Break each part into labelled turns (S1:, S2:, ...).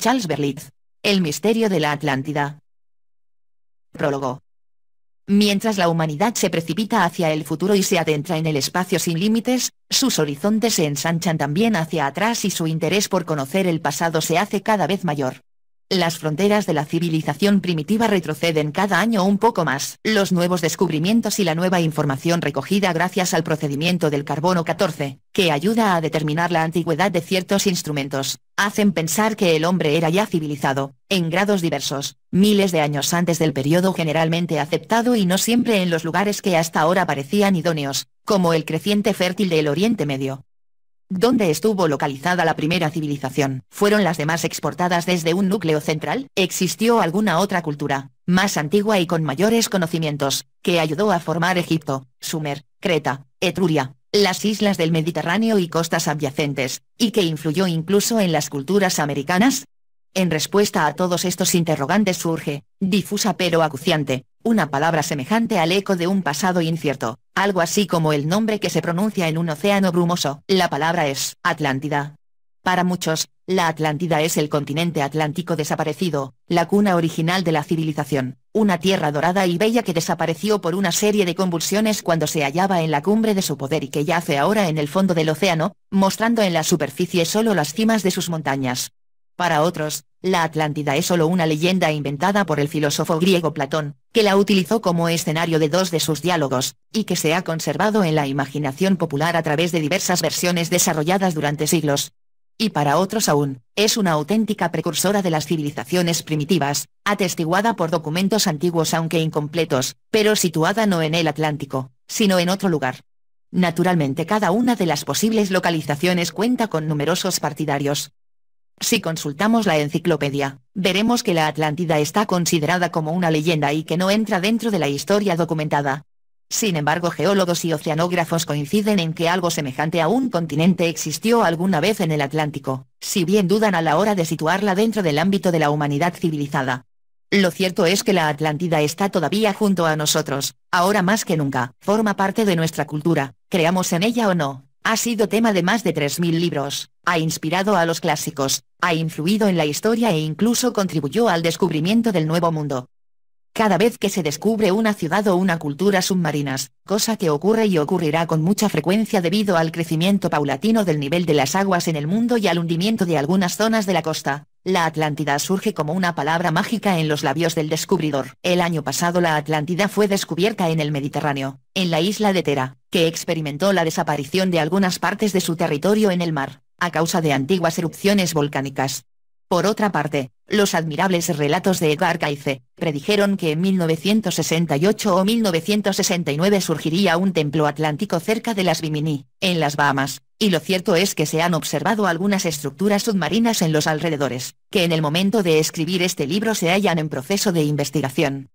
S1: Charles Berlitz. El misterio de la Atlántida. Prólogo. Mientras la humanidad se precipita hacia el futuro y se adentra en el espacio sin límites, sus horizontes se ensanchan también hacia atrás y su interés por conocer el pasado se hace cada vez mayor. Las fronteras de la civilización primitiva retroceden cada año un poco más. Los nuevos descubrimientos y la nueva información recogida gracias al procedimiento del carbono 14, que ayuda a determinar la antigüedad de ciertos instrumentos, hacen pensar que el hombre era ya civilizado, en grados diversos, miles de años antes del periodo generalmente aceptado y no siempre en los lugares que hasta ahora parecían idóneos, como el creciente fértil del Oriente Medio. ¿Dónde estuvo localizada la primera civilización. Fueron las demás exportadas desde un núcleo central, existió alguna otra cultura, más antigua y con mayores conocimientos, que ayudó a formar Egipto, Sumer, Creta, Etruria, las islas del Mediterráneo y costas adyacentes, y que influyó incluso en las culturas americanas? En respuesta a todos estos interrogantes surge, difusa pero acuciante, una palabra semejante al eco de un pasado incierto, algo así como el nombre que se pronuncia en un océano brumoso. La palabra es Atlántida. Para muchos, la Atlántida es el continente atlántico desaparecido, la cuna original de la civilización, una tierra dorada y bella que desapareció por una serie de convulsiones cuando se hallaba en la cumbre de su poder y que yace ahora en el fondo del océano, mostrando en la superficie solo las cimas de sus montañas. Para otros, la Atlántida es solo una leyenda inventada por el filósofo griego Platón, que la utilizó como escenario de dos de sus diálogos, y que se ha conservado en la imaginación popular a través de diversas versiones desarrolladas durante siglos. Y para otros aún, es una auténtica precursora de las civilizaciones primitivas, atestiguada por documentos antiguos aunque incompletos, pero situada no en el Atlántico, sino en otro lugar. Naturalmente cada una de las posibles localizaciones cuenta con numerosos partidarios, si consultamos la enciclopedia, veremos que la Atlántida está considerada como una leyenda y que no entra dentro de la historia documentada. Sin embargo geólogos y oceanógrafos coinciden en que algo semejante a un continente existió alguna vez en el Atlántico, si bien dudan a la hora de situarla dentro del ámbito de la humanidad civilizada. Lo cierto es que la Atlántida está todavía junto a nosotros, ahora más que nunca, forma parte de nuestra cultura, creamos en ella o no, ha sido tema de más de 3.000 libros, ha inspirado a los clásicos, ha influido en la historia e incluso contribuyó al descubrimiento del Nuevo Mundo. Cada vez que se descubre una ciudad o una cultura submarinas, cosa que ocurre y ocurrirá con mucha frecuencia debido al crecimiento paulatino del nivel de las aguas en el mundo y al hundimiento de algunas zonas de la costa, la Atlántida surge como una palabra mágica en los labios del descubridor. El año pasado la Atlántida fue descubierta en el Mediterráneo, en la isla de Tera, que experimentó la desaparición de algunas partes de su territorio en el mar, a causa de antiguas erupciones volcánicas. Por otra parte, los admirables relatos de Edgar Cayce, predijeron que en 1968 o 1969 surgiría un templo atlántico cerca de las Bimini, en las Bahamas, y lo cierto es que se han observado algunas estructuras submarinas en los alrededores, que en el momento de escribir este libro se hallan en proceso de investigación.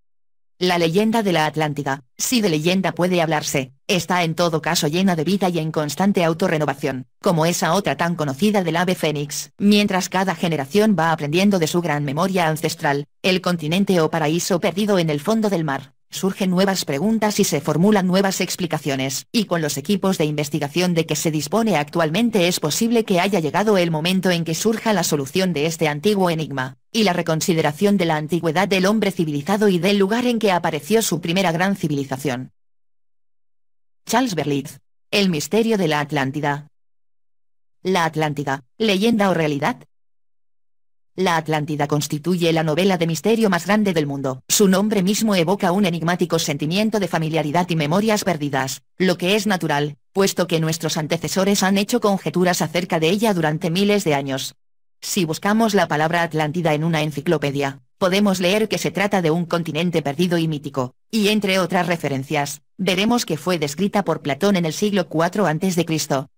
S1: La leyenda de la Atlántida, si de leyenda puede hablarse, está en todo caso llena de vida y en constante autorrenovación, como esa otra tan conocida del ave fénix. Mientras cada generación va aprendiendo de su gran memoria ancestral, el continente o paraíso perdido en el fondo del mar, surgen nuevas preguntas y se formulan nuevas explicaciones, y con los equipos de investigación de que se dispone actualmente es posible que haya llegado el momento en que surja la solución de este antiguo enigma, y la reconsideración de la antigüedad del hombre civilizado y del lugar en que apareció su primera gran civilización. Charles Berlitz. El misterio de la Atlántida. La Atlántida, leyenda o realidad, la Atlántida constituye la novela de misterio más grande del mundo. Su nombre mismo evoca un enigmático sentimiento de familiaridad y memorias perdidas, lo que es natural, puesto que nuestros antecesores han hecho conjeturas acerca de ella durante miles de años. Si buscamos la palabra Atlántida en una enciclopedia, podemos leer que se trata de un continente perdido y mítico, y entre otras referencias, veremos que fue descrita por Platón en el siglo IV a.C.,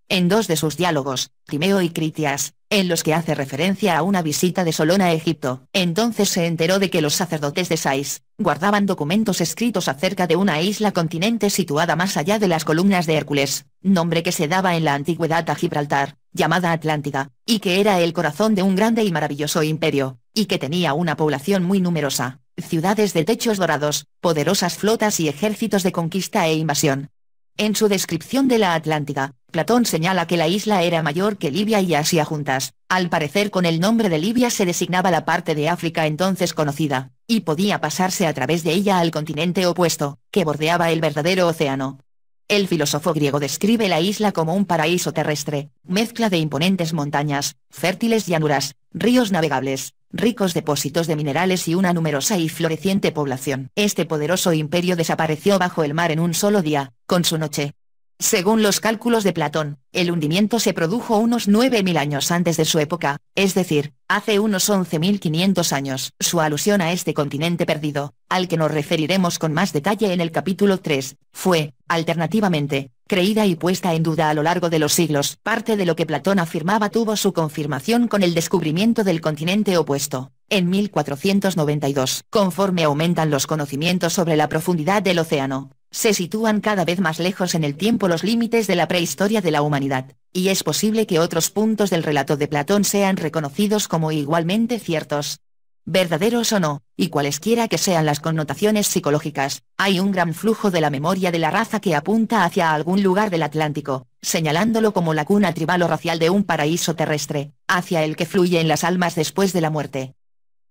S1: en dos de sus diálogos, Timeo y Critias, en los que hace referencia a una visita de Solón a Egipto. Entonces se enteró de que los sacerdotes de Sais, guardaban documentos escritos acerca de una isla continente situada más allá de las columnas de Hércules, nombre que se daba en la antigüedad a Gibraltar, llamada Atlántida, y que era el corazón de un grande y maravilloso imperio, y que tenía una población muy numerosa, ciudades de techos dorados, poderosas flotas y ejércitos de conquista e invasión. En su descripción de la Atlántida, Platón señala que la isla era mayor que Libia y Asia juntas, al parecer con el nombre de Libia se designaba la parte de África entonces conocida, y podía pasarse a través de ella al continente opuesto, que bordeaba el verdadero océano. El filósofo griego describe la isla como un paraíso terrestre, mezcla de imponentes montañas, fértiles llanuras, ríos navegables, ricos depósitos de minerales y una numerosa y floreciente población. Este poderoso imperio desapareció bajo el mar en un solo día, con su noche. Según los cálculos de Platón, el hundimiento se produjo unos 9.000 años antes de su época, es decir, hace unos 11.500 años. Su alusión a este continente perdido, al que nos referiremos con más detalle en el capítulo 3, fue, alternativamente, creída y puesta en duda a lo largo de los siglos. Parte de lo que Platón afirmaba tuvo su confirmación con el descubrimiento del continente opuesto, en 1492. Conforme aumentan los conocimientos sobre la profundidad del océano, se sitúan cada vez más lejos en el tiempo los límites de la prehistoria de la humanidad, y es posible que otros puntos del relato de Platón sean reconocidos como igualmente ciertos verdaderos o no, y cualesquiera que sean las connotaciones psicológicas, hay un gran flujo de la memoria de la raza que apunta hacia algún lugar del Atlántico, señalándolo como la cuna tribal o racial de un paraíso terrestre, hacia el que fluyen las almas después de la muerte.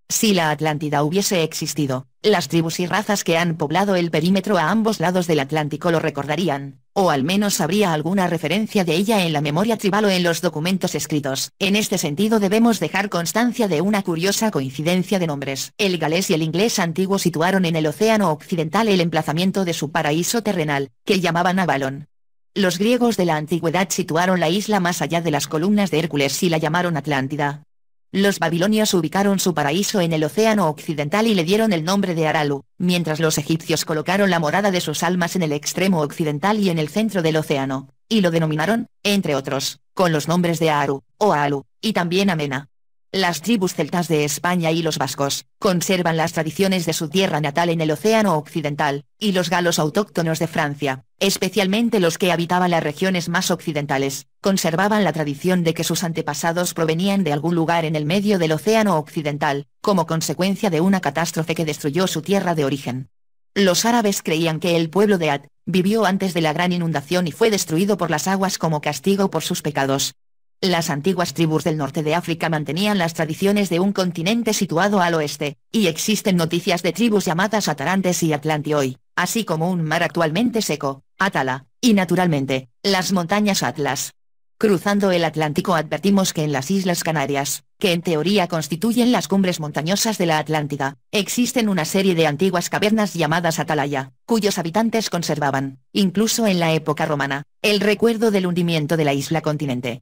S1: Si la Atlántida hubiese existido, las tribus y razas que han poblado el perímetro a ambos lados del Atlántico lo recordarían, o al menos habría alguna referencia de ella en la memoria tribal o en los documentos escritos. En este sentido debemos dejar constancia de una curiosa coincidencia de nombres. El galés y el inglés antiguo situaron en el océano occidental el emplazamiento de su paraíso terrenal, que llamaban Avalon. Los griegos de la antigüedad situaron la isla más allá de las columnas de Hércules y la llamaron Atlántida. Los babilonios ubicaron su paraíso en el océano occidental y le dieron el nombre de Aralu, mientras los egipcios colocaron la morada de sus almas en el extremo occidental y en el centro del océano, y lo denominaron, entre otros, con los nombres de Aaru, o Alu, y también Amena. Las tribus celtas de España y los vascos, conservan las tradiciones de su tierra natal en el océano occidental, y los galos autóctonos de Francia, especialmente los que habitaban las regiones más occidentales, conservaban la tradición de que sus antepasados provenían de algún lugar en el medio del océano occidental, como consecuencia de una catástrofe que destruyó su tierra de origen. Los árabes creían que el pueblo de Ad, vivió antes de la gran inundación y fue destruido por las aguas como castigo por sus pecados, las antiguas tribus del norte de África mantenían las tradiciones de un continente situado al oeste, y existen noticias de tribus llamadas Atarantes y Atlantioi, así como un mar actualmente seco, Atala, y naturalmente, las montañas Atlas. Cruzando el Atlántico advertimos que en las Islas Canarias, que en teoría constituyen las cumbres montañosas de la Atlántida, existen una serie de antiguas cavernas llamadas Atalaya, cuyos habitantes conservaban, incluso en la época romana, el recuerdo del hundimiento de la isla continente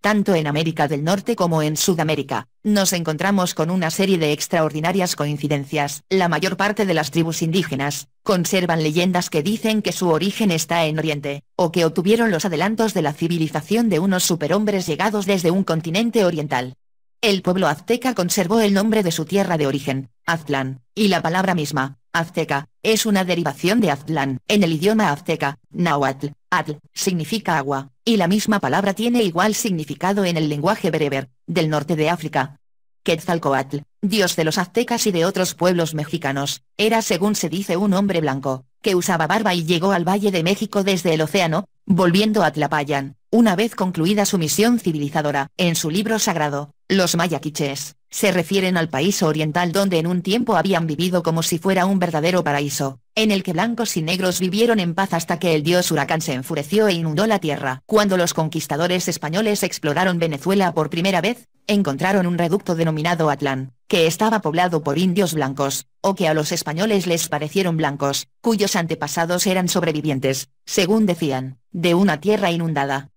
S1: tanto en América del Norte como en Sudamérica, nos encontramos con una serie de extraordinarias coincidencias. La mayor parte de las tribus indígenas, conservan leyendas que dicen que su origen está en Oriente, o que obtuvieron los adelantos de la civilización de unos superhombres llegados desde un continente oriental. El pueblo azteca conservó el nombre de su tierra de origen, Aztlán, y la palabra misma, Azteca, es una derivación de Aztlán. En el idioma azteca, náhuatl, atl, significa agua, y la misma palabra tiene igual significado en el lenguaje bereber, del norte de África. Quetzalcoatl, dios de los aztecas y de otros pueblos mexicanos, era según se dice un hombre blanco, que usaba barba y llegó al Valle de México desde el océano, volviendo a Tlapayan, una vez concluida su misión civilizadora. En su libro sagrado, Los Mayaquiches, se refieren al país oriental donde en un tiempo habían vivido como si fuera un verdadero paraíso, en el que blancos y negros vivieron en paz hasta que el dios huracán se enfureció e inundó la tierra. Cuando los conquistadores españoles exploraron Venezuela por primera vez, encontraron un reducto denominado Atlán, que estaba poblado por indios blancos, o que a los españoles les parecieron blancos, cuyos antepasados eran sobrevivientes, según decían, de una tierra inundada.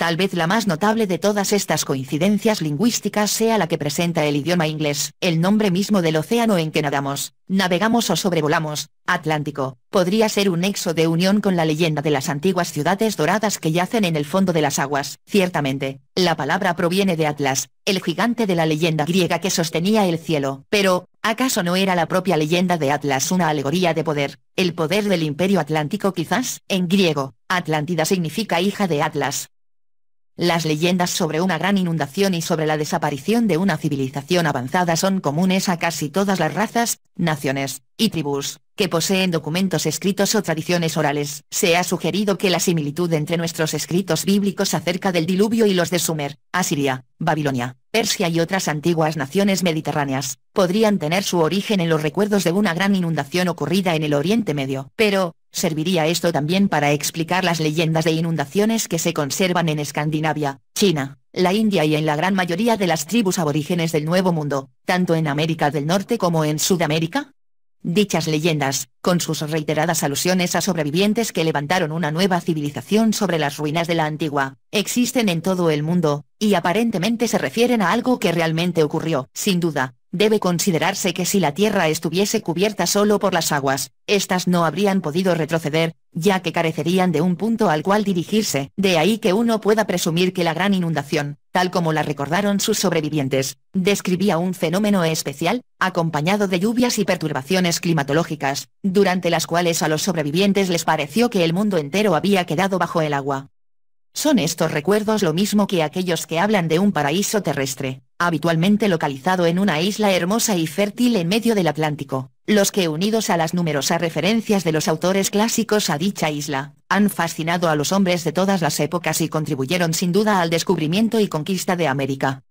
S1: Tal vez la más notable de todas estas coincidencias lingüísticas sea la que presenta el idioma inglés, el nombre mismo del océano en que nadamos, navegamos o sobrevolamos, Atlántico, podría ser un nexo de unión con la leyenda de las antiguas ciudades doradas que yacen en el fondo de las aguas. Ciertamente, la palabra proviene de Atlas, el gigante de la leyenda griega que sostenía el cielo. Pero, ¿acaso no era la propia leyenda de Atlas una alegoría de poder? El poder del imperio atlántico quizás, en griego, Atlántida significa hija de Atlas, las leyendas sobre una gran inundación y sobre la desaparición de una civilización avanzada son comunes a casi todas las razas, naciones y tribus que poseen documentos escritos o tradiciones orales. Se ha sugerido que la similitud entre nuestros escritos bíblicos acerca del diluvio y los de Sumer, Asiria, Babilonia, Persia y otras antiguas naciones mediterráneas, podrían tener su origen en los recuerdos de una gran inundación ocurrida en el Oriente Medio. Pero, ¿serviría esto también para explicar las leyendas de inundaciones que se conservan en Escandinavia, China, la India y en la gran mayoría de las tribus aborígenes del Nuevo Mundo, tanto en América del Norte como en Sudamérica? Dichas leyendas, con sus reiteradas alusiones a sobrevivientes que levantaron una nueva civilización sobre las ruinas de la antigua, existen en todo el mundo, y aparentemente se refieren a algo que realmente ocurrió. Sin duda, debe considerarse que si la Tierra estuviese cubierta solo por las aguas, éstas no habrían podido retroceder, ya que carecerían de un punto al cual dirigirse. De ahí que uno pueda presumir que la gran inundación, tal como la recordaron sus sobrevivientes, describía un fenómeno especial, acompañado de lluvias y perturbaciones climatológicas, durante las cuales a los sobrevivientes les pareció que el mundo entero había quedado bajo el agua. Son estos recuerdos lo mismo que aquellos que hablan de un paraíso terrestre habitualmente localizado en una isla hermosa y fértil en medio del Atlántico, los que unidos a las numerosas referencias de los autores clásicos a dicha isla, han fascinado a los hombres de todas las épocas y contribuyeron sin duda al descubrimiento y conquista de América.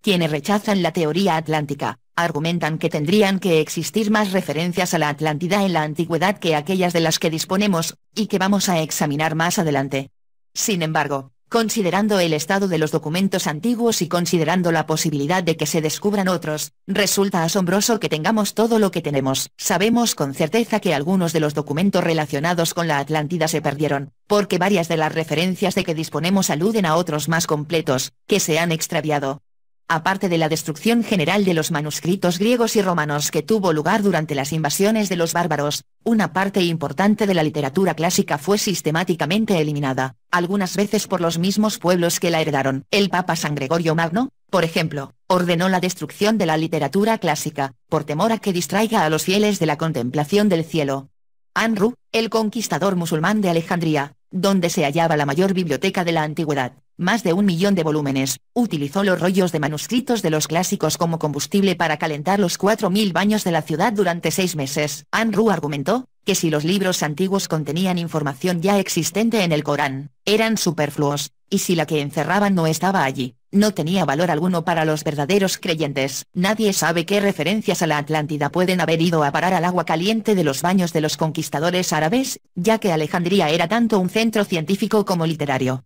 S1: Quienes rechazan la teoría atlántica, argumentan que tendrían que existir más referencias a la Atlántida en la antigüedad que aquellas de las que disponemos, y que vamos a examinar más adelante. Sin embargo, Considerando el estado de los documentos antiguos y considerando la posibilidad de que se descubran otros, resulta asombroso que tengamos todo lo que tenemos. Sabemos con certeza que algunos de los documentos relacionados con la Atlántida se perdieron, porque varias de las referencias de que disponemos aluden a otros más completos, que se han extraviado, aparte de la destrucción general de los manuscritos griegos y romanos que tuvo lugar durante las invasiones de los bárbaros, una parte importante de la literatura clásica fue sistemáticamente eliminada, algunas veces por los mismos pueblos que la heredaron. El Papa San Gregorio Magno, por ejemplo, ordenó la destrucción de la literatura clásica, por temor a que distraiga a los fieles de la contemplación del cielo. Anru, el conquistador musulmán de Alejandría, donde se hallaba la mayor biblioteca de la antigüedad, más de un millón de volúmenes, utilizó los rollos de manuscritos de los clásicos como combustible para calentar los 4.000 baños de la ciudad durante seis meses. Anru argumentó, que si los libros antiguos contenían información ya existente en el Corán, eran superfluos, y si la que encerraban no estaba allí, no tenía valor alguno para los verdaderos creyentes. Nadie sabe qué referencias a la Atlántida pueden haber ido a parar al agua caliente de los baños de los conquistadores árabes, ya que Alejandría era tanto un centro científico como literario.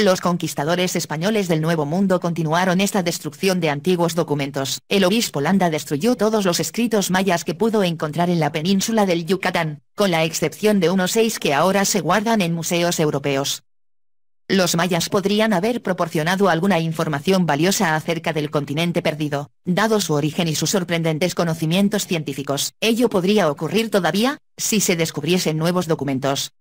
S1: Los conquistadores españoles del Nuevo Mundo continuaron esta destrucción de antiguos documentos. El obispo Landa destruyó todos los escritos mayas que pudo encontrar en la península del Yucatán, con la excepción de unos seis que ahora se guardan en museos europeos. Los mayas podrían haber proporcionado alguna información valiosa acerca del continente perdido, dado su origen y sus sorprendentes conocimientos científicos. Ello podría ocurrir todavía, si se descubriesen nuevos documentos.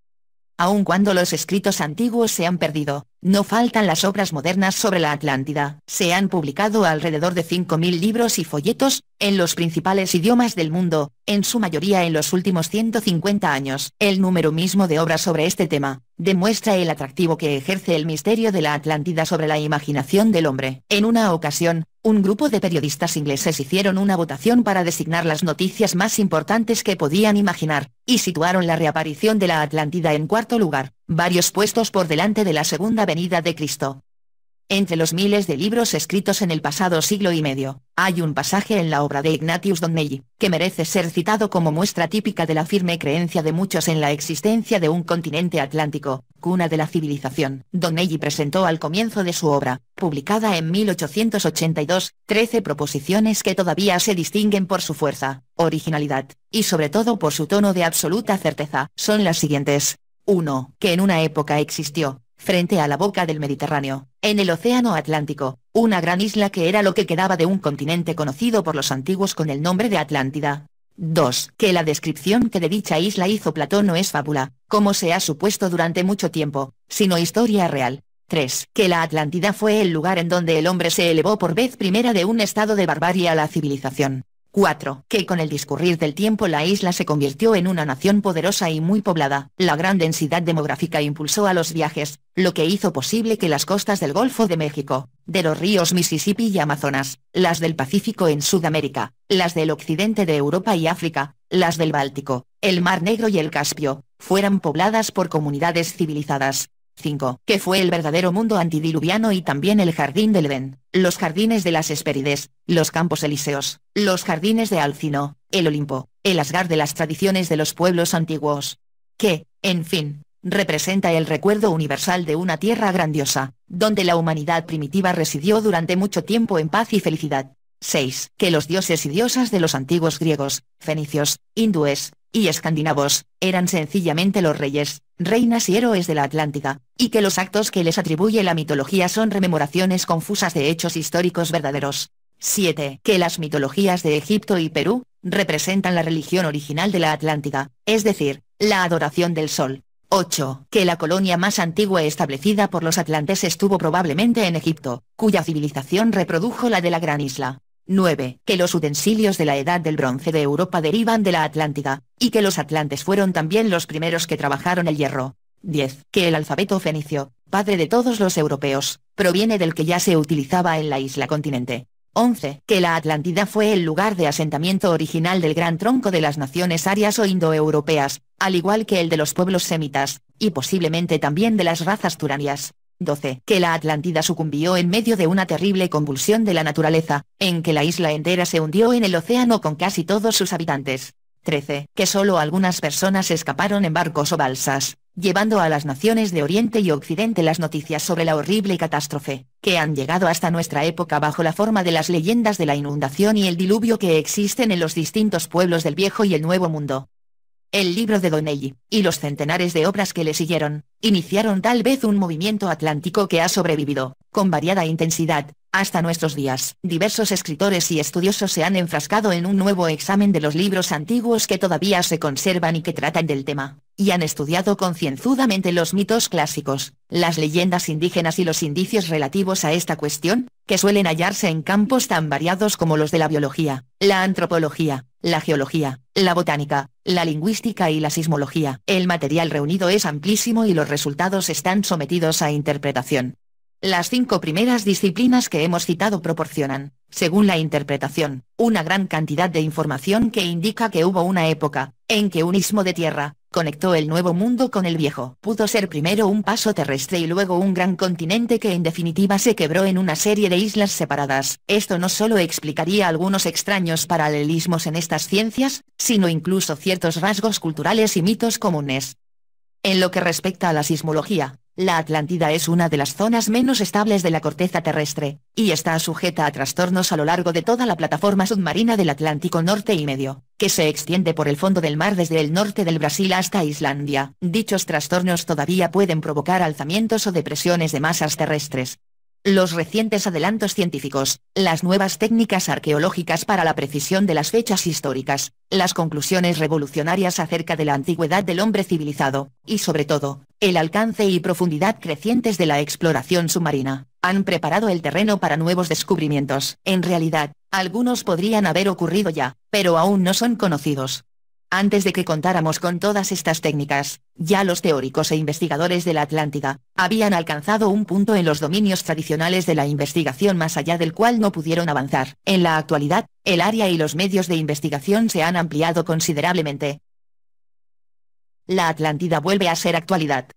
S1: Aun cuando los escritos antiguos se han perdido, no faltan las obras modernas sobre la Atlántida. Se han publicado alrededor de 5.000 libros y folletos, en los principales idiomas del mundo, en su mayoría en los últimos 150 años. El número mismo de obras sobre este tema, demuestra el atractivo que ejerce el misterio de la Atlántida sobre la imaginación del hombre. En una ocasión, un grupo de periodistas ingleses hicieron una votación para designar las noticias más importantes que podían imaginar, y situaron la reaparición de la Atlántida en cuarto lugar, varios puestos por delante de la segunda venida de Cristo. Entre los miles de libros escritos en el pasado siglo y medio, hay un pasaje en la obra de Ignatius Donnelly, que merece ser citado como muestra típica de la firme creencia de muchos en la existencia de un continente atlántico, cuna de la civilización. Donnelly presentó al comienzo de su obra, publicada en 1882, trece proposiciones que todavía se distinguen por su fuerza, originalidad, y sobre todo por su tono de absoluta certeza. Son las siguientes. 1. Que en una época existió, frente a la boca del Mediterráneo, en el Océano Atlántico, una gran isla que era lo que quedaba de un continente conocido por los antiguos con el nombre de Atlántida. 2. Que la descripción que de dicha isla hizo Platón no es fábula, como se ha supuesto durante mucho tiempo, sino historia real. 3. Que la Atlántida fue el lugar en donde el hombre se elevó por vez primera de un estado de barbarie a la civilización. 4. Que con el discurrir del tiempo la isla se convirtió en una nación poderosa y muy poblada. La gran densidad demográfica impulsó a los viajes, lo que hizo posible que las costas del Golfo de México, de los ríos Mississippi y Amazonas, las del Pacífico en Sudamérica, las del occidente de Europa y África, las del Báltico, el Mar Negro y el Caspio, fueran pobladas por comunidades civilizadas, 5. Que fue el verdadero mundo antidiluviano y también el jardín del Edén, los jardines de las Hespérides, los campos elíseos, los jardines de Alcino, el Olimpo, el asgar de las tradiciones de los pueblos antiguos. Que, en fin, representa el recuerdo universal de una tierra grandiosa, donde la humanidad primitiva residió durante mucho tiempo en paz y felicidad. 6. Que los dioses y diosas de los antiguos griegos, fenicios, hindúes, y escandinavos, eran sencillamente los reyes, reinas y héroes de la Atlántica, y que los actos que les atribuye la mitología son rememoraciones confusas de hechos históricos verdaderos. 7. Que las mitologías de Egipto y Perú, representan la religión original de la Atlántica, es decir, la adoración del sol. 8. Que la colonia más antigua establecida por los atlantes estuvo probablemente en Egipto, cuya civilización reprodujo la de la gran isla. 9. Que los utensilios de la Edad del Bronce de Europa derivan de la Atlántida, y que los atlantes fueron también los primeros que trabajaron el hierro. 10. Que el alfabeto fenicio, padre de todos los europeos, proviene del que ya se utilizaba en la isla continente. 11. Que la Atlántida fue el lugar de asentamiento original del gran tronco de las naciones arias o indoeuropeas, al igual que el de los pueblos semitas, y posiblemente también de las razas turanias. 12. Que la Atlántida sucumbió en medio de una terrible convulsión de la naturaleza, en que la isla entera se hundió en el océano con casi todos sus habitantes. 13. Que solo algunas personas escaparon en barcos o balsas, llevando a las naciones de Oriente y Occidente las noticias sobre la horrible catástrofe, que han llegado hasta nuestra época bajo la forma de las leyendas de la inundación y el diluvio que existen en los distintos pueblos del Viejo y el Nuevo Mundo. El libro de Donnelly, y los centenares de obras que le siguieron, iniciaron tal vez un movimiento atlántico que ha sobrevivido, con variada intensidad, hasta nuestros días. Diversos escritores y estudiosos se han enfrascado en un nuevo examen de los libros antiguos que todavía se conservan y que tratan del tema, y han estudiado concienzudamente los mitos clásicos, las leyendas indígenas y los indicios relativos a esta cuestión, que suelen hallarse en campos tan variados como los de la biología, la antropología, la geología, la botánica, la lingüística y la sismología. El material reunido es amplísimo y los resultados están sometidos a interpretación. Las cinco primeras disciplinas que hemos citado proporcionan, según la interpretación, una gran cantidad de información que indica que hubo una época, en que un istmo de tierra, conectó el nuevo mundo con el viejo. Pudo ser primero un paso terrestre y luego un gran continente que en definitiva se quebró en una serie de islas separadas. Esto no solo explicaría algunos extraños paralelismos en estas ciencias, sino incluso ciertos rasgos culturales y mitos comunes. En lo que respecta a la sismología, la Atlántida es una de las zonas menos estables de la corteza terrestre, y está sujeta a trastornos a lo largo de toda la plataforma submarina del Atlántico Norte y Medio, que se extiende por el fondo del mar desde el norte del Brasil hasta Islandia. Dichos trastornos todavía pueden provocar alzamientos o depresiones de masas terrestres. Los recientes adelantos científicos, las nuevas técnicas arqueológicas para la precisión de las fechas históricas, las conclusiones revolucionarias acerca de la antigüedad del hombre civilizado, y sobre todo, el alcance y profundidad crecientes de la exploración submarina, han preparado el terreno para nuevos descubrimientos. En realidad, algunos podrían haber ocurrido ya, pero aún no son conocidos. Antes de que contáramos con todas estas técnicas, ya los teóricos e investigadores de la Atlántida, habían alcanzado un punto en los dominios tradicionales de la investigación más allá del cual no pudieron avanzar. En la actualidad, el área y los medios de investigación se han ampliado considerablemente, la Atlántida vuelve a ser actualidad.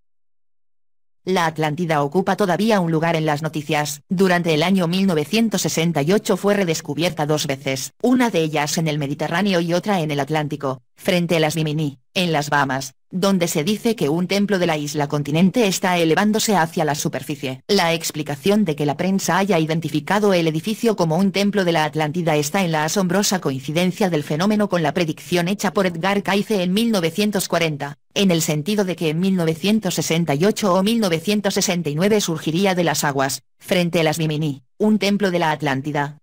S1: La Atlántida ocupa todavía un lugar en las noticias. Durante el año 1968 fue redescubierta dos veces, una de ellas en el Mediterráneo y otra en el Atlántico frente a las Mimini, en las Bahamas, donde se dice que un templo de la isla continente está elevándose hacia la superficie. La explicación de que la prensa haya identificado el edificio como un templo de la Atlántida está en la asombrosa coincidencia del fenómeno con la predicción hecha por Edgar Cayce en 1940, en el sentido de que en 1968 o 1969 surgiría de las aguas, frente a las Mimini, un templo de la Atlántida,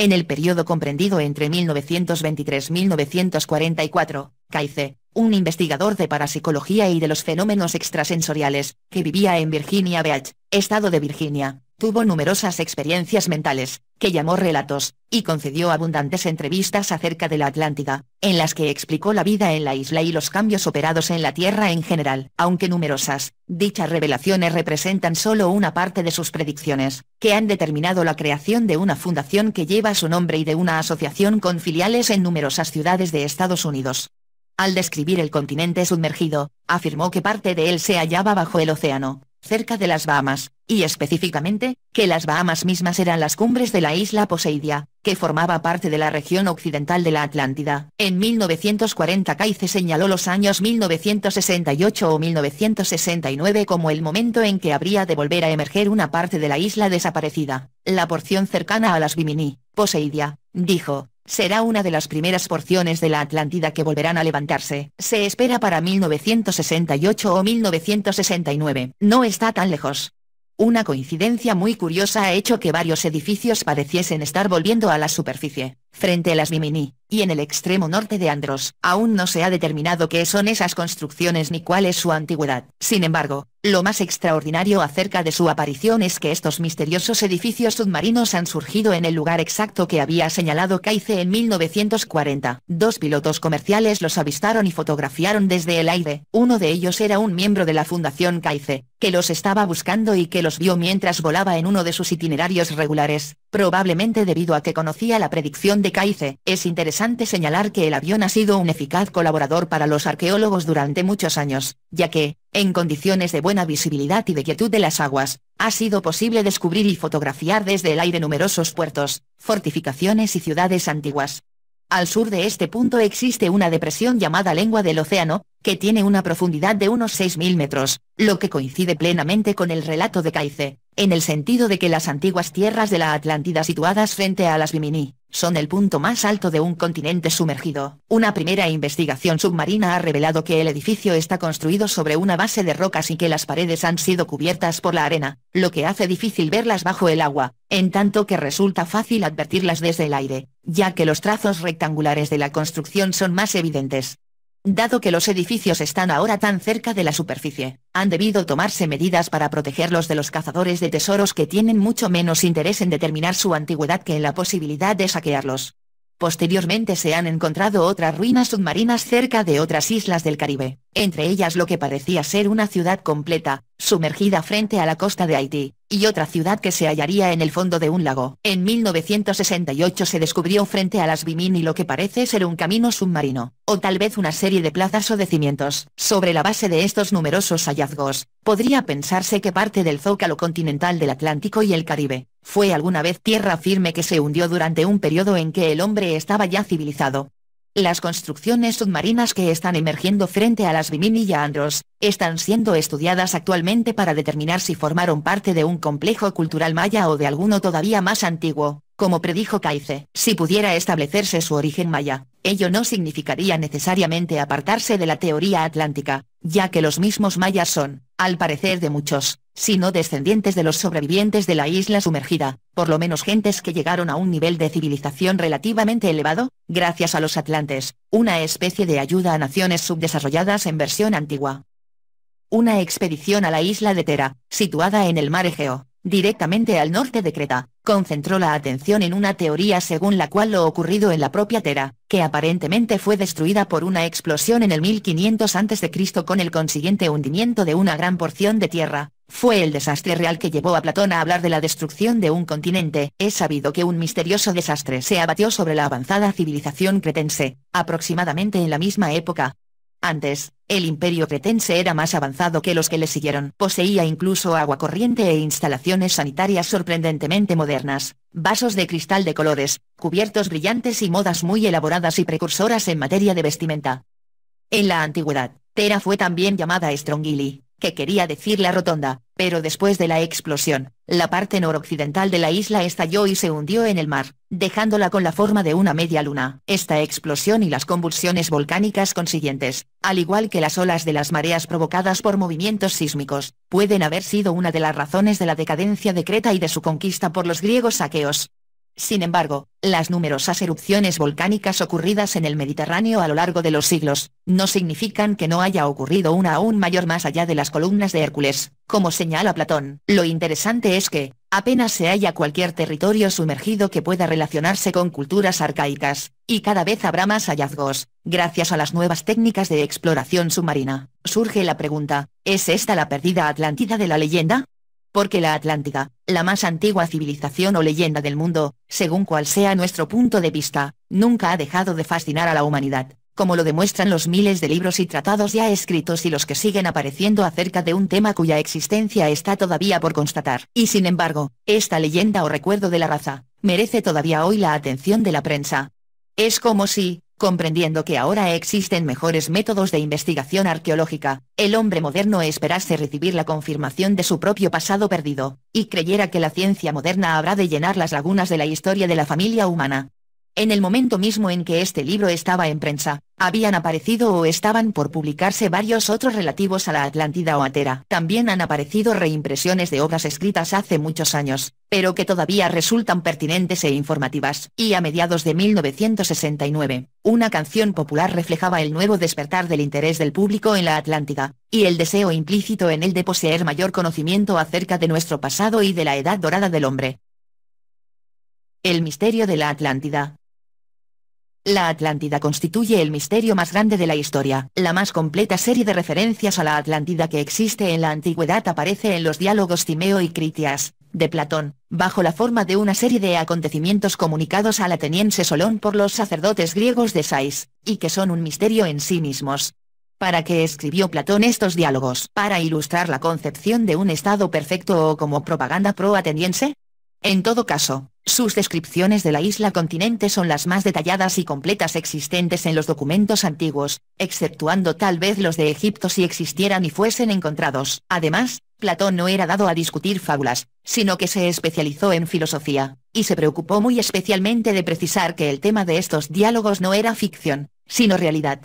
S1: en el periodo comprendido entre 1923-1944, Caice, un investigador de parapsicología y de los fenómenos extrasensoriales, que vivía en Virginia Beach, estado de Virginia, Tuvo numerosas experiencias mentales, que llamó relatos, y concedió abundantes entrevistas acerca de la Atlántida, en las que explicó la vida en la isla y los cambios operados en la Tierra en general. Aunque numerosas, dichas revelaciones representan solo una parte de sus predicciones, que han determinado la creación de una fundación que lleva su nombre y de una asociación con filiales en numerosas ciudades de Estados Unidos. Al describir el continente sumergido, afirmó que parte de él se hallaba bajo el océano, cerca de las Bahamas, y específicamente, que las Bahamas mismas eran las cumbres de la isla Poseidia, que formaba parte de la región occidental de la Atlántida. En 1940 Caice señaló los años 1968 o 1969 como el momento en que habría de volver a emerger una parte de la isla desaparecida, la porción cercana a las Bimini, Poseidia, dijo, será una de las primeras porciones de la Atlántida que volverán a levantarse. Se espera para 1968 o 1969. No está tan lejos. Una coincidencia muy curiosa ha hecho que varios edificios pareciesen estar volviendo a la superficie frente a las Bimini, y en el extremo norte de Andros. Aún no se ha determinado qué son esas construcciones ni cuál es su antigüedad. Sin embargo, lo más extraordinario acerca de su aparición es que estos misteriosos edificios submarinos han surgido en el lugar exacto que había señalado Caice en 1940. Dos pilotos comerciales los avistaron y fotografiaron desde el aire. Uno de ellos era un miembro de la Fundación Caice, que los estaba buscando y que los vio mientras volaba en uno de sus itinerarios regulares, probablemente debido a que conocía la predicción de Caice, es interesante señalar que el avión ha sido un eficaz colaborador para los arqueólogos durante muchos años, ya que, en condiciones de buena visibilidad y de quietud de las aguas, ha sido posible descubrir y fotografiar desde el aire numerosos puertos, fortificaciones y ciudades antiguas, al sur de este punto existe una depresión llamada lengua del océano, que tiene una profundidad de unos 6.000 metros, lo que coincide plenamente con el relato de Caice, en el sentido de que las antiguas tierras de la Atlántida situadas frente a las Bimini, son el punto más alto de un continente sumergido. Una primera investigación submarina ha revelado que el edificio está construido sobre una base de rocas y que las paredes han sido cubiertas por la arena, lo que hace difícil verlas bajo el agua, en tanto que resulta fácil advertirlas desde el aire ya que los trazos rectangulares de la construcción son más evidentes. Dado que los edificios están ahora tan cerca de la superficie, han debido tomarse medidas para protegerlos de los cazadores de tesoros que tienen mucho menos interés en determinar su antigüedad que en la posibilidad de saquearlos. Posteriormente se han encontrado otras ruinas submarinas cerca de otras islas del Caribe, entre ellas lo que parecía ser una ciudad completa, sumergida frente a la costa de Haití, y otra ciudad que se hallaría en el fondo de un lago. En 1968 se descubrió frente a las Bimini lo que parece ser un camino submarino, o tal vez una serie de plazas o de cimientos. Sobre la base de estos numerosos hallazgos, podría pensarse que parte del zócalo continental del Atlántico y el Caribe, fue alguna vez tierra firme que se hundió durante un periodo en que el hombre estaba ya civilizado. Las construcciones submarinas que están emergiendo frente a las Bimini y Andros, están siendo estudiadas actualmente para determinar si formaron parte de un complejo cultural maya o de alguno todavía más antiguo, como predijo Caice. Si pudiera establecerse su origen maya, ello no significaría necesariamente apartarse de la teoría atlántica, ya que los mismos mayas son, al parecer de muchos, sino descendientes de los sobrevivientes de la isla sumergida, por lo menos gentes que llegaron a un nivel de civilización relativamente elevado, gracias a los atlantes, una especie de ayuda a naciones subdesarrolladas en versión antigua. Una expedición a la isla de Tera, situada en el mar Egeo, directamente al norte de Creta, concentró la atención en una teoría según la cual lo ocurrido en la propia Tera, que aparentemente fue destruida por una explosión en el 1500 a.C. con el consiguiente hundimiento de una gran porción de tierra, fue el desastre real que llevó a Platón a hablar de la destrucción de un continente. Es sabido que un misterioso desastre se abatió sobre la avanzada civilización cretense, aproximadamente en la misma época, antes, el imperio cretense era más avanzado que los que le siguieron. Poseía incluso agua corriente e instalaciones sanitarias sorprendentemente modernas, vasos de cristal de colores, cubiertos brillantes y modas muy elaboradas y precursoras en materia de vestimenta. En la antigüedad, Tera fue también llamada Strongili, que quería decir la rotonda, pero después de la explosión, la parte noroccidental de la isla estalló y se hundió en el mar, dejándola con la forma de una media luna. Esta explosión y las convulsiones volcánicas consiguientes, al igual que las olas de las mareas provocadas por movimientos sísmicos, pueden haber sido una de las razones de la decadencia de Creta y de su conquista por los griegos aqueos. Sin embargo, las numerosas erupciones volcánicas ocurridas en el Mediterráneo a lo largo de los siglos, no significan que no haya ocurrido una aún mayor más allá de las columnas de Hércules, como señala Platón. Lo interesante es que, apenas se halla cualquier territorio sumergido que pueda relacionarse con culturas arcaicas, y cada vez habrá más hallazgos, gracias a las nuevas técnicas de exploración submarina. Surge la pregunta, ¿es esta la perdida Atlántida de la leyenda? porque la Atlántica, la más antigua civilización o leyenda del mundo, según cual sea nuestro punto de vista, nunca ha dejado de fascinar a la humanidad, como lo demuestran los miles de libros y tratados ya escritos y los que siguen apareciendo acerca de un tema cuya existencia está todavía por constatar. Y sin embargo, esta leyenda o recuerdo de la raza, merece todavía hoy la atención de la prensa. Es como si, Comprendiendo que ahora existen mejores métodos de investigación arqueológica, el hombre moderno esperase recibir la confirmación de su propio pasado perdido, y creyera que la ciencia moderna habrá de llenar las lagunas de la historia de la familia humana, en el momento mismo en que este libro estaba en prensa, habían aparecido o estaban por publicarse varios otros relativos a la Atlántida o Atera. También han aparecido reimpresiones de obras escritas hace muchos años, pero que todavía resultan pertinentes e informativas. Y a mediados de 1969, una canción popular reflejaba el nuevo despertar del interés del público en la Atlántida, y el deseo implícito en él de poseer mayor conocimiento acerca de nuestro pasado y de la edad dorada del hombre. El misterio de la Atlántida, la Atlántida constituye el misterio más grande de la historia. La más completa serie de referencias a la Atlántida que existe en la antigüedad aparece en los diálogos Timeo y Critias, de Platón, bajo la forma de una serie de acontecimientos comunicados al ateniense Solón por los sacerdotes griegos de Sais, y que son un misterio en sí mismos. ¿Para qué escribió Platón estos diálogos? ¿Para ilustrar la concepción de un Estado perfecto o como propaganda pro-ateniense? En todo caso, sus descripciones de la isla continente son las más detalladas y completas existentes en los documentos antiguos, exceptuando tal vez los de Egipto si existieran y fuesen encontrados. Además, Platón no era dado a discutir fábulas, sino que se especializó en filosofía, y se preocupó muy especialmente de precisar que el tema de estos diálogos no era ficción, sino realidad.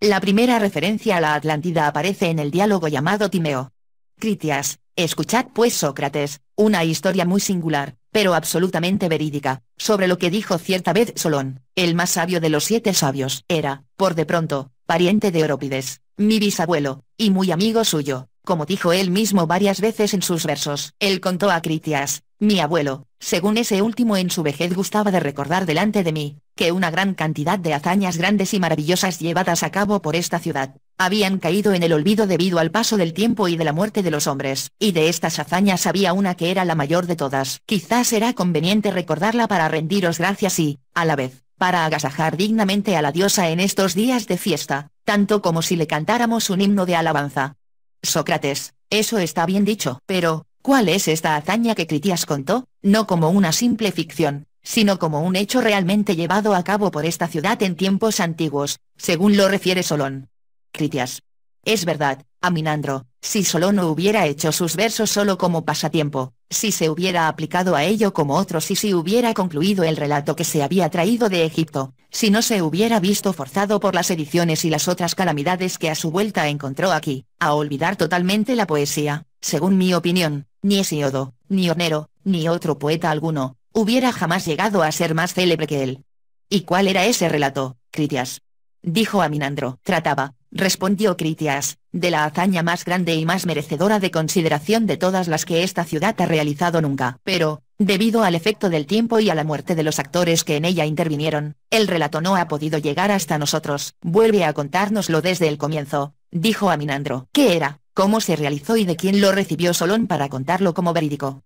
S1: La primera referencia a la Atlántida aparece en el diálogo llamado Timeo. Critias, Escuchad pues Sócrates, una historia muy singular, pero absolutamente verídica, sobre lo que dijo cierta vez Solón, el más sabio de los siete sabios. Era, por de pronto, pariente de Európides, mi bisabuelo, y muy amigo suyo, como dijo él mismo varias veces en sus versos. Él contó a Critias, mi abuelo, según ese último en su vejez gustaba de recordar delante de mí, que una gran cantidad de hazañas grandes y maravillosas llevadas a cabo por esta ciudad, habían caído en el olvido debido al paso del tiempo y de la muerte de los hombres, y de estas hazañas había una que era la mayor de todas. Quizás era conveniente recordarla para rendiros gracias y, a la vez, para agasajar dignamente a la diosa en estos días de fiesta, tanto como si le cantáramos un himno de alabanza. Sócrates, eso está bien dicho, pero, ¿cuál es esta hazaña que Critias contó? No como una simple ficción, sino como un hecho realmente llevado a cabo por esta ciudad en tiempos antiguos, según lo refiere Solón. Critias. Es verdad, Aminandro, si Solón no hubiera hecho sus versos solo como pasatiempo, si se hubiera aplicado a ello como otros y si hubiera concluido el relato que se había traído de Egipto, si no se hubiera visto forzado por las ediciones y las otras calamidades que a su vuelta encontró aquí, a olvidar totalmente la poesía, según mi opinión, ni Hesiodo, ni Hornero, ni otro poeta alguno, hubiera jamás llegado a ser más célebre que él. ¿Y cuál era ese relato, Critias? Dijo minandro Trataba, respondió Critias, de la hazaña más grande y más merecedora de consideración de todas las que esta ciudad ha realizado nunca. Pero, debido al efecto del tiempo y a la muerte de los actores que en ella intervinieron, el relato no ha podido llegar hasta nosotros. Vuelve a contárnoslo desde el comienzo, dijo a minandro ¿Qué era? ¿Cómo se realizó y de quién lo recibió Solón para contarlo como verídico?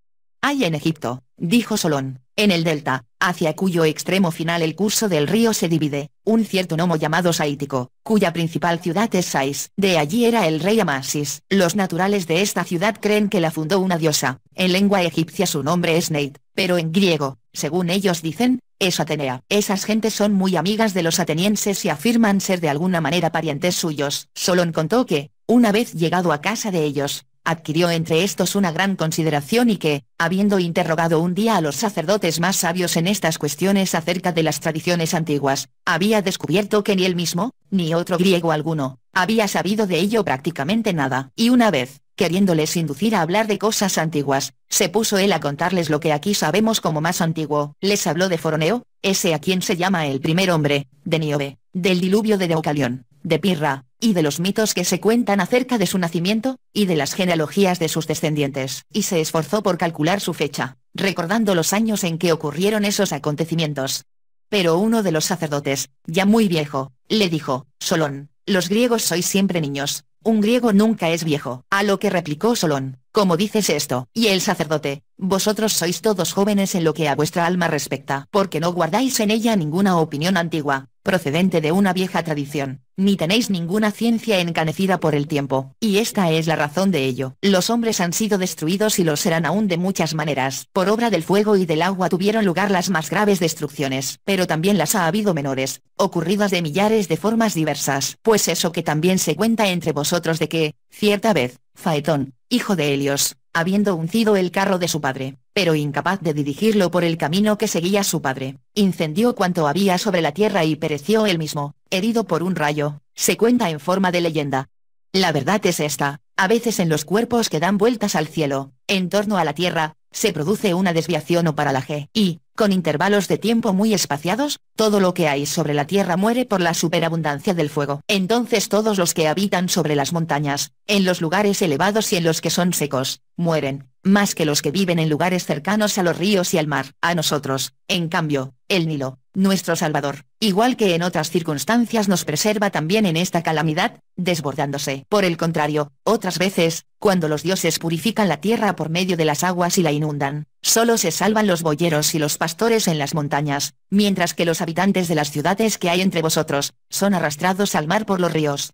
S1: Hay en Egipto, dijo Solón, en el delta, hacia cuyo extremo final el curso del río se divide, un cierto nomo llamado Saítico, cuya principal ciudad es Sais. De allí era el rey Amasis. Los naturales de esta ciudad creen que la fundó una diosa, en lengua egipcia su nombre es Neit, pero en griego, según ellos dicen, es Atenea. Esas gentes son muy amigas de los atenienses y afirman ser de alguna manera parientes suyos. Solón contó que, una vez llegado a casa de ellos, adquirió entre estos una gran consideración y que, habiendo interrogado un día a los sacerdotes más sabios en estas cuestiones acerca de las tradiciones antiguas, había descubierto que ni él mismo, ni otro griego alguno, había sabido de ello prácticamente nada. Y una vez, queriéndoles inducir a hablar de cosas antiguas, se puso él a contarles lo que aquí sabemos como más antiguo. Les habló de Foroneo, ese a quien se llama el primer hombre, de Niobe, del diluvio de Deucalión, de Pirra, y de los mitos que se cuentan acerca de su nacimiento, y de las genealogías de sus descendientes, y se esforzó por calcular su fecha, recordando los años en que ocurrieron esos acontecimientos. Pero uno de los sacerdotes, ya muy viejo, le dijo, Solón, los griegos sois siempre niños, un griego nunca es viejo. A lo que replicó Solón, ¿cómo dices esto? Y el sacerdote, vosotros sois todos jóvenes en lo que a vuestra alma respecta, porque no guardáis en ella ninguna opinión antigua, procedente de una vieja tradición, ni tenéis ninguna ciencia encanecida por el tiempo, y esta es la razón de ello. Los hombres han sido destruidos y lo serán aún de muchas maneras. Por obra del fuego y del agua tuvieron lugar las más graves destrucciones, pero también las ha habido menores, ocurridas de millares de formas diversas. Pues eso que también se cuenta entre vosotros de que, cierta vez, Faetón, hijo de Helios, habiendo uncido el carro de su padre, pero incapaz de dirigirlo por el camino que seguía su padre, incendió cuanto había sobre la tierra y pereció él mismo, herido por un rayo, se cuenta en forma de leyenda. La verdad es esta, a veces en los cuerpos que dan vueltas al cielo, en torno a la tierra, se produce una desviación o paralaje. y, con intervalos de tiempo muy espaciados, todo lo que hay sobre la Tierra muere por la superabundancia del fuego. Entonces todos los que habitan sobre las montañas, en los lugares elevados y en los que son secos, mueren, más que los que viven en lugares cercanos a los ríos y al mar. A nosotros, en cambio, el Nilo, nuestro Salvador, igual que en otras circunstancias nos preserva también en esta calamidad, desbordándose. Por el contrario, otras veces, cuando los dioses purifican la tierra por medio de las aguas y la inundan, solo se salvan los boyeros y los pastores en las montañas, mientras que los habitantes de las ciudades que hay entre vosotros, son arrastrados al mar por los ríos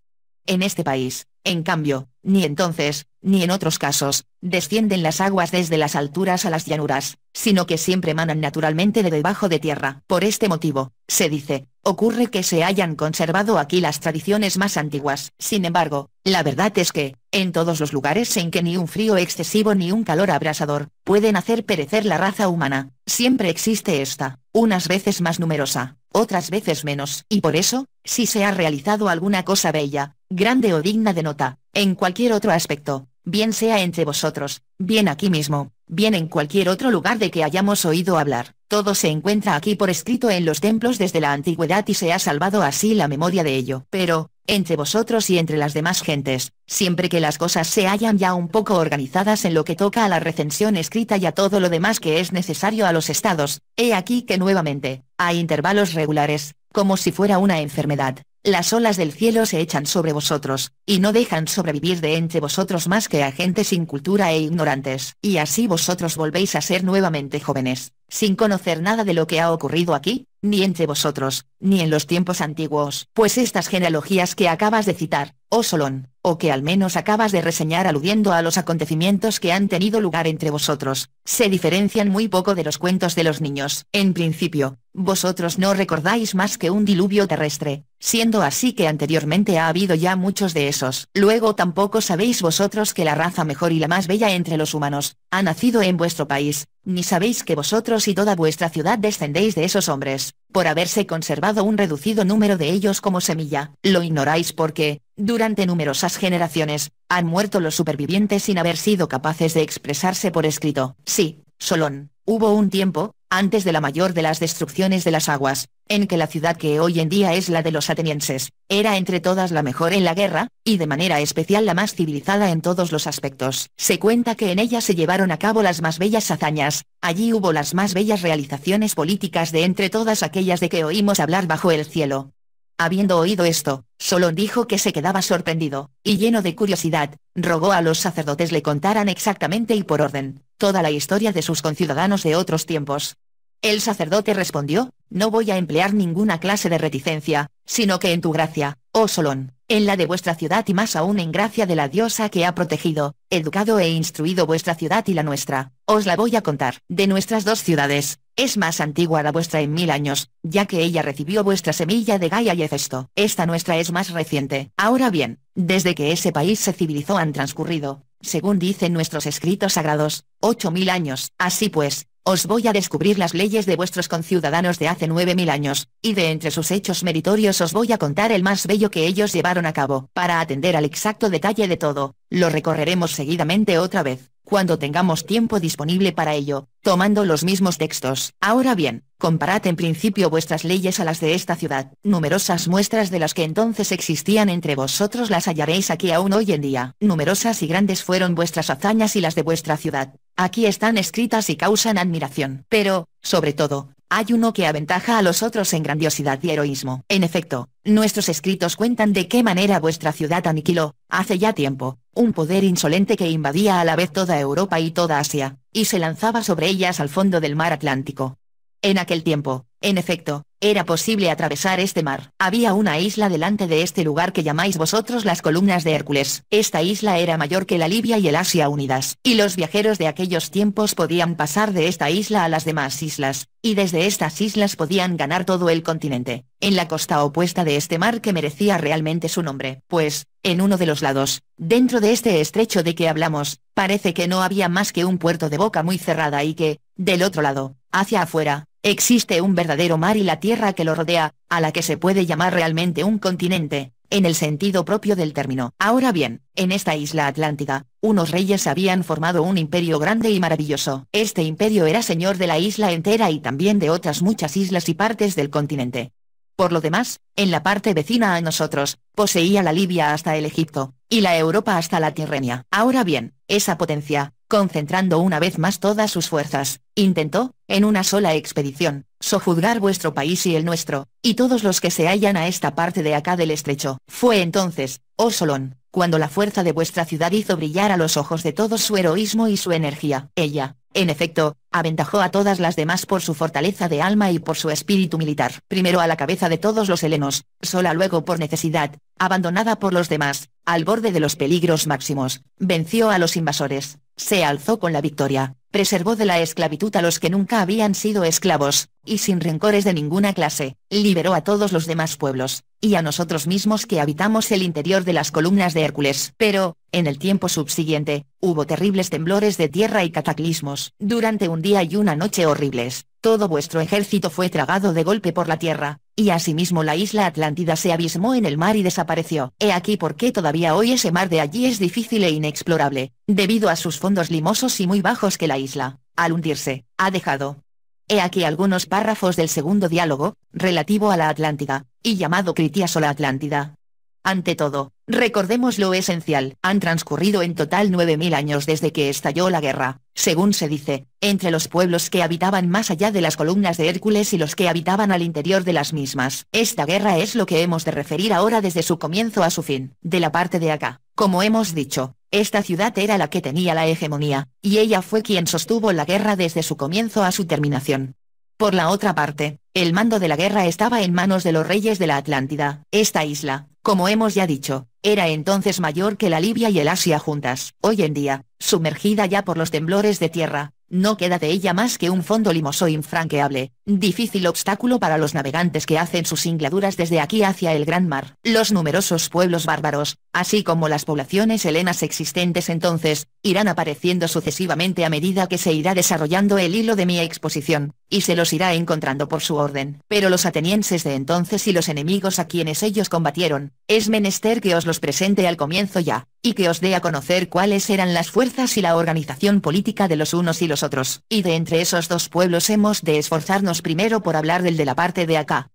S1: en este país, en cambio, ni entonces, ni en otros casos, descienden las aguas desde las alturas a las llanuras, sino que siempre manan naturalmente de debajo de tierra. Por este motivo, se dice, ocurre que se hayan conservado aquí las tradiciones más antiguas. Sin embargo, la verdad es que, en todos los lugares en que ni un frío excesivo ni un calor abrasador, pueden hacer perecer la raza humana, siempre existe esta, unas veces más numerosa, otras veces menos, y por eso, si se ha realizado alguna cosa bella, grande o digna de nota, en cualquier otro aspecto, bien sea entre vosotros, bien aquí mismo, bien en cualquier otro lugar de que hayamos oído hablar, todo se encuentra aquí por escrito en los templos desde la antigüedad y se ha salvado así la memoria de ello. Pero, entre vosotros y entre las demás gentes, siempre que las cosas se hayan ya un poco organizadas en lo que toca a la recensión escrita y a todo lo demás que es necesario a los estados, he aquí que nuevamente, a intervalos regulares, como si fuera una enfermedad, las olas del cielo se echan sobre vosotros, y no dejan sobrevivir de entre vosotros más que a gente sin cultura e ignorantes, y así vosotros volvéis a ser nuevamente jóvenes, sin conocer nada de lo que ha ocurrido aquí, ni entre vosotros, ni en los tiempos antiguos. Pues estas genealogías que acabas de citar, o oh Solón, o que al menos acabas de reseñar aludiendo a los acontecimientos que han tenido lugar entre vosotros, se diferencian muy poco de los cuentos de los niños. En principio, vosotros no recordáis más que un diluvio terrestre, Siendo así que anteriormente ha habido ya muchos de esos. Luego tampoco sabéis vosotros que la raza mejor y la más bella entre los humanos, ha nacido en vuestro país, ni sabéis que vosotros y toda vuestra ciudad descendéis de esos hombres, por haberse conservado un reducido número de ellos como semilla. Lo ignoráis porque, durante numerosas generaciones, han muerto los supervivientes sin haber sido capaces de expresarse por escrito. Sí, Solón, hubo un tiempo, antes de la mayor de las destrucciones de las aguas, en que la ciudad que hoy en día es la de los atenienses, era entre todas la mejor en la guerra, y de manera especial la más civilizada en todos los aspectos. Se cuenta que en ella se llevaron a cabo las más bellas hazañas, allí hubo las más bellas realizaciones políticas de entre todas aquellas de que oímos hablar bajo el cielo. Habiendo oído esto, Solón dijo que se quedaba sorprendido, y lleno de curiosidad, rogó a los sacerdotes le contaran exactamente y por orden, toda la historia de sus conciudadanos de otros tiempos. El sacerdote respondió, no voy a emplear ninguna clase de reticencia, sino que en tu gracia, oh Solón, en la de vuestra ciudad y más aún en gracia de la diosa que ha protegido, educado e instruido vuestra ciudad y la nuestra, os la voy a contar. De nuestras dos ciudades, es más antigua la vuestra en mil años, ya que ella recibió vuestra semilla de Gaia y Hefesto. Esta nuestra es más reciente. Ahora bien, desde que ese país se civilizó han transcurrido, según dicen nuestros escritos sagrados, ocho mil años. Así pues, os voy a descubrir las leyes de vuestros conciudadanos de hace 9000 años, y de entre sus hechos meritorios os voy a contar el más bello que ellos llevaron a cabo. Para atender al exacto detalle de todo, lo recorreremos seguidamente otra vez cuando tengamos tiempo disponible para ello, tomando los mismos textos. Ahora bien, comparad en principio vuestras leyes a las de esta ciudad, numerosas muestras de las que entonces existían entre vosotros las hallaréis aquí aún hoy en día. Numerosas y grandes fueron vuestras hazañas y las de vuestra ciudad. Aquí están escritas y causan admiración. Pero, sobre todo, hay uno que aventaja a los otros en grandiosidad y heroísmo. En efecto, nuestros escritos cuentan de qué manera vuestra ciudad aniquiló, hace ya tiempo, un poder insolente que invadía a la vez toda Europa y toda Asia, y se lanzaba sobre ellas al fondo del mar Atlántico. En aquel tiempo, en efecto, era posible atravesar este mar. Había una isla delante de este lugar que llamáis vosotros las columnas de Hércules. Esta isla era mayor que la Libia y el Asia unidas, y los viajeros de aquellos tiempos podían pasar de esta isla a las demás islas, y desde estas islas podían ganar todo el continente, en la costa opuesta de este mar que merecía realmente su nombre. Pues, en uno de los lados, dentro de este estrecho de que hablamos, parece que no había más que un puerto de boca muy cerrada y que, del otro lado, Hacia afuera, existe un verdadero mar y la tierra que lo rodea, a la que se puede llamar realmente un continente, en el sentido propio del término. Ahora bien, en esta isla atlántica, unos reyes habían formado un imperio grande y maravilloso. Este imperio era señor de la isla entera y también de otras muchas islas y partes del continente. Por lo demás, en la parte vecina a nosotros, poseía la Libia hasta el Egipto, y la Europa hasta la Tirrenia. Ahora bien, esa potencia, concentrando una vez más todas sus fuerzas, intentó, en una sola expedición, sojuzgar vuestro país y el nuestro, y todos los que se hallan a esta parte de acá del estrecho. Fue entonces, oh Solón, cuando la fuerza de vuestra ciudad hizo brillar a los ojos de todos su heroísmo y su energía. Ella, en efecto, aventajó a todas las demás por su fortaleza de alma y por su espíritu militar. Primero a la cabeza de todos los helenos, sola luego por necesidad, abandonada por los demás, al borde de los peligros máximos, venció a los invasores, se alzó con la victoria, preservó de la esclavitud a los que nunca habían sido esclavos, y sin rencores de ninguna clase, liberó a todos los demás pueblos, y a nosotros mismos que habitamos el interior de las columnas de Hércules. Pero, en el tiempo subsiguiente, hubo terribles temblores de tierra y cataclismos, durante un día y una noche horribles, todo vuestro ejército fue tragado de golpe por la tierra, y asimismo la isla Atlántida se abismó en el mar y desapareció. He aquí por qué todavía hoy ese mar de allí es difícil e inexplorable, debido a sus fondos limosos y muy bajos que la isla, al hundirse, ha dejado. He aquí algunos párrafos del segundo diálogo, relativo a la Atlántida, y llamado Critias o la Atlántida. Ante todo, recordemos lo esencial, han transcurrido en total 9.000 años desde que estalló la guerra, según se dice, entre los pueblos que habitaban más allá de las columnas de Hércules y los que habitaban al interior de las mismas. Esta guerra es lo que hemos de referir ahora desde su comienzo a su fin. De la parte de acá, como hemos dicho, esta ciudad era la que tenía la hegemonía, y ella fue quien sostuvo la guerra desde su comienzo a su terminación. Por la otra parte, el mando de la guerra estaba en manos de los reyes de la Atlántida. Esta isla, como hemos ya dicho, era entonces mayor que la Libia y el Asia juntas. Hoy en día, sumergida ya por los temblores de tierra, no queda de ella más que un fondo limoso infranqueable, difícil obstáculo para los navegantes que hacen sus singladuras desde aquí hacia el gran mar. Los numerosos pueblos bárbaros, así como las poblaciones helenas existentes entonces, irán apareciendo sucesivamente a medida que se irá desarrollando el hilo de mi exposición y se los irá encontrando por su orden. Pero los atenienses de entonces y los enemigos a quienes ellos combatieron, es menester que os los presente al comienzo ya, y que os dé a conocer cuáles eran las fuerzas y la organización política de los unos y los otros. Y de entre esos dos pueblos hemos de esforzarnos primero por hablar del de la parte de acá.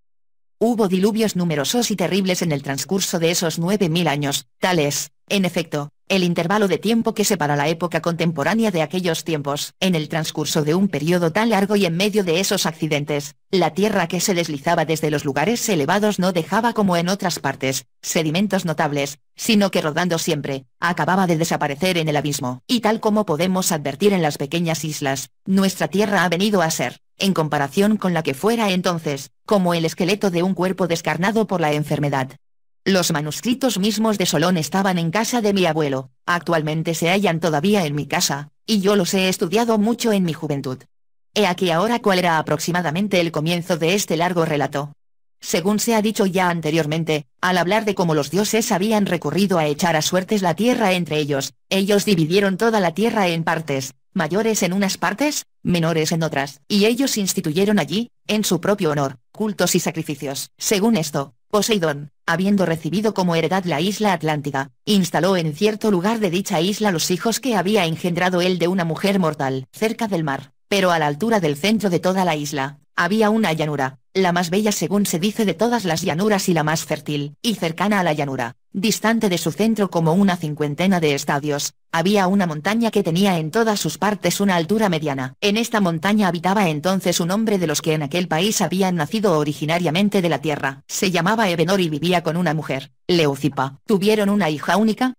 S1: Hubo diluvios numerosos y terribles en el transcurso de esos nueve mil años, tales, en efecto, el intervalo de tiempo que separa la época contemporánea de aquellos tiempos. En el transcurso de un periodo tan largo y en medio de esos accidentes, la tierra que se deslizaba desde los lugares elevados no dejaba como en otras partes, sedimentos notables, sino que rodando siempre, acababa de desaparecer en el abismo. Y tal como podemos advertir en las pequeñas islas, nuestra tierra ha venido a ser, en comparación con la que fuera entonces, como el esqueleto de un cuerpo descarnado por la enfermedad, los manuscritos mismos de Solón estaban en casa de mi abuelo, actualmente se hallan todavía en mi casa, y yo los he estudiado mucho en mi juventud. He aquí ahora cuál era aproximadamente el comienzo de este largo relato. Según se ha dicho ya anteriormente, al hablar de cómo los dioses habían recurrido a echar a suertes la tierra entre ellos, ellos dividieron toda la tierra en partes, mayores en unas partes, menores en otras, y ellos instituyeron allí, en su propio honor, cultos y sacrificios. Según esto, Poseidón, habiendo recibido como heredad la isla Atlántida, instaló en cierto lugar de dicha isla los hijos que había engendrado él de una mujer mortal, cerca del mar, pero a la altura del centro de toda la isla, había una llanura, la más bella según se dice de todas las llanuras y la más fértil, y cercana a la llanura, Distante de su centro como una cincuentena de estadios, había una montaña que tenía en todas sus partes una altura mediana. En esta montaña habitaba entonces un hombre de los que en aquel país habían nacido originariamente de la tierra. Se llamaba Ebenor y vivía con una mujer, Leucipa. Tuvieron una hija única,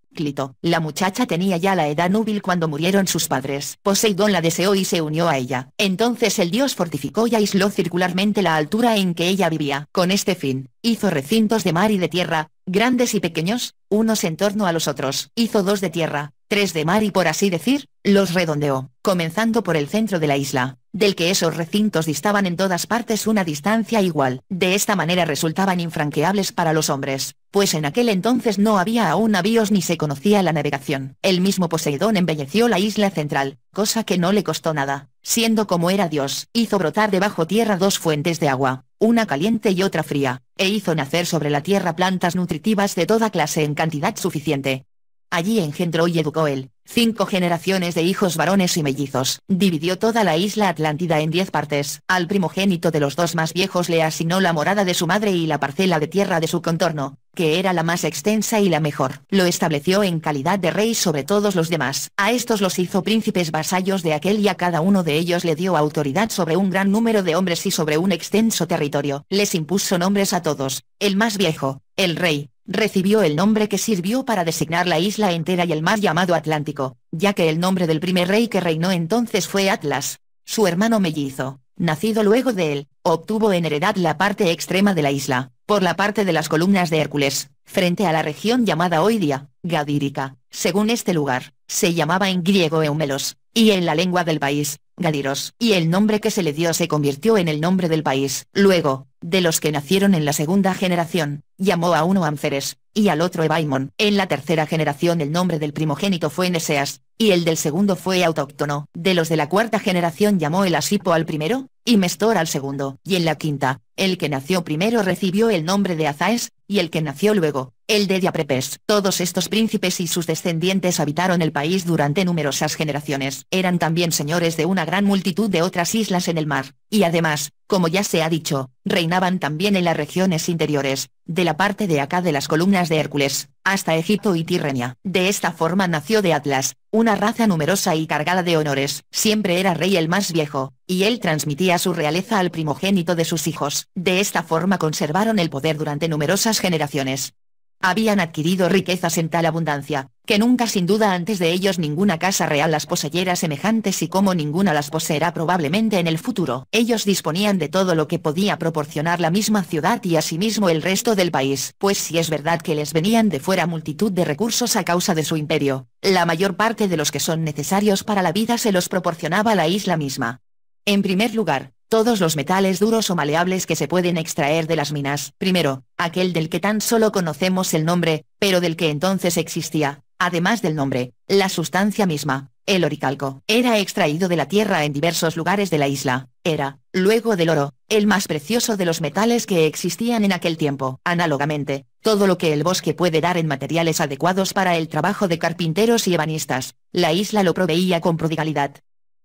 S1: la muchacha tenía ya la edad núbil cuando murieron sus padres. Poseidón la deseó y se unió a ella. Entonces el dios fortificó y aisló circularmente la altura en que ella vivía. Con este fin, hizo recintos de mar y de tierra, grandes y pequeños, unos en torno a los otros. Hizo dos de tierra, tres de mar y por así decir, los redondeó, comenzando por el centro de la isla, del que esos recintos distaban en todas partes una distancia igual. De esta manera resultaban infranqueables para los hombres, pues en aquel entonces no había aún navíos ni se conocía la navegación. El mismo Poseidón embelleció la isla central, cosa que no le costó nada, siendo como era Dios. Hizo brotar debajo tierra dos fuentes de agua, una caliente y otra fría, e hizo nacer sobre la tierra plantas nutritivas de toda clase en cantidad suficiente, Allí engendró y educó él, cinco generaciones de hijos varones y mellizos. Dividió toda la isla Atlántida en diez partes. Al primogénito de los dos más viejos le asignó la morada de su madre y la parcela de tierra de su contorno, que era la más extensa y la mejor. Lo estableció en calidad de rey sobre todos los demás. A estos los hizo príncipes vasallos de aquel y a cada uno de ellos le dio autoridad sobre un gran número de hombres y sobre un extenso territorio. Les impuso nombres a todos, el más viejo, el rey, recibió el nombre que sirvió para designar la isla entera y el más llamado Atlántico, ya que el nombre del primer rey que reinó entonces fue Atlas. Su hermano mellizo, nacido luego de él, obtuvo en heredad la parte extrema de la isla, por la parte de las columnas de Hércules, frente a la región llamada hoy día, Gadírica, según este lugar, se llamaba en griego Eumelos, y en la lengua del país, Gadiros, y el nombre que se le dio se convirtió en el nombre del país. Luego, de los que nacieron en la segunda generación, llamó a uno Amceres, y al otro Ebaimon. En la tercera generación el nombre del primogénito fue Neseas, y el del segundo fue autóctono. De los de la cuarta generación llamó el Asipo al primero, y Mestor al segundo, y en la quinta, el que nació primero recibió el nombre de Azaes, y el que nació luego, el de Diaprepes. Todos estos príncipes y sus descendientes habitaron el país durante numerosas generaciones. Eran también señores de una gran multitud de otras islas en el mar, y además, como ya se ha dicho, reinaban también en las regiones interiores, de la parte de acá de las columnas de Hércules, hasta Egipto y Tirrenia. De esta forma nació de Atlas, una raza numerosa y cargada de honores. Siempre era rey el más viejo, y él transmitía su realeza al primogénito de sus hijos. De esta forma conservaron el poder durante numerosas generaciones. Habían adquirido riquezas en tal abundancia, que nunca sin duda antes de ellos ninguna casa real las poseyera semejantes y como ninguna las poseerá probablemente en el futuro. Ellos disponían de todo lo que podía proporcionar la misma ciudad y asimismo el resto del país. Pues si es verdad que les venían de fuera multitud de recursos a causa de su imperio, la mayor parte de los que son necesarios para la vida se los proporcionaba la isla misma. En primer lugar, todos los metales duros o maleables que se pueden extraer de las minas. Primero, aquel del que tan solo conocemos el nombre, pero del que entonces existía, además del nombre, la sustancia misma, el oricalco. Era extraído de la tierra en diversos lugares de la isla. Era, luego del oro, el más precioso de los metales que existían en aquel tiempo. Análogamente, todo lo que el bosque puede dar en materiales adecuados para el trabajo de carpinteros y ebanistas, la isla lo proveía con prodigalidad.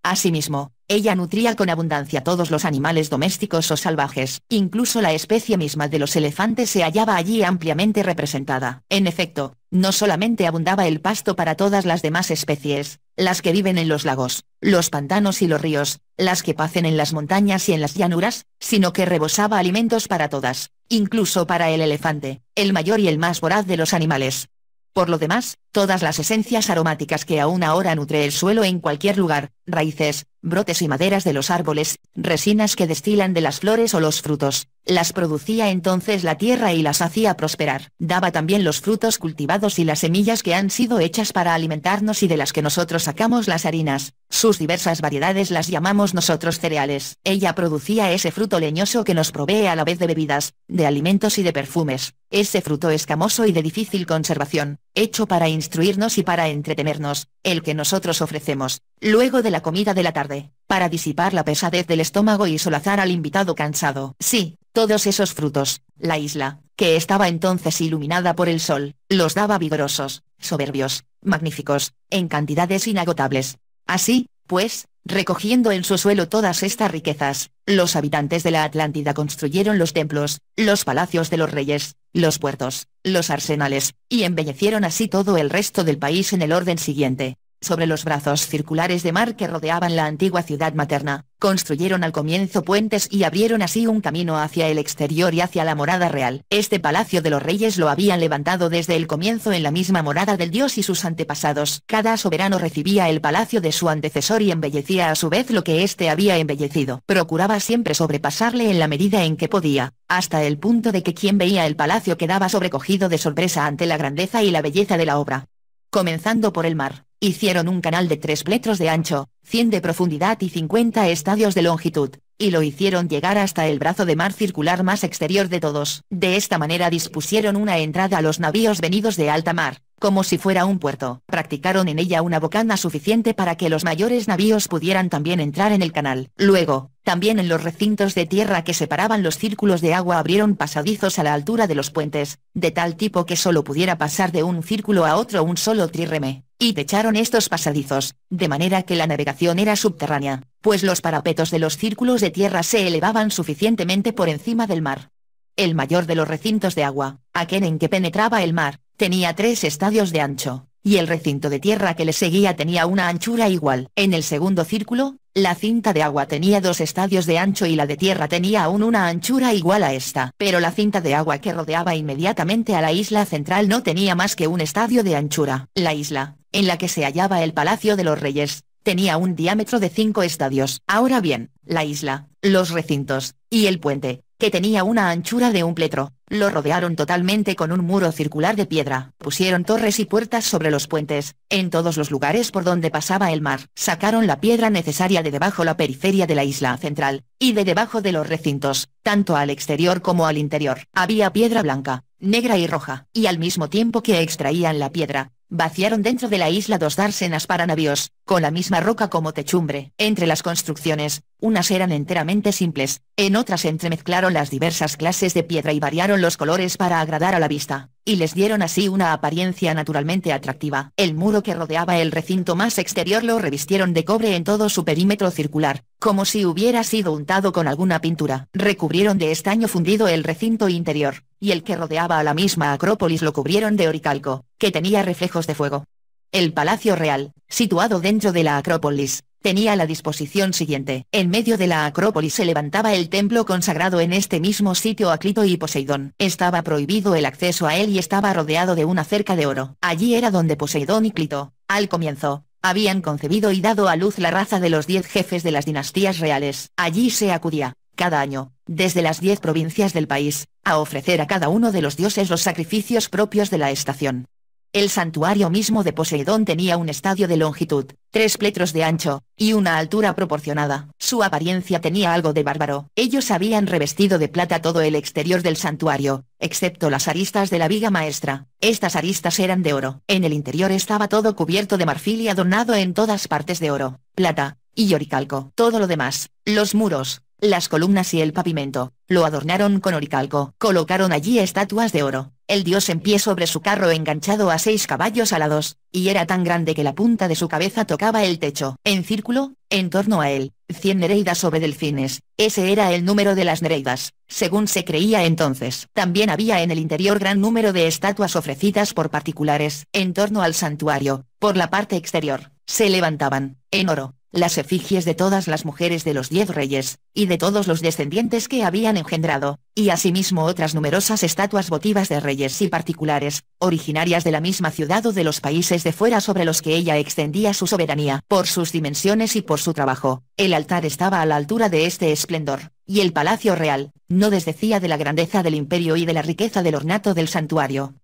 S1: Asimismo, ella nutría con abundancia todos los animales domésticos o salvajes, incluso la especie misma de los elefantes se hallaba allí ampliamente representada. En efecto, no solamente abundaba el pasto para todas las demás especies, las que viven en los lagos, los pantanos y los ríos, las que pacen en las montañas y en las llanuras, sino que rebosaba alimentos para todas, incluso para el elefante, el mayor y el más voraz de los animales, por lo demás, todas las esencias aromáticas que aún ahora nutre el suelo en cualquier lugar, raíces, brotes y maderas de los árboles, resinas que destilan de las flores o los frutos, las producía entonces la tierra y las hacía prosperar. Daba también los frutos cultivados y las semillas que han sido hechas para alimentarnos y de las que nosotros sacamos las harinas. Sus diversas variedades las llamamos nosotros cereales. Ella producía ese fruto leñoso que nos provee a la vez de bebidas, de alimentos y de perfumes. Ese fruto escamoso y de difícil conservación, hecho para instruirnos y para entretenernos, el que nosotros ofrecemos, luego de la comida de la tarde, para disipar la pesadez del estómago y solazar al invitado cansado. Sí, todos esos frutos, la isla, que estaba entonces iluminada por el sol, los daba vigorosos, soberbios, magníficos, en cantidades inagotables. Así, pues, Recogiendo en su suelo todas estas riquezas, los habitantes de la Atlántida construyeron los templos, los palacios de los reyes, los puertos, los arsenales, y embellecieron así todo el resto del país en el orden siguiente sobre los brazos circulares de mar que rodeaban la antigua ciudad materna, construyeron al comienzo puentes y abrieron así un camino hacia el exterior y hacia la morada real. Este palacio de los reyes lo habían levantado desde el comienzo en la misma morada del dios y sus antepasados. Cada soberano recibía el palacio de su antecesor y embellecía a su vez lo que éste había embellecido. Procuraba siempre sobrepasarle en la medida en que podía, hasta el punto de que quien veía el palacio quedaba sobrecogido de sorpresa ante la grandeza y la belleza de la obra. Comenzando por el mar. Hicieron un canal de 3 metros de ancho, 100 de profundidad y 50 estadios de longitud, y lo hicieron llegar hasta el brazo de mar circular más exterior de todos. De esta manera dispusieron una entrada a los navíos venidos de alta mar, como si fuera un puerto. Practicaron en ella una bocana suficiente para que los mayores navíos pudieran también entrar en el canal. Luego, también en los recintos de tierra que separaban los círculos de agua abrieron pasadizos a la altura de los puentes, de tal tipo que solo pudiera pasar de un círculo a otro un solo tríreme y techaron estos pasadizos, de manera que la navegación era subterránea, pues los parapetos de los círculos de tierra se elevaban suficientemente por encima del mar. El mayor de los recintos de agua, aquel en que penetraba el mar, Tenía tres estadios de ancho, y el recinto de tierra que le seguía tenía una anchura igual. En el segundo círculo, la cinta de agua tenía dos estadios de ancho y la de tierra tenía aún una anchura igual a esta. Pero la cinta de agua que rodeaba inmediatamente a la isla central no tenía más que un estadio de anchura. La isla, en la que se hallaba el Palacio de los Reyes, tenía un diámetro de cinco estadios. Ahora bien, la isla, los recintos, y el puente, que tenía una anchura de un pletro, lo rodearon totalmente con un muro circular de piedra, pusieron torres y puertas sobre los puentes, en todos los lugares por donde pasaba el mar, sacaron la piedra necesaria de debajo la periferia de la isla central, y de debajo de los recintos, tanto al exterior como al interior. Había piedra blanca, negra y roja, y al mismo tiempo que extraían la piedra, vaciaron dentro de la isla dos dársenas para navíos, con la misma roca como techumbre. Entre las construcciones, unas eran enteramente simples, en otras entremezclaron las diversas clases de piedra y variaron los colores para agradar a la vista, y les dieron así una apariencia naturalmente atractiva. El muro que rodeaba el recinto más exterior lo revistieron de cobre en todo su perímetro circular, como si hubiera sido untado con alguna pintura. Recubrieron de estaño fundido el recinto interior, y el que rodeaba a la misma Acrópolis lo cubrieron de oricalco, que tenía reflejos de fuego. El Palacio Real, situado dentro de la Acrópolis, tenía la disposición siguiente. En medio de la Acrópolis se levantaba el templo consagrado en este mismo sitio a Clito y Poseidón. Estaba prohibido el acceso a él y estaba rodeado de una cerca de oro. Allí era donde Poseidón y Clito, al comienzo, habían concebido y dado a luz la raza de los diez jefes de las dinastías reales. Allí se acudía, cada año, desde las diez provincias del país, a ofrecer a cada uno de los dioses los sacrificios propios de la estación. El santuario mismo de Poseidón tenía un estadio de longitud, tres pletros de ancho, y una altura proporcionada. Su apariencia tenía algo de bárbaro. Ellos habían revestido de plata todo el exterior del santuario, excepto las aristas de la viga maestra. Estas aristas eran de oro. En el interior estaba todo cubierto de marfil y adornado en todas partes de oro, plata, y oricalco. Todo lo demás, los muros, las columnas y el pavimento, lo adornaron con oricalco. Colocaron allí estatuas de oro, el dios en pie sobre su carro enganchado a seis caballos alados, y era tan grande que la punta de su cabeza tocaba el techo. En círculo, en torno a él, cien nereidas sobre delfines, ese era el número de las nereidas, según se creía entonces. También había en el interior gran número de estatuas ofrecidas por particulares, en torno al santuario, por la parte exterior, se levantaban, en oro, las efigies de todas las mujeres de los diez reyes, y de todos los descendientes que habían engendrado, y asimismo otras numerosas estatuas votivas de reyes y particulares, originarias de la misma ciudad o de los países de fuera sobre los que ella extendía su soberanía. Por sus dimensiones y por su trabajo, el altar estaba a la altura de este esplendor, y el palacio real, no desdecía de la grandeza del imperio y de la riqueza del ornato del santuario.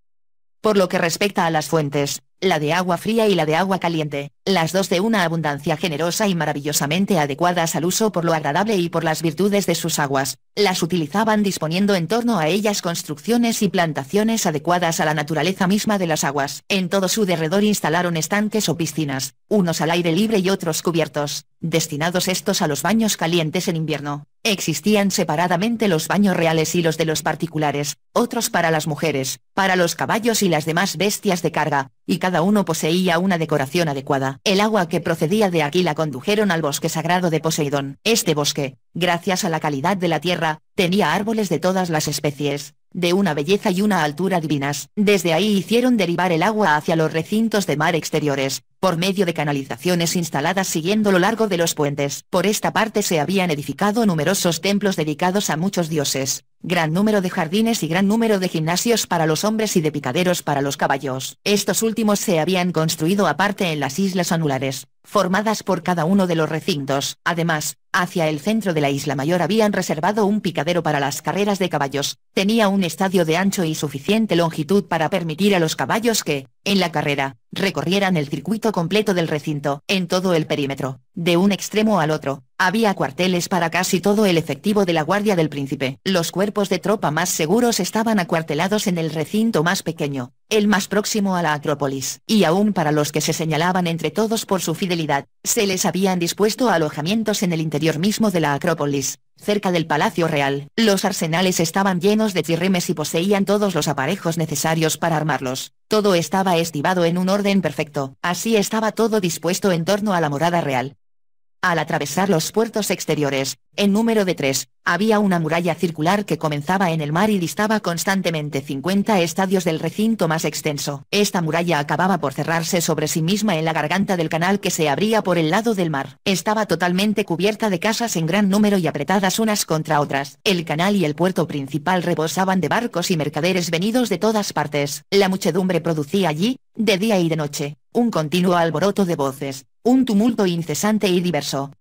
S1: Por lo que respecta a las fuentes, la de agua fría y la de agua caliente, las dos de una abundancia generosa y maravillosamente adecuadas al uso por lo agradable y por las virtudes de sus aguas, las utilizaban disponiendo en torno a ellas construcciones y plantaciones adecuadas a la naturaleza misma de las aguas. En todo su derredor instalaron estanques o piscinas, unos al aire libre y otros cubiertos, destinados estos a los baños calientes en invierno. Existían separadamente los baños reales y los de los particulares, otros para las mujeres, para los caballos y las demás bestias de carga, y cada uno poseía una decoración adecuada el agua que procedía de aquí la condujeron al bosque sagrado de Poseidón. Este bosque, gracias a la calidad de la tierra, tenía árboles de todas las especies, de una belleza y una altura divinas. Desde ahí hicieron derivar el agua hacia los recintos de mar exteriores, por medio de canalizaciones instaladas siguiendo lo largo de los puentes. Por esta parte se habían edificado numerosos templos dedicados a muchos dioses, gran número de jardines y gran número de gimnasios para los hombres y de picaderos para los caballos. Estos últimos se habían construido aparte en las islas anulares, formadas por cada uno de los recintos. Además, hacia el centro de la isla mayor habían reservado un picadero para las carreras de caballos, tenía un estadio de ancho y suficiente longitud para permitir a los caballos que, en la carrera, recorrieran el circuito completo del recinto, en todo el perímetro, de un extremo al otro, había cuarteles para casi todo el efectivo de la Guardia del Príncipe. Los cuerpos de tropa más seguros estaban acuartelados en el recinto más pequeño, el más próximo a la Acrópolis. Y aún para los que se señalaban entre todos por su fidelidad, se les habían dispuesto alojamientos en el interior mismo de la Acrópolis, cerca del Palacio Real. Los arsenales estaban llenos de tirremes y poseían todos los aparejos necesarios para armarlos. Todo estaba estivado en un orden perfecto. Así estaba todo dispuesto en torno a la morada real, al atravesar los puertos exteriores, en número de tres, había una muralla circular que comenzaba en el mar y distaba constantemente 50 estadios del recinto más extenso. Esta muralla acababa por cerrarse sobre sí misma en la garganta del canal que se abría por el lado del mar. Estaba totalmente cubierta de casas en gran número y apretadas unas contra otras. El canal y el puerto principal rebosaban de barcos y mercaderes venidos de todas partes. La muchedumbre producía allí, de día y de noche, un continuo alboroto de voces, un tumulto incesante y diverso.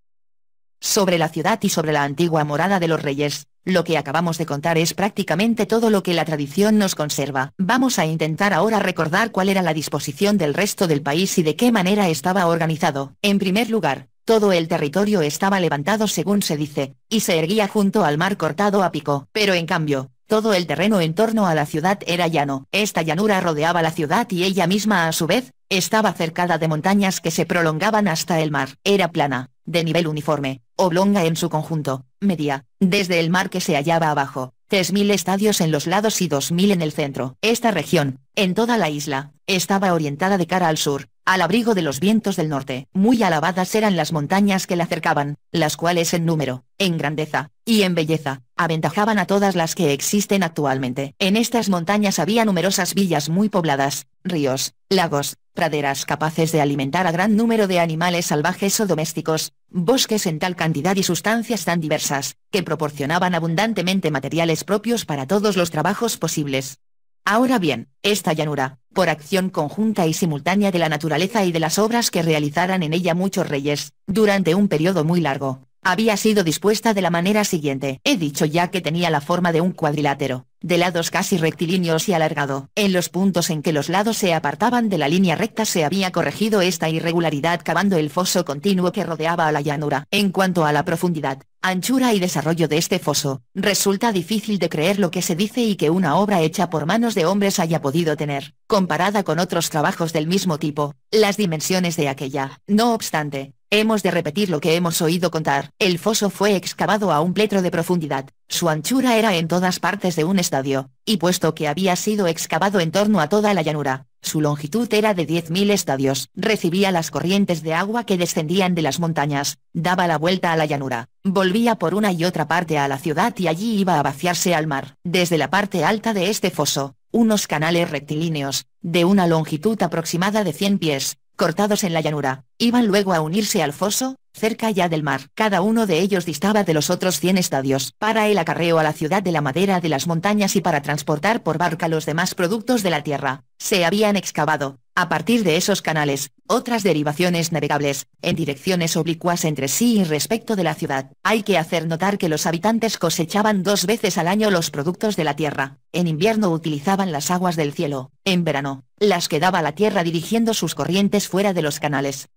S1: Sobre la ciudad y sobre la antigua morada de los reyes, lo que acabamos de contar es prácticamente todo lo que la tradición nos conserva. Vamos a intentar ahora recordar cuál era la disposición del resto del país y de qué manera estaba organizado. En primer lugar, todo el territorio estaba levantado según se dice, y se erguía junto al mar cortado a pico. Pero en cambio, todo el terreno en torno a la ciudad era llano. Esta llanura rodeaba la ciudad y ella misma a su vez, estaba cercada de montañas que se prolongaban hasta el mar. Era plana, de nivel uniforme, oblonga en su conjunto, media, desde el mar que se hallaba abajo, 3.000 estadios en los lados y 2.000 en el centro. Esta región, en toda la isla, estaba orientada de cara al sur, al abrigo de los vientos del norte. Muy alabadas eran las montañas que la cercaban, las cuales en número, en grandeza, y en belleza, aventajaban a todas las que existen actualmente. En estas montañas había numerosas villas muy pobladas, ríos, lagos, praderas capaces de alimentar a gran número de animales salvajes o domésticos, bosques en tal cantidad y sustancias tan diversas, que proporcionaban abundantemente materiales propios para todos los trabajos posibles. Ahora bien, esta llanura, por acción conjunta y simultánea de la naturaleza y de las obras que realizaran en ella muchos reyes, durante un periodo muy largo, había sido dispuesta de la manera siguiente. He dicho ya que tenía la forma de un cuadrilátero, de lados casi rectilíneos y alargado. En los puntos en que los lados se apartaban de la línea recta se había corregido esta irregularidad cavando el foso continuo que rodeaba a la llanura. En cuanto a la profundidad, anchura y desarrollo de este foso, resulta difícil de creer lo que se dice y que una obra hecha por manos de hombres haya podido tener, comparada con otros trabajos del mismo tipo, las dimensiones de aquella. No obstante, Hemos de repetir lo que hemos oído contar. El foso fue excavado a un pletro de profundidad. Su anchura era en todas partes de un estadio, y puesto que había sido excavado en torno a toda la llanura, su longitud era de 10.000 estadios. Recibía las corrientes de agua que descendían de las montañas, daba la vuelta a la llanura, volvía por una y otra parte a la ciudad y allí iba a vaciarse al mar. Desde la parte alta de este foso, unos canales rectilíneos, de una longitud aproximada de 100 pies, cortados en la llanura, iban luego a unirse al foso, cerca ya del mar. Cada uno de ellos distaba de los otros 100 estadios, para el acarreo a la ciudad de la madera de las montañas y para transportar por barca los demás productos de la tierra. Se habían excavado, a partir de esos canales, otras derivaciones navegables, en direcciones oblicuas entre sí y respecto de la ciudad. Hay que hacer notar que los habitantes cosechaban dos veces al año los productos de la tierra. En invierno utilizaban las aguas del cielo, en verano, las que daba la tierra dirigiendo sus corrientes fuera de los canales.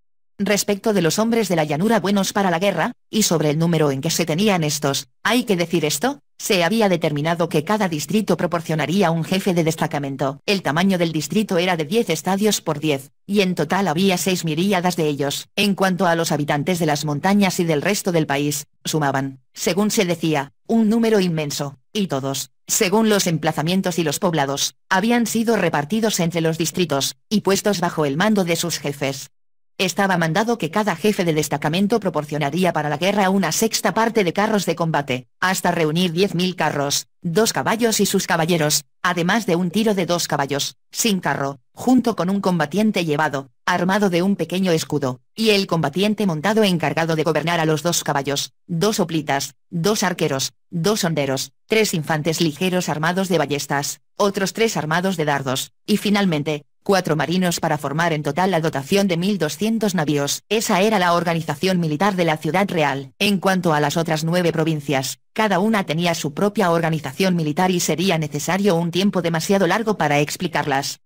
S1: Respecto de los hombres de la llanura buenos para la guerra, y sobre el número en que se tenían estos, hay que decir esto, se había determinado que cada distrito proporcionaría un jefe de destacamento. El tamaño del distrito era de 10 estadios por 10, y en total había 6 miríadas de ellos. En cuanto a los habitantes de las montañas y del resto del país, sumaban, según se decía, un número inmenso, y todos, según los emplazamientos y los poblados, habían sido repartidos entre los distritos, y puestos bajo el mando de sus jefes. Estaba mandado que cada jefe de destacamento proporcionaría para la guerra una sexta parte de carros de combate, hasta reunir 10.000 carros, dos caballos y sus caballeros, además de un tiro de dos caballos, sin carro, junto con un combatiente llevado, armado de un pequeño escudo, y el combatiente montado encargado de gobernar a los dos caballos, dos oplitas, dos arqueros, dos honderos, tres infantes ligeros armados de ballestas, otros tres armados de dardos, y finalmente, cuatro marinos para formar en total la dotación de 1.200 navíos. Esa era la organización militar de la ciudad real. En cuanto a las otras nueve provincias, cada una tenía su propia organización militar y sería necesario un tiempo demasiado largo para explicarlas.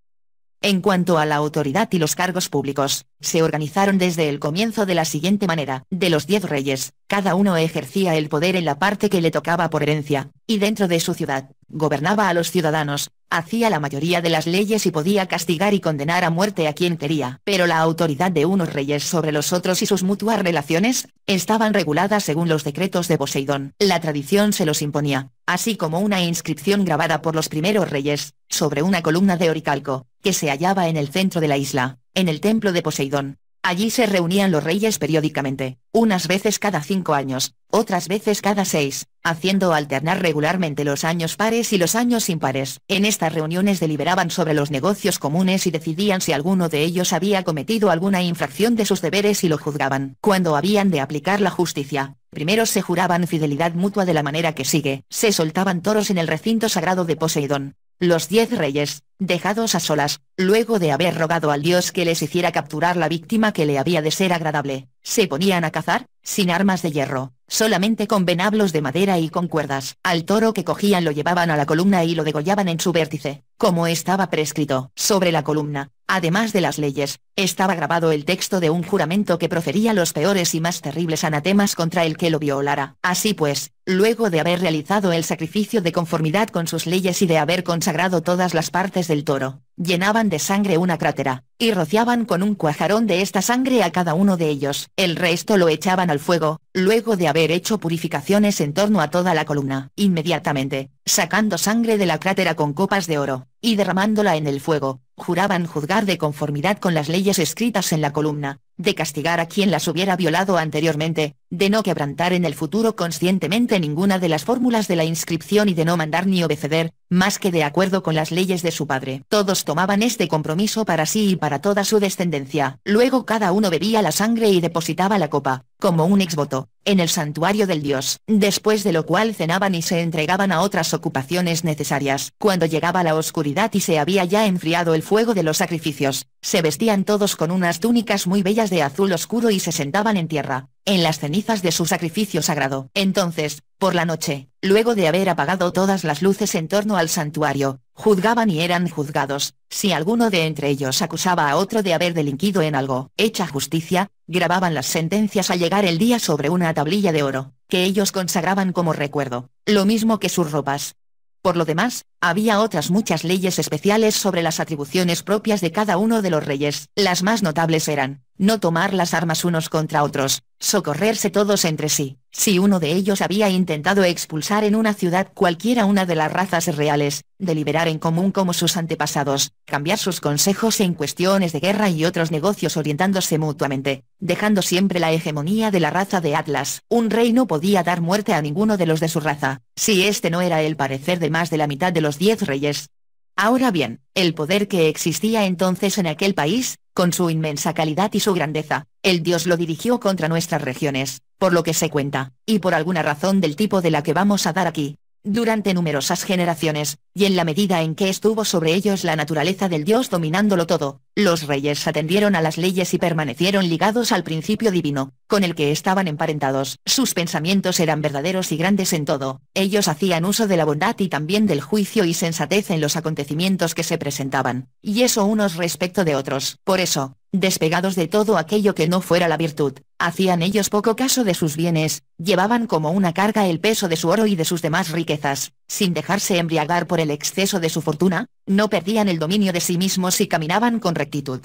S1: En cuanto a la autoridad y los cargos públicos, se organizaron desde el comienzo de la siguiente manera. De los diez reyes, cada uno ejercía el poder en la parte que le tocaba por herencia, y dentro de su ciudad, gobernaba a los ciudadanos, hacía la mayoría de las leyes y podía castigar y condenar a muerte a quien quería. Pero la autoridad de unos reyes sobre los otros y sus mutuas relaciones, estaban reguladas según los decretos de Poseidón. La tradición se los imponía, así como una inscripción grabada por los primeros reyes, sobre una columna de oricalco, que se hallaba en el centro de la isla, en el templo de Poseidón. Allí se reunían los reyes periódicamente, unas veces cada cinco años, otras veces cada seis, haciendo alternar regularmente los años pares y los años impares. En estas reuniones deliberaban sobre los negocios comunes y decidían si alguno de ellos había cometido alguna infracción de sus deberes y lo juzgaban. Cuando habían de aplicar la justicia, primero se juraban fidelidad mutua de la manera que sigue. Se soltaban toros en el recinto sagrado de Poseidón, los diez reyes, dejados a solas, luego de haber rogado al dios que les hiciera capturar la víctima que le había de ser agradable, se ponían a cazar, sin armas de hierro, solamente con venablos de madera y con cuerdas. Al toro que cogían lo llevaban a la columna y lo degollaban en su vértice como estaba prescrito, sobre la columna, además de las leyes, estaba grabado el texto de un juramento que profería los peores y más terribles anatemas contra el que lo violara. Así pues, luego de haber realizado el sacrificio de conformidad con sus leyes y de haber consagrado todas las partes del toro, llenaban de sangre una crátera, y rociaban con un cuajarón de esta sangre a cada uno de ellos. El resto lo echaban al fuego, luego de haber hecho purificaciones en torno a toda la columna. Inmediatamente, sacando sangre de la crátera con copas de oro y derramándola en el fuego, juraban juzgar de conformidad con las leyes escritas en la columna, de castigar a quien las hubiera violado anteriormente, de no quebrantar en el futuro conscientemente ninguna de las fórmulas de la inscripción y de no mandar ni obedecer, más que de acuerdo con las leyes de su padre. Todos tomaban este compromiso para sí y para toda su descendencia. Luego cada uno bebía la sangre y depositaba la copa, como un exvoto, en el santuario del dios, después de lo cual cenaban y se entregaban a otras ocupaciones necesarias. Cuando llegaba la oscuridad, y se había ya enfriado el fuego de los sacrificios, se vestían todos con unas túnicas muy bellas de azul oscuro y se sentaban en tierra, en las cenizas de su sacrificio sagrado. Entonces, por la noche, luego de haber apagado todas las luces en torno al santuario, juzgaban y eran juzgados, si alguno de entre ellos acusaba a otro de haber delinquido en algo. Hecha justicia, grababan las sentencias al llegar el día sobre una tablilla de oro, que ellos consagraban como recuerdo, lo mismo que sus ropas, por lo demás, había otras muchas leyes especiales sobre las atribuciones propias de cada uno de los reyes. Las más notables eran, no tomar las armas unos contra otros, socorrerse todos entre sí. Si uno de ellos había intentado expulsar en una ciudad cualquiera una de las razas reales, deliberar en común como sus antepasados, cambiar sus consejos en cuestiones de guerra y otros negocios orientándose mutuamente, dejando siempre la hegemonía de la raza de Atlas. Un rey no podía dar muerte a ninguno de los de su raza, si este no era el parecer de más de la mitad de los diez reyes. Ahora bien, el poder que existía entonces en aquel país, con su inmensa calidad y su grandeza, el Dios lo dirigió contra nuestras regiones, por lo que se cuenta, y por alguna razón del tipo de la que vamos a dar aquí, durante numerosas generaciones, y en la medida en que estuvo sobre ellos la naturaleza del dios dominándolo todo, los reyes atendieron a las leyes y permanecieron ligados al principio divino, con el que estaban emparentados. Sus pensamientos eran verdaderos y grandes en todo, ellos hacían uso de la bondad y también del juicio y sensatez en los acontecimientos que se presentaban, y eso unos respecto de otros. Por eso, Despegados de todo aquello que no fuera la virtud, hacían ellos poco caso de sus bienes, llevaban como una carga el peso de su oro y de sus demás riquezas, sin dejarse embriagar por el exceso de su fortuna, no perdían el dominio de sí mismos y caminaban con rectitud,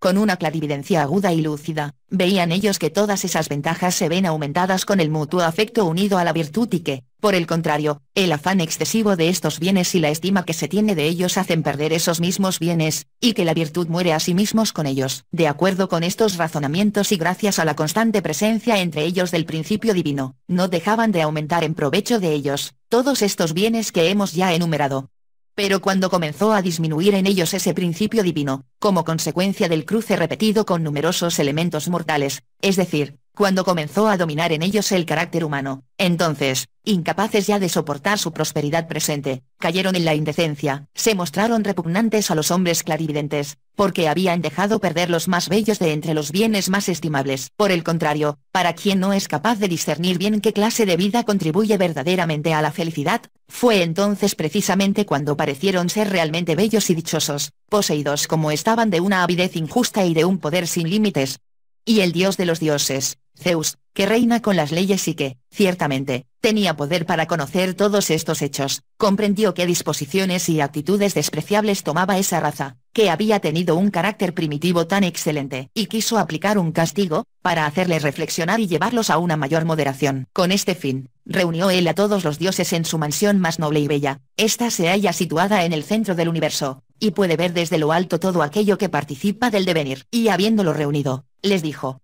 S1: con una clarividencia aguda y lúcida, veían ellos que todas esas ventajas se ven aumentadas con el mutuo afecto unido a la virtud y que, por el contrario, el afán excesivo de estos bienes y la estima que se tiene de ellos hacen perder esos mismos bienes, y que la virtud muere a sí mismos con ellos. De acuerdo con estos razonamientos y gracias a la constante presencia entre ellos del principio divino, no dejaban de aumentar en provecho de ellos, todos estos bienes que hemos ya enumerado. Pero cuando comenzó a disminuir en ellos ese principio divino, como consecuencia del cruce repetido con numerosos elementos mortales, es decir, cuando comenzó a dominar en ellos el carácter humano, entonces, incapaces ya de soportar su prosperidad presente, cayeron en la indecencia, se mostraron repugnantes a los hombres clarividentes, porque habían dejado perder los más bellos de entre los bienes más estimables. Por el contrario, para quien no es capaz de discernir bien qué clase de vida contribuye verdaderamente a la felicidad, fue entonces precisamente cuando parecieron ser realmente bellos y dichosos, poseídos como este de una avidez injusta y de un poder sin límites. Y el dios de los dioses, Zeus, que reina con las leyes y que, ciertamente, tenía poder para conocer todos estos hechos, comprendió qué disposiciones y actitudes despreciables tomaba esa raza, que había tenido un carácter primitivo tan excelente, y quiso aplicar un castigo, para hacerles reflexionar y llevarlos a una mayor moderación. Con este fin, reunió él a todos los dioses en su mansión más noble y bella, esta se halla situada en el centro del universo, y puede ver desde lo alto todo aquello que participa del devenir. Y habiéndolo reunido, les dijo,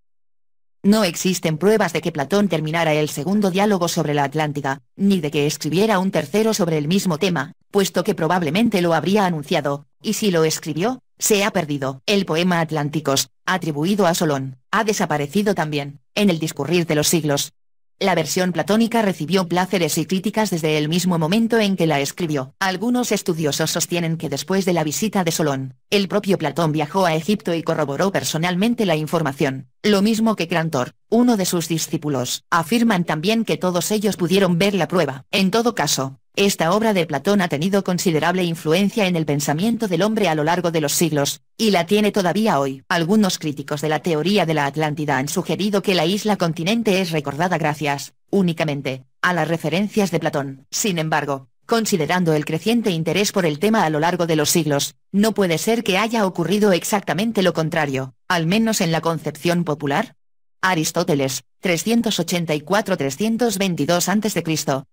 S1: no existen pruebas de que Platón terminara el segundo diálogo sobre la Atlántida, ni de que escribiera un tercero sobre el mismo tema, puesto que probablemente lo habría anunciado, y si lo escribió, se ha perdido. El poema Atlánticos, atribuido a Solón, ha desaparecido también, en el discurrir de los siglos, la versión platónica recibió placeres y críticas desde el mismo momento en que la escribió. Algunos estudiosos sostienen que después de la visita de Solón, el propio Platón viajó a Egipto y corroboró personalmente la información, lo mismo que Crantor, uno de sus discípulos. Afirman también que todos ellos pudieron ver la prueba. En todo caso, esta obra de Platón ha tenido considerable influencia en el pensamiento del hombre a lo largo de los siglos, y la tiene todavía hoy. Algunos críticos de la teoría de la Atlántida han sugerido que la isla continente es recordada gracias, únicamente, a las referencias de Platón. Sin embargo, Considerando el creciente interés por el tema a lo largo de los siglos, no puede ser que haya ocurrido exactamente lo contrario, al menos en la concepción popular, Aristóteles, 384-322 a.C.,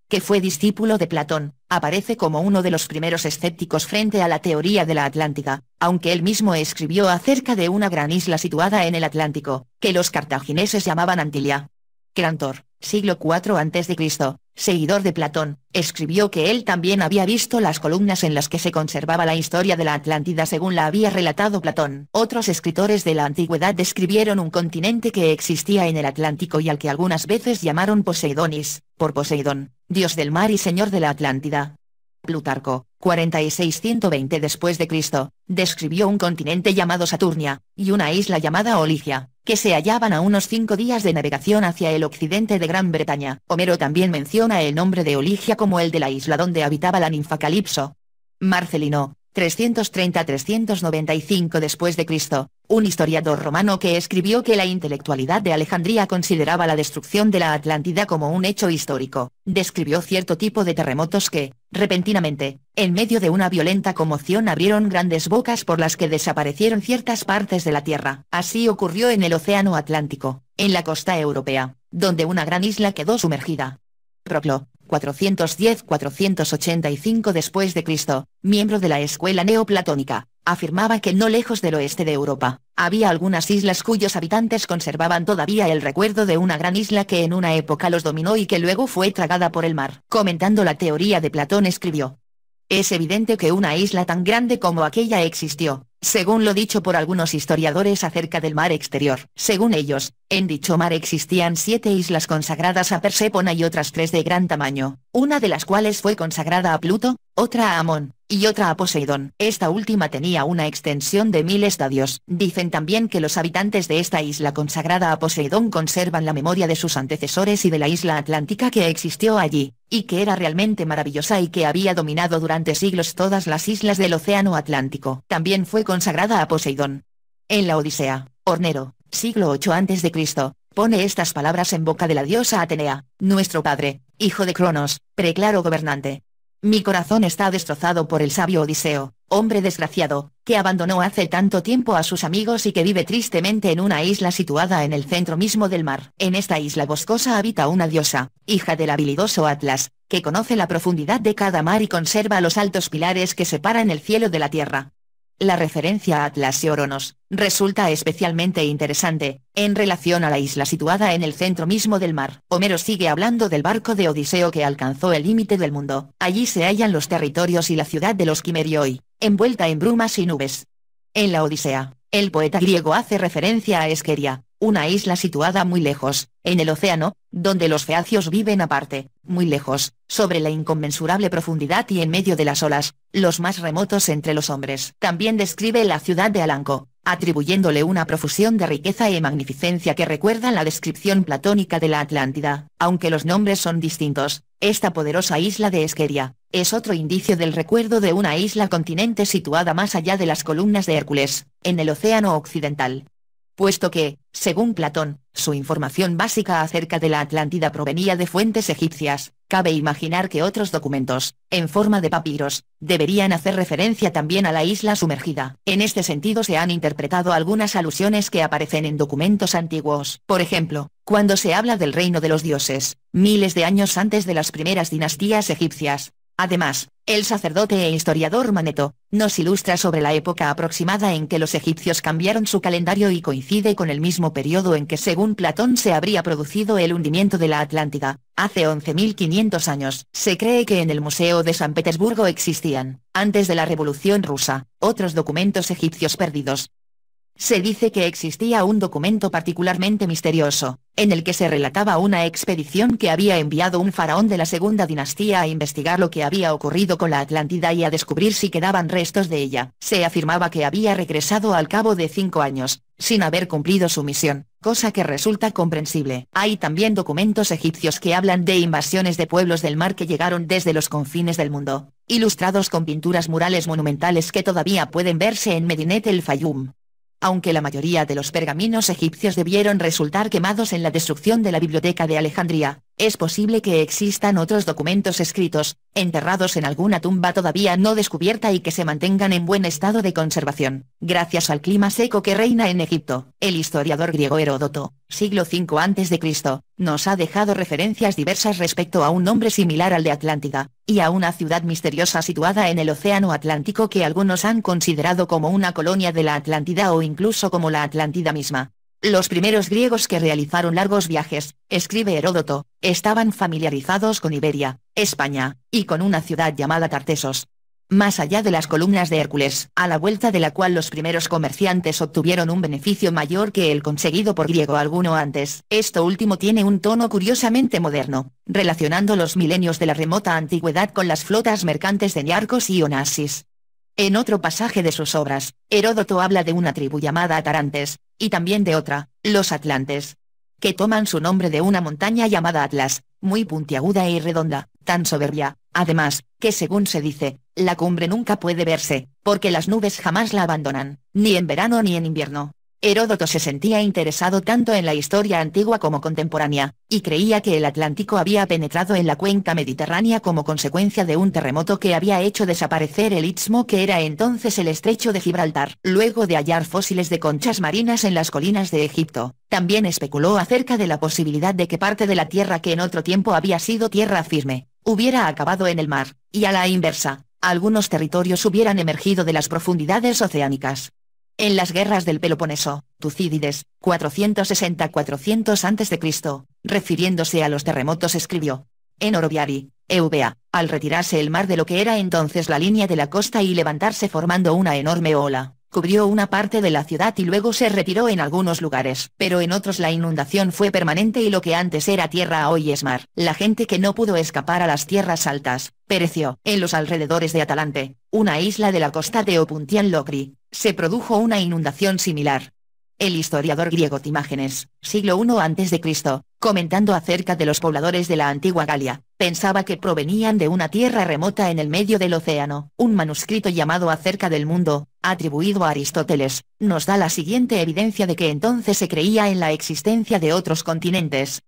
S1: que fue discípulo de Platón, aparece como uno de los primeros escépticos frente a la teoría de la Atlántica, aunque él mismo escribió acerca de una gran isla situada en el Atlántico, que los cartagineses llamaban Antilia, Crantor, siglo IV a.C., seguidor de Platón, escribió que él también había visto las columnas en las que se conservaba la historia de la Atlántida según la había relatado Platón. Otros escritores de la antigüedad describieron un continente que existía en el Atlántico y al que algunas veces llamaron Poseidonis, por Poseidón, dios del mar y señor de la Atlántida. Plutarco, 4620 d.C., describió un continente llamado Saturnia, y una isla llamada Oligia, que se hallaban a unos cinco días de navegación hacia el occidente de Gran Bretaña. Homero también menciona el nombre de Oligia como el de la isla donde habitaba la ninfa Calipso. Marcelino, 330-395 después de un historiador romano que escribió que la intelectualidad de Alejandría consideraba la destrucción de la Atlántida como un hecho histórico, describió cierto tipo de terremotos que, repentinamente, en medio de una violenta conmoción abrieron grandes bocas por las que desaparecieron ciertas partes de la Tierra. Así ocurrió en el Océano Atlántico, en la costa europea, donde una gran isla quedó sumergida. Proclo, 410-485 d.C., miembro de la escuela neoplatónica, afirmaba que no lejos del oeste de Europa, había algunas islas cuyos habitantes conservaban todavía el recuerdo de una gran isla que en una época los dominó y que luego fue tragada por el mar. Comentando la teoría de Platón escribió, es evidente que una isla tan grande como aquella existió, según lo dicho por algunos historiadores acerca del mar exterior, según ellos, en dicho mar existían siete islas consagradas a Persepona y otras tres de gran tamaño, una de las cuales fue consagrada a Pluto, otra a Amón, y otra a Poseidón. Esta última tenía una extensión de mil estadios. Dicen también que los habitantes de esta isla consagrada a Poseidón conservan la memoria de sus antecesores y de la isla atlántica que existió allí, y que era realmente maravillosa y que había dominado durante siglos todas las islas del Océano Atlántico. También fue consagrada a Poseidón. En la Odisea, Hornero, siglo 8 a.C., Pone estas palabras en boca de la diosa Atenea, nuestro padre, hijo de Cronos, preclaro gobernante. Mi corazón está destrozado por el sabio Odiseo, hombre desgraciado, que abandonó hace tanto tiempo a sus amigos y que vive tristemente en una isla situada en el centro mismo del mar. En esta isla boscosa habita una diosa, hija del habilidoso Atlas, que conoce la profundidad de cada mar y conserva los altos pilares que separan el cielo de la tierra. La referencia a Atlas y Oronos, resulta especialmente interesante, en relación a la isla situada en el centro mismo del mar. Homero sigue hablando del barco de Odiseo que alcanzó el límite del mundo, allí se hallan los territorios y la ciudad de los Quimerioi, envuelta en brumas y nubes. En la Odisea, el poeta griego hace referencia a Esqueria, una isla situada muy lejos, en el océano, donde los feacios viven aparte, muy lejos, sobre la inconmensurable profundidad y en medio de las olas, los más remotos entre los hombres. También describe la ciudad de Alanco, atribuyéndole una profusión de riqueza y magnificencia que recuerda la descripción platónica de la Atlántida. Aunque los nombres son distintos, esta poderosa isla de Esqueria, es otro indicio del recuerdo de una isla continente situada más allá de las columnas de Hércules, en el océano occidental, puesto que, según Platón, su información básica acerca de la Atlántida provenía de fuentes egipcias, cabe imaginar que otros documentos, en forma de papiros, deberían hacer referencia también a la isla sumergida. En este sentido se han interpretado algunas alusiones que aparecen en documentos antiguos. Por ejemplo, cuando se habla del reino de los dioses, miles de años antes de las primeras dinastías egipcias, Además, el sacerdote e historiador Maneto, nos ilustra sobre la época aproximada en que los egipcios cambiaron su calendario y coincide con el mismo periodo en que según Platón se habría producido el hundimiento de la Atlántida, hace 11.500 años. Se cree que en el Museo de San Petersburgo existían, antes de la Revolución Rusa, otros documentos egipcios perdidos, se dice que existía un documento particularmente misterioso, en el que se relataba una expedición que había enviado un faraón de la segunda dinastía a investigar lo que había ocurrido con la Atlántida y a descubrir si quedaban restos de ella. Se afirmaba que había regresado al cabo de cinco años, sin haber cumplido su misión, cosa que resulta comprensible. Hay también documentos egipcios que hablan de invasiones de pueblos del mar que llegaron desde los confines del mundo, ilustrados con pinturas murales monumentales que todavía pueden verse en Medinet el Fayum aunque la mayoría de los pergaminos egipcios debieron resultar quemados en la destrucción de la biblioteca de Alejandría, es posible que existan otros documentos escritos, enterrados en alguna tumba todavía no descubierta y que se mantengan en buen estado de conservación, gracias al clima seco que reina en Egipto. El historiador griego Heródoto, siglo V a.C., nos ha dejado referencias diversas respecto a un nombre similar al de Atlántida, y a una ciudad misteriosa situada en el Océano Atlántico que algunos han considerado como una colonia de la Atlántida o incluso como la Atlántida misma. Los primeros griegos que realizaron largos viajes, escribe Heródoto, estaban familiarizados con Iberia, España, y con una ciudad llamada Tartesos. Más allá de las columnas de Hércules, a la vuelta de la cual los primeros comerciantes obtuvieron un beneficio mayor que el conseguido por griego alguno antes, esto último tiene un tono curiosamente moderno, relacionando los milenios de la remota antigüedad con las flotas mercantes de Niarcos y Onasis. En otro pasaje de sus obras, Heródoto habla de una tribu llamada Atarantes, y también de otra, los Atlantes, que toman su nombre de una montaña llamada Atlas, muy puntiaguda y redonda, tan soberbia, además, que según se dice, la cumbre nunca puede verse, porque las nubes jamás la abandonan, ni en verano ni en invierno. Heródoto se sentía interesado tanto en la historia antigua como contemporánea, y creía que el Atlántico había penetrado en la cuenca mediterránea como consecuencia de un terremoto que había hecho desaparecer el istmo que era entonces el estrecho de Gibraltar. Luego de hallar fósiles de conchas marinas en las colinas de Egipto, también especuló acerca de la posibilidad de que parte de la tierra que en otro tiempo había sido tierra firme, hubiera acabado en el mar, y a la inversa, algunos territorios hubieran emergido de las profundidades oceánicas. En las guerras del Peloponeso, Tucídides, 460-400 a.C., refiriéndose a los terremotos escribió, en Oroviari, Eubea, al retirarse el mar de lo que era entonces la línea de la costa y levantarse formando una enorme ola, Cubrió una parte de la ciudad y luego se retiró en algunos lugares, pero en otros la inundación fue permanente y lo que antes era tierra hoy es mar. La gente que no pudo escapar a las tierras altas, pereció. En los alrededores de Atalante, una isla de la costa de Opuntian Locri, se produjo una inundación similar. El historiador griego Timágenes, siglo I a.C., comentando acerca de los pobladores de la antigua Galia, Pensaba que provenían de una tierra remota en el medio del océano. Un manuscrito llamado Acerca del Mundo, atribuido a Aristóteles, nos da la siguiente evidencia de que entonces se creía en la existencia de otros continentes.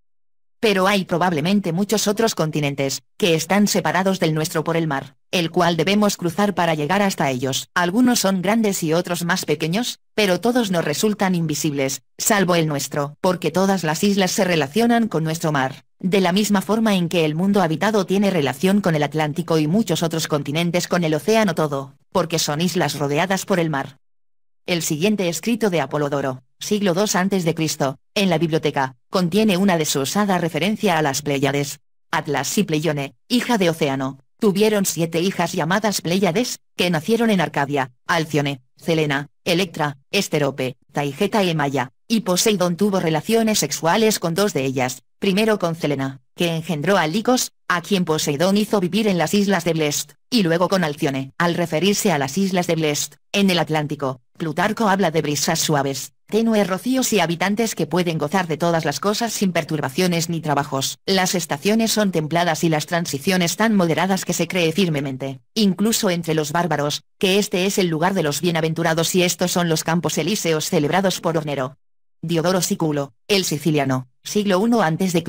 S1: Pero hay probablemente muchos otros continentes, que están separados del nuestro por el mar, el cual debemos cruzar para llegar hasta ellos. Algunos son grandes y otros más pequeños, pero todos nos resultan invisibles, salvo el nuestro, porque todas las islas se relacionan con nuestro mar de la misma forma en que el mundo habitado tiene relación con el Atlántico y muchos otros continentes con el océano todo, porque son islas rodeadas por el mar. El siguiente escrito de Apolodoro, siglo II a.C., en la biblioteca, contiene una desusada referencia a las Pléyades. Atlas y Pleione, hija de Océano, tuvieron siete hijas llamadas Pléyades, que nacieron en Arcadia, Alcione, Celena, Electra, Esterope, Taigeta y Maya, y Poseidón tuvo relaciones sexuales con dos de ellas, primero con Celena, que engendró a Licos, a quien Poseidón hizo vivir en las islas de Blest, y luego con Alcione. Al referirse a las islas de Blest, en el Atlántico, Plutarco habla de brisas suaves, tenues rocíos y habitantes que pueden gozar de todas las cosas sin perturbaciones ni trabajos. Las estaciones son templadas y las transiciones tan moderadas que se cree firmemente, incluso entre los bárbaros, que este es el lugar de los bienaventurados y estos son los campos elíseos celebrados por Ornero. Diodoro Siculo, el siciliano, siglo I a.C.,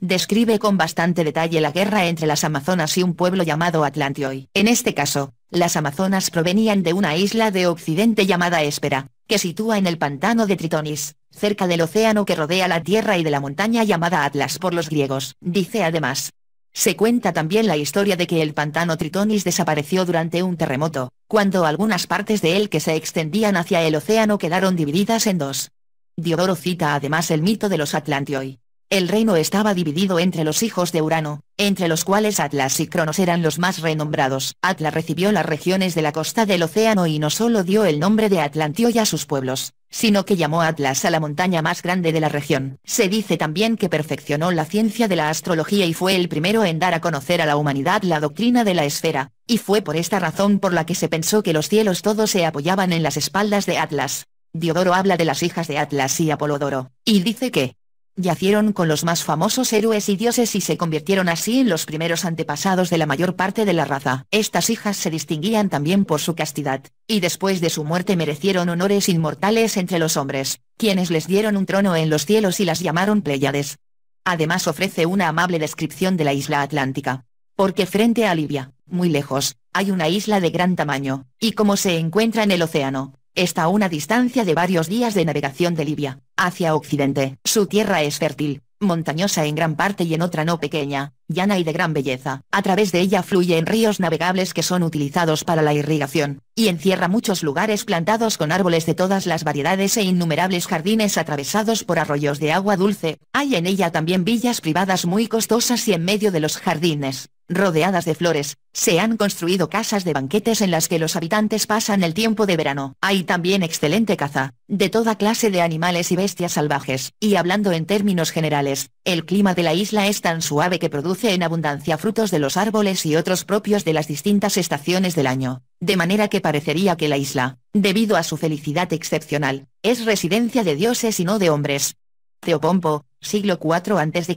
S1: describe con bastante detalle la guerra entre las Amazonas y un pueblo llamado Atlantioi. En este caso, las Amazonas provenían de una isla de Occidente llamada Espera, que sitúa en el pantano de Tritonis, cerca del océano que rodea la Tierra y de la montaña llamada Atlas por los griegos. Dice además. Se cuenta también la historia de que el pantano Tritonis desapareció durante un terremoto, cuando algunas partes de él que se extendían hacia el océano quedaron divididas en dos. Diodoro cita además el mito de los Atlantioi, el reino estaba dividido entre los hijos de Urano, entre los cuales Atlas y Cronos eran los más renombrados. Atlas recibió las regiones de la costa del océano y no solo dio el nombre de Atlantio y a sus pueblos, sino que llamó Atlas a la montaña más grande de la región. Se dice también que perfeccionó la ciencia de la astrología y fue el primero en dar a conocer a la humanidad la doctrina de la esfera, y fue por esta razón por la que se pensó que los cielos todos se apoyaban en las espaldas de Atlas. Diodoro habla de las hijas de Atlas y Apolodoro, y dice que, Yacieron con los más famosos héroes y dioses y se convirtieron así en los primeros antepasados de la mayor parte de la raza. Estas hijas se distinguían también por su castidad, y después de su muerte merecieron honores inmortales entre los hombres, quienes les dieron un trono en los cielos y las llamaron Pléyades. Además ofrece una amable descripción de la isla atlántica. Porque frente a Libia, muy lejos, hay una isla de gran tamaño, y como se encuentra en el océano, está a una distancia de varios días de navegación de Libia, hacia occidente. Su tierra es fértil, montañosa en gran parte y en otra no pequeña, llana y de gran belleza. A través de ella fluyen ríos navegables que son utilizados para la irrigación, y encierra muchos lugares plantados con árboles de todas las variedades e innumerables jardines atravesados por arroyos de agua dulce. Hay en ella también villas privadas muy costosas y en medio de los jardines, rodeadas de flores, se han construido casas de banquetes en las que los habitantes pasan el tiempo de verano. Hay también excelente caza, de toda clase de animales y bestias salvajes. Y hablando en términos generales, el clima de la isla es tan suave que produce en abundancia frutos de los árboles y otros propios de las distintas estaciones del año, de manera que parecería que la isla, debido a su felicidad excepcional, es residencia de dioses y no de hombres. Teopompo, siglo IV a.C.,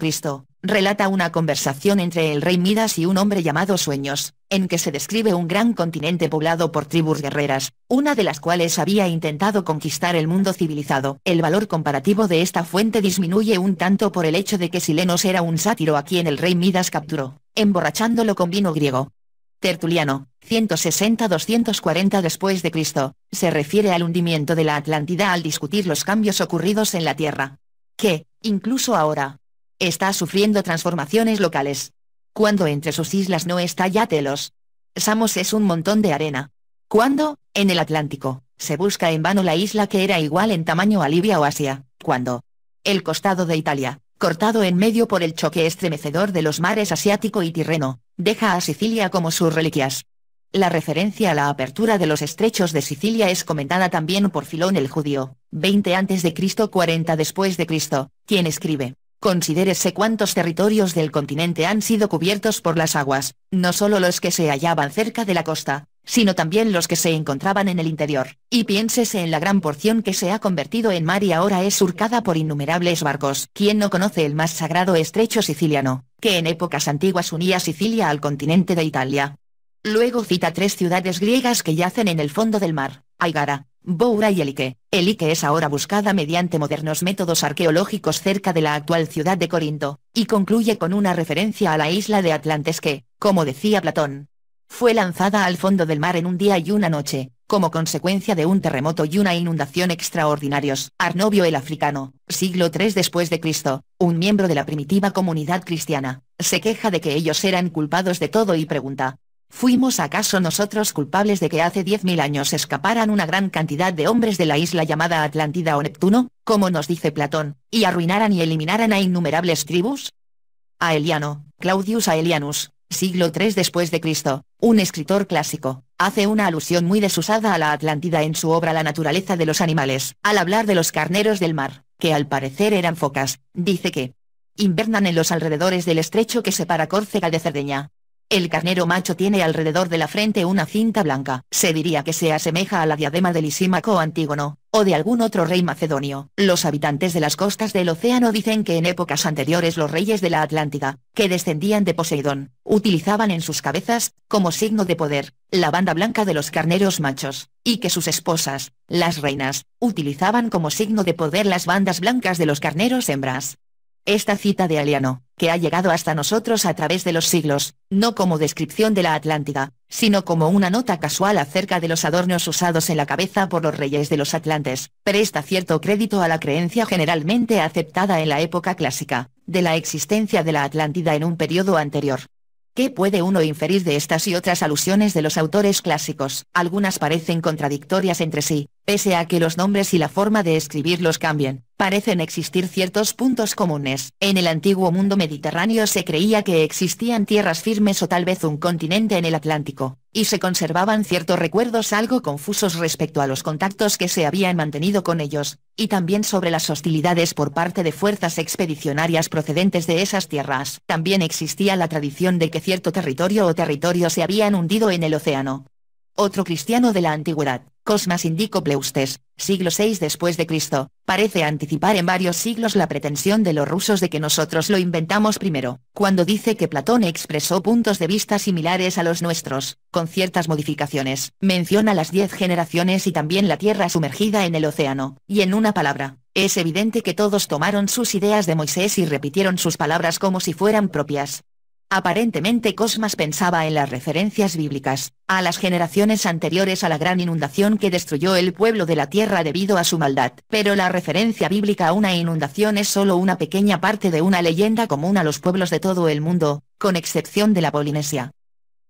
S1: relata una conversación entre el rey Midas y un hombre llamado Sueños, en que se describe un gran continente poblado por tribus guerreras, una de las cuales había intentado conquistar el mundo civilizado. El valor comparativo de esta fuente disminuye un tanto por el hecho de que Silenos era un sátiro a quien el rey Midas capturó, emborrachándolo con vino griego. Tertuliano, 160-240 d.C., se refiere al hundimiento de la Atlántida al discutir los cambios ocurridos en la Tierra. Que, incluso ahora, está sufriendo transformaciones locales. Cuando entre sus islas no está ya Telos. Samos es un montón de arena. Cuando, en el Atlántico, se busca en vano la isla que era igual en tamaño a Libia o Asia, cuando el costado de Italia, cortado en medio por el choque estremecedor de los mares asiático y tirreno, deja a Sicilia como sus reliquias. La referencia a la apertura de los estrechos de Sicilia es comentada también por Filón el judío, 20 a.C. 40 después de Cristo, quien escribe, Considérese cuántos territorios del continente han sido cubiertos por las aguas, no solo los que se hallaban cerca de la costa, sino también los que se encontraban en el interior, y piénsese en la gran porción que se ha convertido en mar y ahora es surcada por innumerables barcos. ¿Quién no conoce el más sagrado estrecho siciliano, que en épocas antiguas unía Sicilia al continente de Italia? Luego cita tres ciudades griegas que yacen en el fondo del mar, Aigara, Boura y Elique. Elique es ahora buscada mediante modernos métodos arqueológicos cerca de la actual ciudad de Corinto, y concluye con una referencia a la isla de Atlantes que, como decía Platón, fue lanzada al fondo del mar en un día y una noche, como consecuencia de un terremoto y una inundación extraordinarios. Arnovio el africano, siglo III después de Cristo, un miembro de la primitiva comunidad cristiana, se queja de que ellos eran culpados de todo y pregunta, ¿Fuimos acaso nosotros culpables de que hace 10.000 años escaparan una gran cantidad de hombres de la isla llamada Atlántida o Neptuno, como nos dice Platón, y arruinaran y eliminaran a innumerables tribus? Aeliano, Claudius Aelianus, siglo III después de Cristo, un escritor clásico, hace una alusión muy desusada a la Atlántida en su obra La naturaleza de los animales, al hablar de los carneros del mar, que al parecer eran focas, dice que invernan en los alrededores del estrecho que separa Córcega de Cerdeña, el carnero macho tiene alrededor de la frente una cinta blanca. Se diría que se asemeja a la diadema del Lisímaco Antígono, o de algún otro rey macedonio. Los habitantes de las costas del océano dicen que en épocas anteriores los reyes de la Atlántida, que descendían de Poseidón, utilizaban en sus cabezas, como signo de poder, la banda blanca de los carneros machos, y que sus esposas, las reinas, utilizaban como signo de poder las bandas blancas de los carneros hembras. Esta cita de Aliano, que ha llegado hasta nosotros a través de los siglos, no como descripción de la Atlántida, sino como una nota casual acerca de los adornos usados en la cabeza por los reyes de los Atlantes, presta cierto crédito a la creencia generalmente aceptada en la época clásica, de la existencia de la Atlántida en un periodo anterior. ¿Qué puede uno inferir de estas y otras alusiones de los autores clásicos? Algunas parecen contradictorias entre sí, Pese a que los nombres y la forma de escribirlos cambien, parecen existir ciertos puntos comunes. En el antiguo mundo mediterráneo se creía que existían tierras firmes o tal vez un continente en el Atlántico, y se conservaban ciertos recuerdos algo confusos respecto a los contactos que se habían mantenido con ellos, y también sobre las hostilidades por parte de fuerzas expedicionarias procedentes de esas tierras. También existía la tradición de que cierto territorio o territorio se habían hundido en el océano, otro cristiano de la antigüedad, Cosmas Indico Pleustes, siglo VI después de Cristo, parece anticipar en varios siglos la pretensión de los rusos de que nosotros lo inventamos primero, cuando dice que Platón expresó puntos de vista similares a los nuestros, con ciertas modificaciones. Menciona las diez generaciones y también la Tierra sumergida en el océano, y en una palabra, es evidente que todos tomaron sus ideas de Moisés y repitieron sus palabras como si fueran propias, Aparentemente Cosmas pensaba en las referencias bíblicas, a las generaciones anteriores a la gran inundación que destruyó el pueblo de la tierra debido a su maldad. Pero la referencia bíblica a una inundación es solo una pequeña parte de una leyenda común a los pueblos de todo el mundo, con excepción de la Polinesia.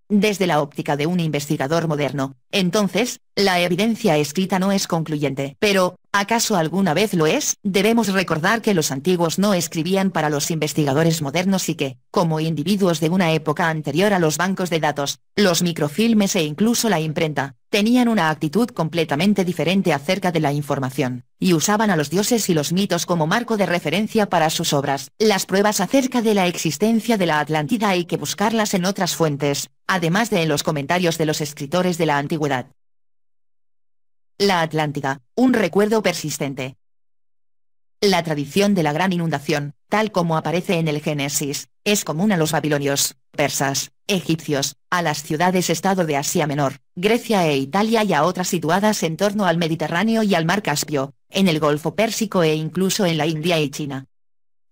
S1: Desde la óptica de un investigador moderno, entonces, la evidencia escrita no es concluyente. Pero, ¿acaso alguna vez lo es? Debemos recordar que los antiguos no escribían para los investigadores modernos y que, como individuos de una época anterior a los bancos de datos, los microfilmes e incluso la imprenta, tenían una actitud completamente diferente acerca de la información, y usaban a los dioses y los mitos como marco de referencia para sus obras. Las pruebas acerca de la existencia de la Atlántida hay que buscarlas en otras fuentes, además de en los comentarios de los escritores de la antigüedad. La Atlántida, un recuerdo persistente. La tradición de la gran inundación, tal como aparece en el Génesis, es común a los babilonios, persas, egipcios, a las ciudades-estado de Asia Menor, Grecia e Italia y a otras situadas en torno al Mediterráneo y al Mar Caspio, en el Golfo Pérsico e incluso en la India y China.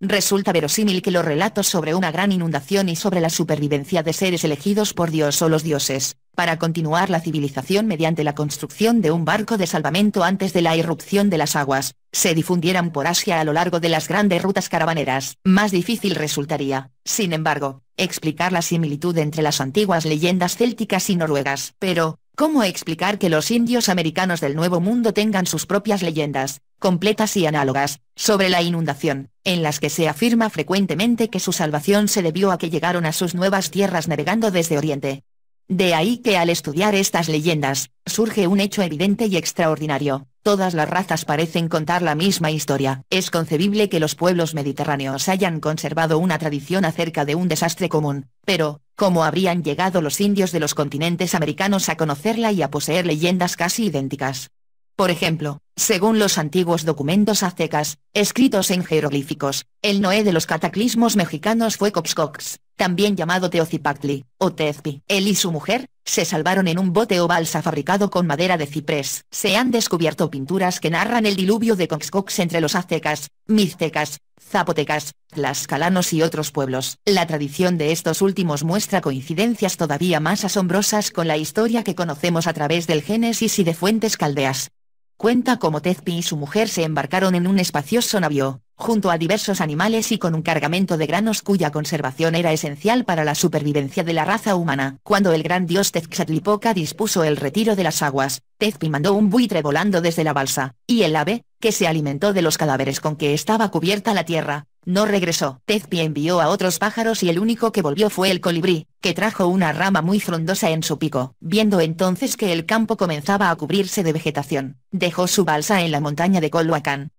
S1: Resulta verosímil que los relatos sobre una gran inundación y sobre la supervivencia de seres elegidos por Dios o los dioses, para continuar la civilización mediante la construcción de un barco de salvamento antes de la irrupción de las aguas, se difundieran por Asia a lo largo de las grandes rutas caravaneras. Más difícil resultaría, sin embargo, explicar la similitud entre las antiguas leyendas célticas y noruegas. Pero, ¿Cómo explicar que los indios americanos del Nuevo Mundo tengan sus propias leyendas, completas y análogas, sobre la inundación, en las que se afirma frecuentemente que su salvación se debió a que llegaron a sus nuevas tierras navegando desde Oriente? De ahí que al estudiar estas leyendas, surge un hecho evidente y extraordinario. Todas las razas parecen contar la misma historia. Es concebible que los pueblos mediterráneos hayan conservado una tradición acerca de un desastre común, pero, cómo habrían llegado los indios de los continentes americanos a conocerla y a poseer leyendas casi idénticas. Por ejemplo, según los antiguos documentos aztecas, escritos en jeroglíficos, el Noé de los cataclismos mexicanos fue Coxcox, también llamado Teocipactli, o Tezpi. Él y su mujer, se salvaron en un bote o balsa fabricado con madera de ciprés. Se han descubierto pinturas que narran el diluvio de Coxcox entre los aztecas, miztecas, zapotecas, tlaxcalanos y otros pueblos. La tradición de estos últimos muestra coincidencias todavía más asombrosas con la historia que conocemos a través del Génesis y de fuentes caldeas. Cuenta cómo Tezpi y su mujer se embarcaron en un espacioso navío, junto a diversos animales y con un cargamento de granos cuya conservación era esencial para la supervivencia de la raza humana. Cuando el gran dios Tezcatlipoca dispuso el retiro de las aguas, Tezpi mandó un buitre volando desde la balsa, y el ave, que se alimentó de los cadáveres con que estaba cubierta la tierra, no regresó. Tezpi envió a otros pájaros y el único que volvió fue el colibrí, que trajo una rama muy frondosa en su pico. Viendo entonces que el campo comenzaba a cubrirse de vegetación, dejó su balsa en la montaña de Colhuacán,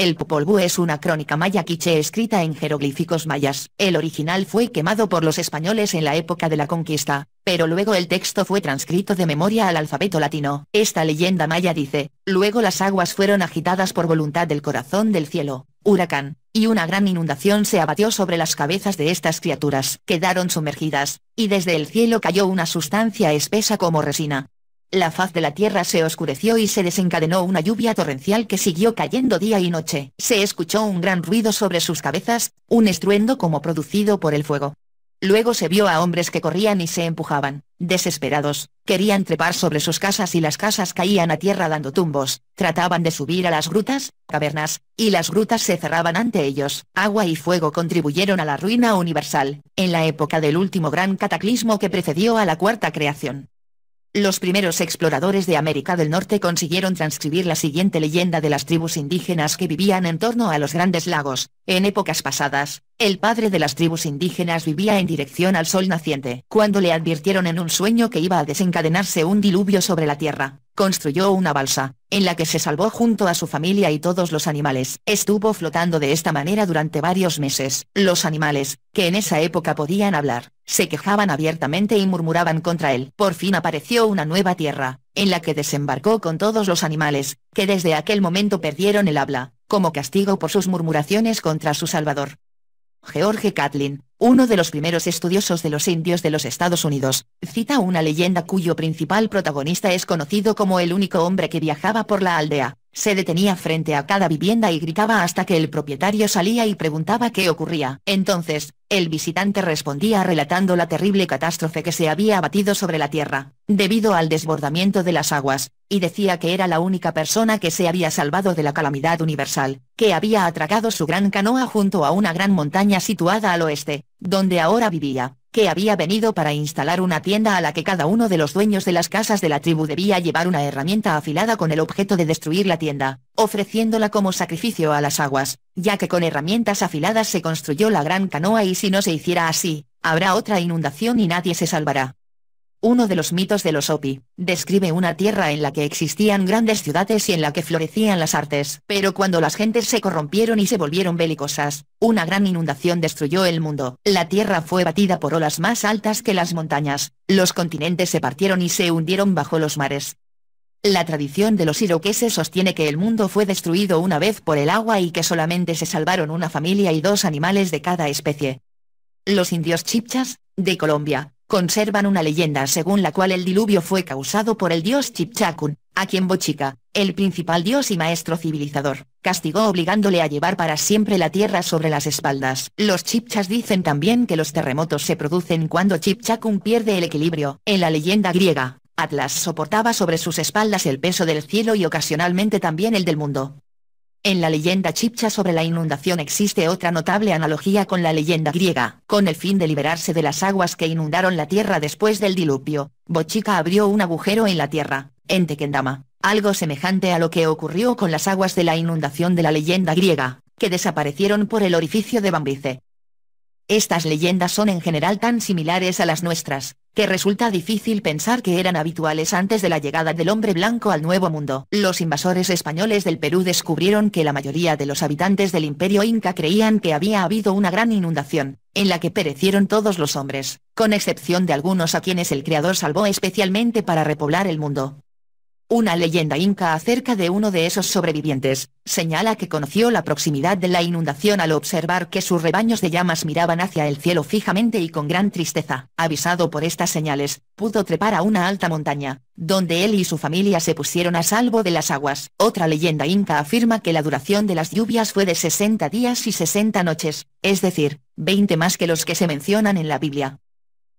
S1: el Popol Vuh es una crónica maya quiche escrita en jeroglíficos mayas. El original fue quemado por los españoles en la época de la conquista, pero luego el texto fue transcrito de memoria al alfabeto latino. Esta leyenda maya dice, luego las aguas fueron agitadas por voluntad del corazón del cielo, huracán, y una gran inundación se abatió sobre las cabezas de estas criaturas. Quedaron sumergidas, y desde el cielo cayó una sustancia espesa como resina, la faz de la tierra se oscureció y se desencadenó una lluvia torrencial que siguió cayendo día y noche. Se escuchó un gran ruido sobre sus cabezas, un estruendo como producido por el fuego. Luego se vio a hombres que corrían y se empujaban, desesperados, querían trepar sobre sus casas y las casas caían a tierra dando tumbos, trataban de subir a las grutas, cavernas, y las grutas se cerraban ante ellos. Agua y fuego contribuyeron a la ruina universal, en la época del último gran cataclismo que precedió a la cuarta creación. Los primeros exploradores de América del Norte consiguieron transcribir la siguiente leyenda de las tribus indígenas que vivían en torno a los grandes lagos. En épocas pasadas, el padre de las tribus indígenas vivía en dirección al sol naciente. Cuando le advirtieron en un sueño que iba a desencadenarse un diluvio sobre la tierra, construyó una balsa, en la que se salvó junto a su familia y todos los animales. Estuvo flotando de esta manera durante varios meses. Los animales, que en esa época podían hablar, se quejaban abiertamente y murmuraban contra él. Por fin apareció una nueva tierra, en la que desembarcó con todos los animales, que desde aquel momento perdieron el habla, como castigo por sus murmuraciones contra su Salvador. George Catlin, uno de los primeros estudiosos de los indios de los Estados Unidos, cita una leyenda cuyo principal protagonista es conocido como el único hombre que viajaba por la aldea, se detenía frente a cada vivienda y gritaba hasta que el propietario salía y preguntaba qué ocurría. Entonces, el visitante respondía relatando la terrible catástrofe que se había abatido sobre la tierra, debido al desbordamiento de las aguas, y decía que era la única persona que se había salvado de la calamidad universal, que había atracado su gran canoa junto a una gran montaña situada al oeste, donde ahora vivía que había venido para instalar una tienda a la que cada uno de los dueños de las casas de la tribu debía llevar una herramienta afilada con el objeto de destruir la tienda, ofreciéndola como sacrificio a las aguas, ya que con herramientas afiladas se construyó la gran canoa y si no se hiciera así, habrá otra inundación y nadie se salvará. Uno de los mitos de los Opi describe una tierra en la que existían grandes ciudades y en la que florecían las artes. Pero cuando las gentes se corrompieron y se volvieron belicosas, una gran inundación destruyó el mundo. La tierra fue batida por olas más altas que las montañas, los continentes se partieron y se hundieron bajo los mares. La tradición de los iroqueses sostiene que el mundo fue destruido una vez por el agua y que solamente se salvaron una familia y dos animales de cada especie. Los indios chipchas, de Colombia, conservan una leyenda según la cual el diluvio fue causado por el dios Chipchakun, a quien Bochica, el principal dios y maestro civilizador, castigó obligándole a llevar para siempre la tierra sobre las espaldas. Los chipchas dicen también que los terremotos se producen cuando Chipchakun pierde el equilibrio. En la leyenda griega, Atlas soportaba sobre sus espaldas el peso del cielo y ocasionalmente también el del mundo. En la leyenda chipcha sobre la inundación existe otra notable analogía con la leyenda griega. Con el fin de liberarse de las aguas que inundaron la tierra después del diluvio, Bochica abrió un agujero en la tierra, en Tequendama, algo semejante a lo que ocurrió con las aguas de la inundación de la leyenda griega, que desaparecieron por el orificio de Bambice. Estas leyendas son en general tan similares a las nuestras, que resulta difícil pensar que eran habituales antes de la llegada del hombre blanco al Nuevo Mundo. Los invasores españoles del Perú descubrieron que la mayoría de los habitantes del imperio inca creían que había habido una gran inundación, en la que perecieron todos los hombres, con excepción de algunos a quienes el Creador salvó especialmente para repoblar el mundo. Una leyenda inca acerca de uno de esos sobrevivientes, señala que conoció la proximidad de la inundación al observar que sus rebaños de llamas miraban hacia el cielo fijamente y con gran tristeza. Avisado por estas señales, pudo trepar a una alta montaña, donde él y su familia se pusieron a salvo de las aguas. Otra leyenda inca afirma que la duración de las lluvias fue de 60 días y 60 noches, es decir, 20 más que los que se mencionan en la Biblia.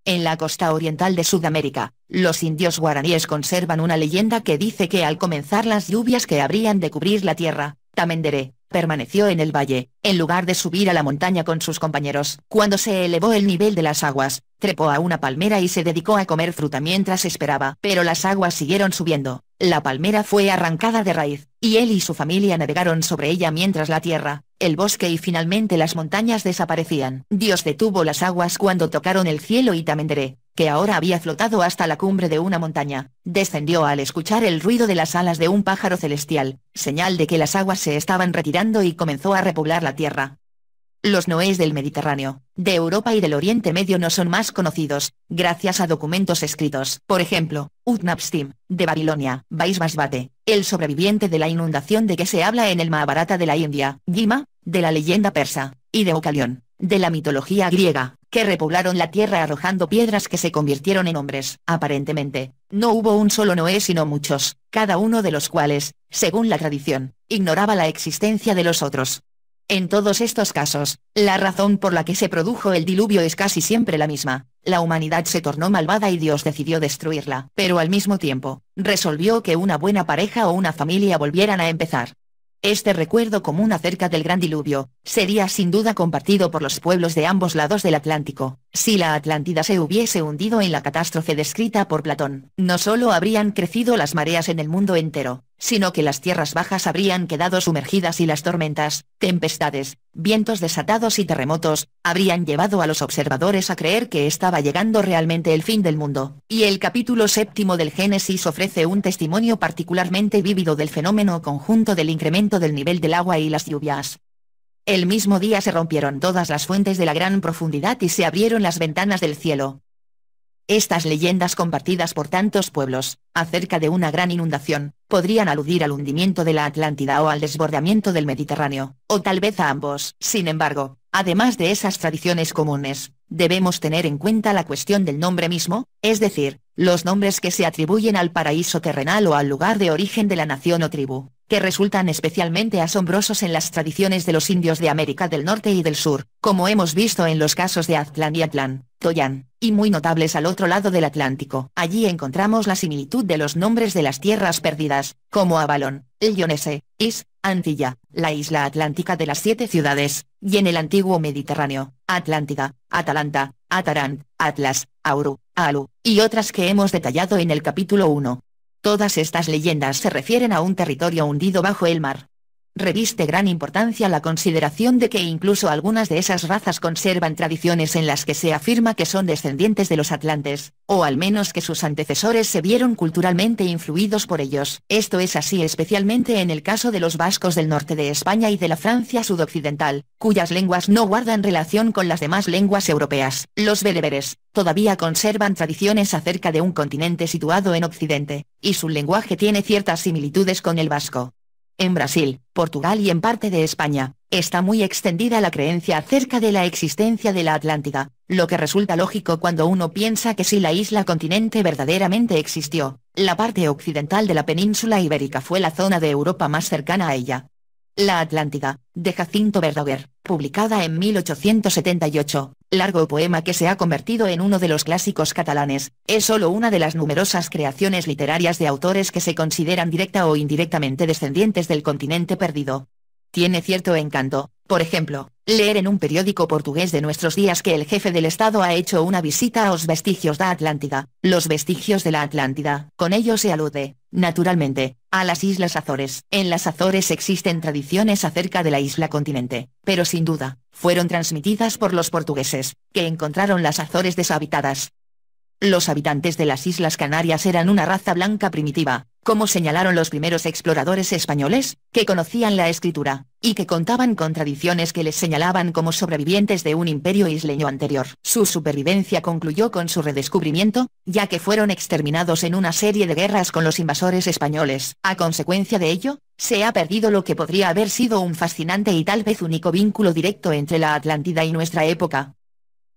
S1: En la costa oriental de Sudamérica, los indios guaraníes conservan una leyenda que dice que al comenzar las lluvias que habrían de cubrir la tierra, Tamendere, permaneció en el valle, en lugar de subir a la montaña con sus compañeros. Cuando se elevó el nivel de las aguas, trepó a una palmera y se dedicó a comer fruta mientras esperaba. Pero las aguas siguieron subiendo, la palmera fue arrancada de raíz, y él y su familia navegaron sobre ella mientras la tierra, el bosque y finalmente las montañas desaparecían. Dios detuvo las aguas cuando tocaron el cielo y Tamenderé, que ahora había flotado hasta la cumbre de una montaña, descendió al escuchar el ruido de las alas de un pájaro celestial, señal de que las aguas se estaban retirando y comenzó a repoblar la tierra. Los noés del Mediterráneo, de Europa y del Oriente Medio no son más conocidos, gracias a documentos escritos. Por ejemplo, Utnapstim, de Babilonia, Baisbasbate, el sobreviviente de la inundación de que se habla en el Mahabharata de la India, Gima, de la leyenda persa, y de Ocalión, de la mitología griega, que repoblaron la tierra arrojando piedras que se convirtieron en hombres. Aparentemente, no hubo un solo Noé sino muchos, cada uno de los cuales, según la tradición, ignoraba la existencia de los otros. En todos estos casos, la razón por la que se produjo el diluvio es casi siempre la misma, la humanidad se tornó malvada y Dios decidió destruirla, pero al mismo tiempo, resolvió que una buena pareja o una familia volvieran a empezar. Este recuerdo común acerca del gran diluvio, sería sin duda compartido por los pueblos de ambos lados del Atlántico, si la Atlántida se hubiese hundido en la catástrofe descrita por Platón, no solo habrían crecido las mareas en el mundo entero, sino que las tierras bajas habrían quedado sumergidas y las tormentas, tempestades, vientos desatados y terremotos, habrían llevado a los observadores a creer que estaba llegando realmente el fin del mundo. Y el capítulo séptimo del Génesis ofrece un testimonio particularmente vívido del fenómeno conjunto del incremento del nivel del agua y las lluvias, el mismo día se rompieron todas las fuentes de la gran profundidad y se abrieron las ventanas del cielo. Estas leyendas compartidas por tantos pueblos, acerca de una gran inundación, podrían aludir al hundimiento de la Atlántida o al desbordamiento del Mediterráneo, o tal vez a ambos. Sin embargo, Además de esas tradiciones comunes, debemos tener en cuenta la cuestión del nombre mismo, es decir, los nombres que se atribuyen al paraíso terrenal o al lugar de origen de la nación o tribu, que resultan especialmente asombrosos en las tradiciones de los indios de América del Norte y del Sur, como hemos visto en los casos de Aztlán y Atlán, Toyan, y muy notables al otro lado del Atlántico. Allí encontramos la similitud de los nombres de las tierras perdidas, como Avalon, Lyonese, Is, Antilla, la isla atlántica de las siete ciudades, y en el antiguo Mediterráneo, Atlántida, Atalanta, Atarant, Atlas, Auru, Alu, y otras que hemos detallado en el capítulo 1. Todas estas leyendas se refieren a un territorio hundido bajo el mar, reviste gran importancia la consideración de que incluso algunas de esas razas conservan tradiciones en las que se afirma que son descendientes de los atlantes, o al menos que sus antecesores se vieron culturalmente influidos por ellos. Esto es así especialmente en el caso de los vascos del norte de España y de la Francia sudoccidental, cuyas lenguas no guardan relación con las demás lenguas europeas. Los bereberes, todavía conservan tradiciones acerca de un continente situado en Occidente, y su lenguaje tiene ciertas similitudes con el vasco. En Brasil, Portugal y en parte de España, está muy extendida la creencia acerca de la existencia de la Atlántida, lo que resulta lógico cuando uno piensa que si la isla continente verdaderamente existió, la parte occidental de la península ibérica fue la zona de Europa más cercana a ella, la Atlántida, de Jacinto Verdaguer, publicada en 1878, largo poema que se ha convertido en uno de los clásicos catalanes, es solo una de las numerosas creaciones literarias de autores que se consideran directa o indirectamente descendientes del continente perdido. Tiene cierto encanto, por ejemplo, leer en un periódico portugués de nuestros días que el jefe del Estado ha hecho una visita a los vestigios da Atlántida, los vestigios de la Atlántida. Con ello se alude, naturalmente, a las Islas Azores. En las Azores existen tradiciones acerca de la isla continente, pero sin duda, fueron transmitidas por los portugueses, que encontraron las Azores deshabitadas. Los habitantes de las Islas Canarias eran una raza blanca primitiva, como señalaron los primeros exploradores españoles, que conocían la escritura, y que contaban con tradiciones que les señalaban como sobrevivientes de un imperio isleño anterior. Su supervivencia concluyó con su redescubrimiento, ya que fueron exterminados en una serie de guerras con los invasores españoles. A consecuencia de ello, se ha perdido lo que podría haber sido un fascinante y tal vez único vínculo directo entre la Atlántida y nuestra época.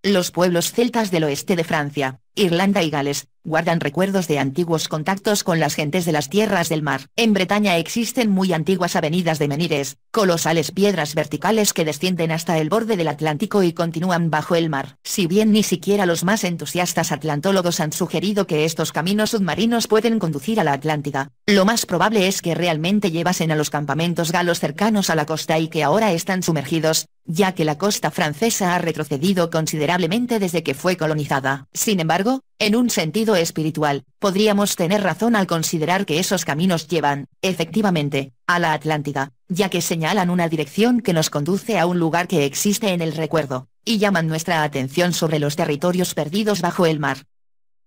S1: Los pueblos celtas del oeste de Francia, Irlanda y Gales, guardan recuerdos de antiguos contactos con las gentes de las tierras del mar. En Bretaña existen muy antiguas avenidas de menires, colosales piedras verticales que descienden hasta el borde del Atlántico y continúan bajo el mar. Si bien ni siquiera los más entusiastas atlantólogos han sugerido que estos caminos submarinos pueden conducir a la Atlántida, lo más probable es que realmente llevasen a los campamentos galos cercanos a la costa y que ahora están sumergidos, ya que la costa francesa ha retrocedido considerablemente desde que fue colonizada. Sin embargo, en un sentido espiritual, podríamos tener razón al considerar que esos caminos llevan, efectivamente, a la Atlántida, ya que señalan una dirección que nos conduce a un lugar que existe en el recuerdo, y llaman nuestra atención sobre los territorios perdidos bajo el mar.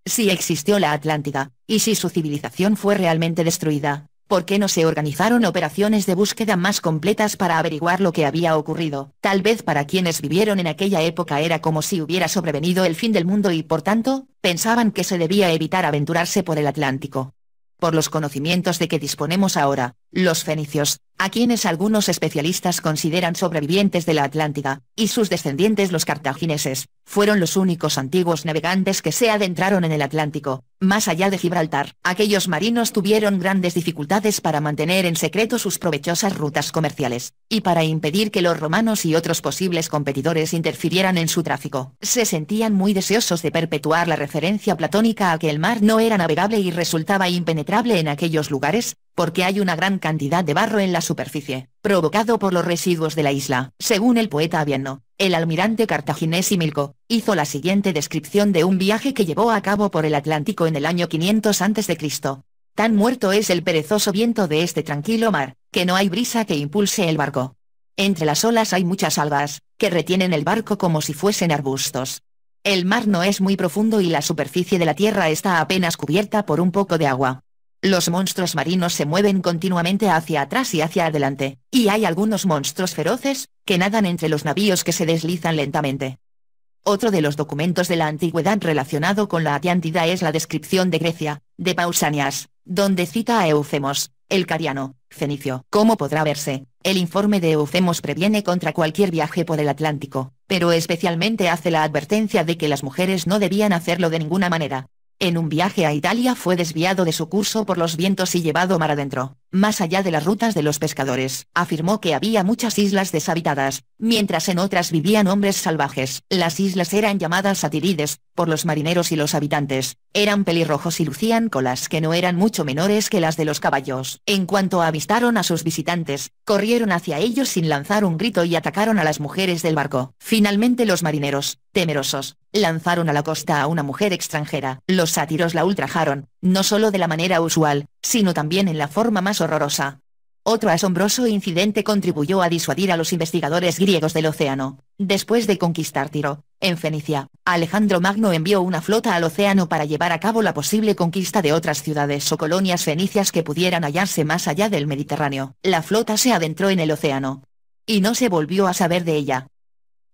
S1: Si existió la Atlántida, y si su civilización fue realmente destruida, ¿Por qué no se organizaron operaciones de búsqueda más completas para averiguar lo que había ocurrido? Tal vez para quienes vivieron en aquella época era como si hubiera sobrevenido el fin del mundo y por tanto, pensaban que se debía evitar aventurarse por el Atlántico. Por los conocimientos de que disponemos ahora, los fenicios, a quienes algunos especialistas consideran sobrevivientes de la Atlántida, y sus descendientes los cartagineses, fueron los únicos antiguos navegantes que se adentraron en el Atlántico, más allá de Gibraltar. Aquellos marinos tuvieron grandes dificultades para mantener en secreto sus provechosas rutas comerciales, y para impedir que los romanos y otros posibles competidores interfirieran en su tráfico. Se sentían muy deseosos de perpetuar la referencia platónica a que el mar no era navegable y resultaba impenetrable en aquellos lugares, porque hay una gran cantidad de barro en la superficie, provocado por los residuos de la isla. Según el poeta Aviano, el almirante cartaginés Similco, hizo la siguiente descripción de un viaje que llevó a cabo por el Atlántico en el año 500 a.C. Tan muerto es el perezoso viento de este tranquilo mar, que no hay brisa que impulse el barco. Entre las olas hay muchas algas, que retienen el barco como si fuesen arbustos. El mar no es muy profundo y la superficie de la tierra está apenas cubierta por un poco de agua. Los monstruos marinos se mueven continuamente hacia atrás y hacia adelante, y hay algunos monstruos feroces, que nadan entre los navíos que se deslizan lentamente. Otro de los documentos de la antigüedad relacionado con la Atlántida es la descripción de Grecia, de Pausanias, donde cita a Eufemos, el cariano, fenicio. Como podrá verse, el informe de Eufemos previene contra cualquier viaje por el Atlántico, pero especialmente hace la advertencia de que las mujeres no debían hacerlo de ninguna manera, en un viaje a Italia fue desviado de su curso por los vientos y llevado mar adentro más allá de las rutas de los pescadores. Afirmó que había muchas islas deshabitadas, mientras en otras vivían hombres salvajes. Las islas eran llamadas satirides, por los marineros y los habitantes, eran pelirrojos y lucían colas que no eran mucho menores que las de los caballos. En cuanto avistaron a sus visitantes, corrieron hacia ellos sin lanzar un grito y atacaron a las mujeres del barco. Finalmente los marineros, temerosos, lanzaron a la costa a una mujer extranjera. Los sátiros la ultrajaron, no solo de la manera usual, sino también en la forma más horrorosa. Otro asombroso incidente contribuyó a disuadir a los investigadores griegos del océano. Después de conquistar Tiro, en Fenicia, Alejandro Magno envió una flota al océano para llevar a cabo la posible conquista de otras ciudades o colonias fenicias que pudieran hallarse más allá del Mediterráneo. La flota se adentró en el océano. Y no se volvió a saber de ella.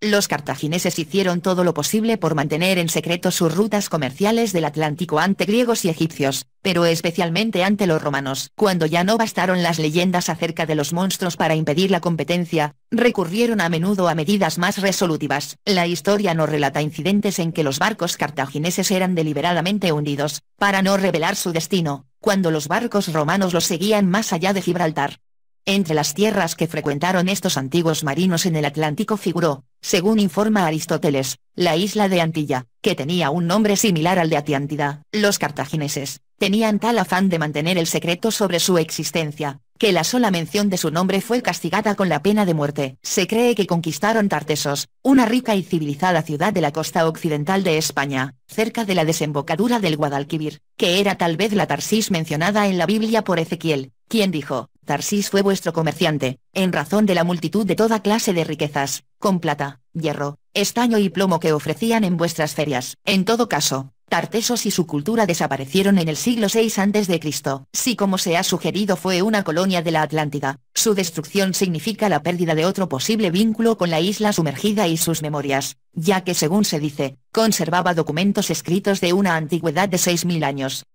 S1: Los cartagineses hicieron todo lo posible por mantener en secreto sus rutas comerciales del Atlántico ante griegos y egipcios, pero especialmente ante los romanos. Cuando ya no bastaron las leyendas acerca de los monstruos para impedir la competencia, recurrieron a menudo a medidas más resolutivas. La historia nos relata incidentes en que los barcos cartagineses eran deliberadamente hundidos, para no revelar su destino, cuando los barcos romanos los seguían más allá de Gibraltar. Entre las tierras que frecuentaron estos antiguos marinos en el Atlántico figuró, según informa Aristóteles, la isla de Antilla, que tenía un nombre similar al de Atiántida. Los cartagineses, tenían tal afán de mantener el secreto sobre su existencia, que la sola mención de su nombre fue castigada con la pena de muerte. Se cree que conquistaron Tartesos, una rica y civilizada ciudad de la costa occidental de España, cerca de la desembocadura del Guadalquivir, que era tal vez la Tarsis mencionada en la Biblia por Ezequiel, quien dijo, Tarsis fue vuestro comerciante, en razón de la multitud de toda clase de riquezas, con plata, hierro, estaño y plomo que ofrecían en vuestras ferias. En todo caso, Tartesos y su cultura desaparecieron en el siglo VI a.C. Si como se ha sugerido fue una colonia de la Atlántida, su destrucción significa la pérdida de otro posible vínculo con la isla sumergida y sus memorias, ya que según se dice, conservaba documentos escritos de una antigüedad de 6.000 años.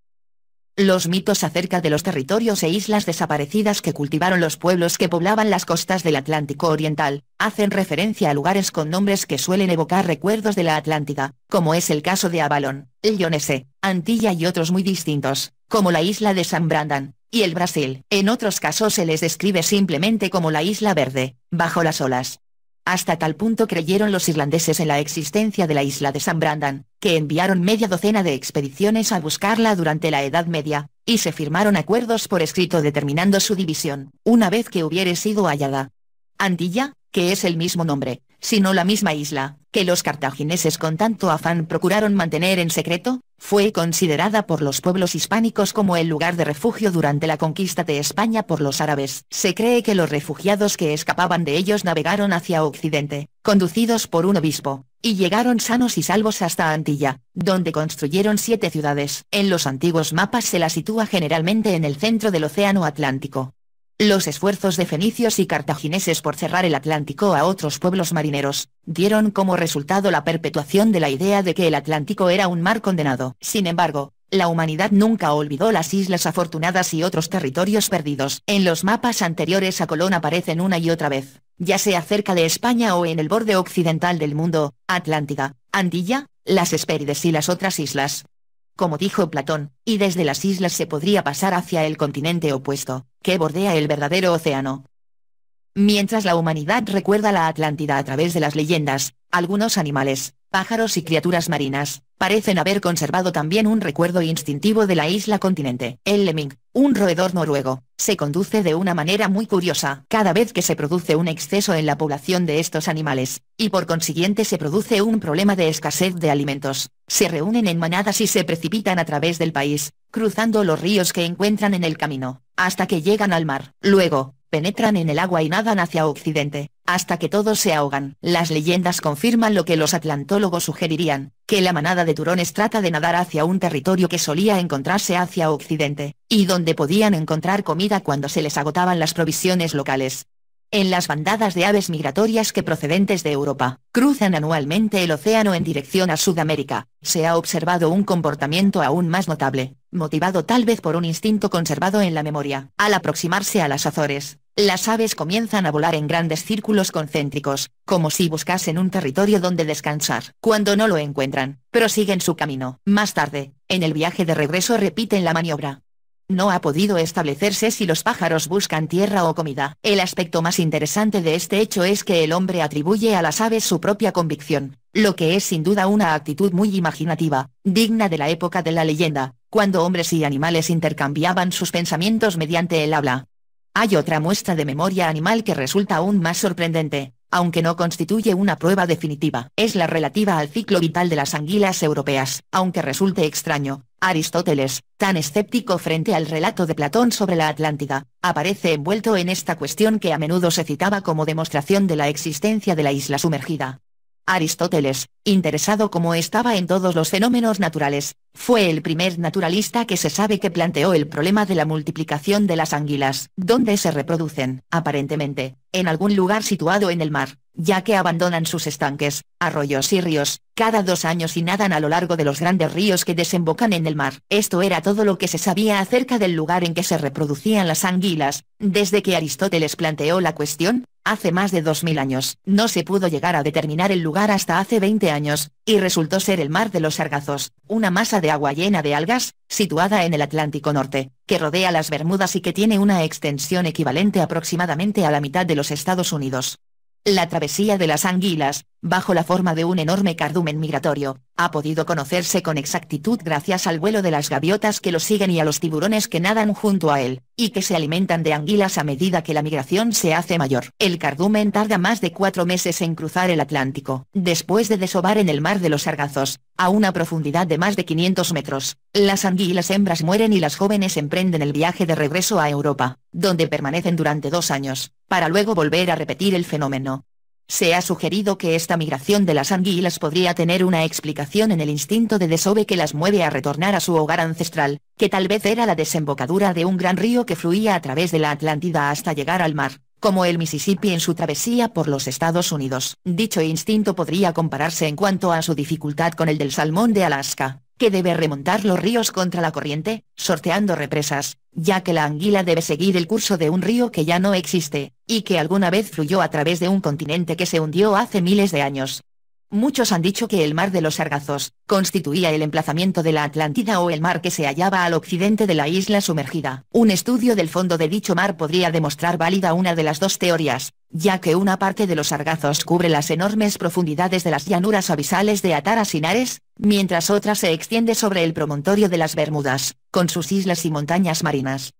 S1: Los mitos acerca de los territorios e islas desaparecidas que cultivaron los pueblos que poblaban las costas del Atlántico Oriental, hacen referencia a lugares con nombres que suelen evocar recuerdos de la Atlántida, como es el caso de Avalon, Lyonese, Antilla y otros muy distintos, como la isla de San Brandán, y el Brasil. En otros casos se les describe simplemente como la isla verde, bajo las olas. Hasta tal punto creyeron los irlandeses en la existencia de la isla de San Brandán, que enviaron media docena de expediciones a buscarla durante la Edad Media, y se firmaron acuerdos por escrito determinando su división, una vez que hubiere sido hallada. Andilla, que es el mismo nombre, sino la misma isla, que los cartagineses con tanto afán procuraron mantener en secreto, fue considerada por los pueblos hispánicos como el lugar de refugio durante la conquista de España por los árabes. Se cree que los refugiados que escapaban de ellos navegaron hacia Occidente, conducidos por un obispo, y llegaron sanos y salvos hasta Antilla, donde construyeron siete ciudades. En los antiguos mapas se la sitúa generalmente en el centro del Océano Atlántico. Los esfuerzos de fenicios y cartagineses por cerrar el Atlántico a otros pueblos marineros, dieron como resultado la perpetuación de la idea de que el Atlántico era un mar condenado. Sin embargo, la humanidad nunca olvidó las islas afortunadas y otros territorios perdidos. En los mapas anteriores a Colón aparecen una y otra vez, ya sea cerca de España o en el borde occidental del mundo, Atlántida, Andilla, las Hespérides y las otras islas. Como dijo Platón, y desde las islas se podría pasar hacia el continente opuesto, que bordea el verdadero océano. Mientras la humanidad recuerda la Atlántida a través de las leyendas, algunos animales, pájaros y criaturas marinas, parecen haber conservado también un recuerdo instintivo de la isla continente. El lemming, un roedor noruego, se conduce de una manera muy curiosa cada vez que se produce un exceso en la población de estos animales, y por consiguiente se produce un problema de escasez de alimentos. Se reúnen en manadas y se precipitan a través del país, cruzando los ríos que encuentran en el camino, hasta que llegan al mar. Luego, penetran en el agua y nadan hacia occidente, hasta que todos se ahogan. Las leyendas confirman lo que los atlantólogos sugerirían, que la manada de turones trata de nadar hacia un territorio que solía encontrarse hacia occidente, y donde podían encontrar comida cuando se les agotaban las provisiones locales. En las bandadas de aves migratorias que procedentes de Europa, cruzan anualmente el océano en dirección a Sudamérica, se ha observado un comportamiento aún más notable, motivado tal vez por un instinto conservado en la memoria. Al aproximarse a las Azores, las aves comienzan a volar en grandes círculos concéntricos, como si buscasen un territorio donde descansar. Cuando no lo encuentran, prosiguen su camino. Más tarde, en el viaje de regreso repiten la maniobra. No ha podido establecerse si los pájaros buscan tierra o comida. El aspecto más interesante de este hecho es que el hombre atribuye a las aves su propia convicción, lo que es sin duda una actitud muy imaginativa, digna de la época de la leyenda, cuando hombres y animales intercambiaban sus pensamientos mediante el habla. Hay otra muestra de memoria animal que resulta aún más sorprendente, aunque no constituye una prueba definitiva, es la relativa al ciclo vital de las anguilas europeas, aunque resulte extraño. Aristóteles, tan escéptico frente al relato de Platón sobre la Atlántida, aparece envuelto en esta cuestión que a menudo se citaba como demostración de la existencia de la isla sumergida. Aristóteles, interesado como estaba en todos los fenómenos naturales, fue el primer naturalista que se sabe que planteó el problema de la multiplicación de las anguilas, donde se reproducen, aparentemente, en algún lugar situado en el mar, ya que abandonan sus estanques, arroyos y ríos, cada dos años y nadan a lo largo de los grandes ríos que desembocan en el mar. Esto era todo lo que se sabía acerca del lugar en que se reproducían las anguilas, desde que Aristóteles planteó la cuestión, hace más de 2000 años. No se pudo llegar a determinar el lugar hasta hace 20 años, y resultó ser el mar de los sargazos, una masa de agua llena de algas, situada en el Atlántico Norte, que rodea las Bermudas y que tiene una extensión equivalente aproximadamente a la mitad de los Estados Unidos. La travesía de las anguilas, bajo la forma de un enorme cardumen migratorio, ha podido conocerse con exactitud gracias al vuelo de las gaviotas que lo siguen y a los tiburones que nadan junto a él, y que se alimentan de anguilas a medida que la migración se hace mayor. El cardumen tarda más de cuatro meses en cruzar el Atlántico, después de desovar en el mar de los sargazos, a una profundidad de más de 500 metros. Las anguilas hembras mueren y las jóvenes emprenden el viaje de regreso a Europa, donde permanecen durante dos años, para luego volver a repetir el fenómeno, se ha sugerido que esta migración de las anguilas podría tener una explicación en el instinto de desove que las mueve a retornar a su hogar ancestral, que tal vez era la desembocadura de un gran río que fluía a través de la Atlántida hasta llegar al mar, como el Mississippi en su travesía por los Estados Unidos. Dicho instinto podría compararse en cuanto a su dificultad con el del salmón de Alaska, que debe remontar los ríos contra la corriente, sorteando represas, ya que la anguila debe seguir el curso de un río que ya no existe, y que alguna vez fluyó a través de un continente que se hundió hace miles de años. Muchos han dicho que el mar de los Sargazos, constituía el emplazamiento de la Atlántida o el mar que se hallaba al occidente de la isla sumergida. Un estudio del fondo de dicho mar podría demostrar válida una de las dos teorías, ya que una parte de los Sargazos cubre las enormes profundidades de las llanuras abisales de Ataras Sinares, mientras otra se extiende sobre el promontorio de las Bermudas, con sus islas y montañas marinas.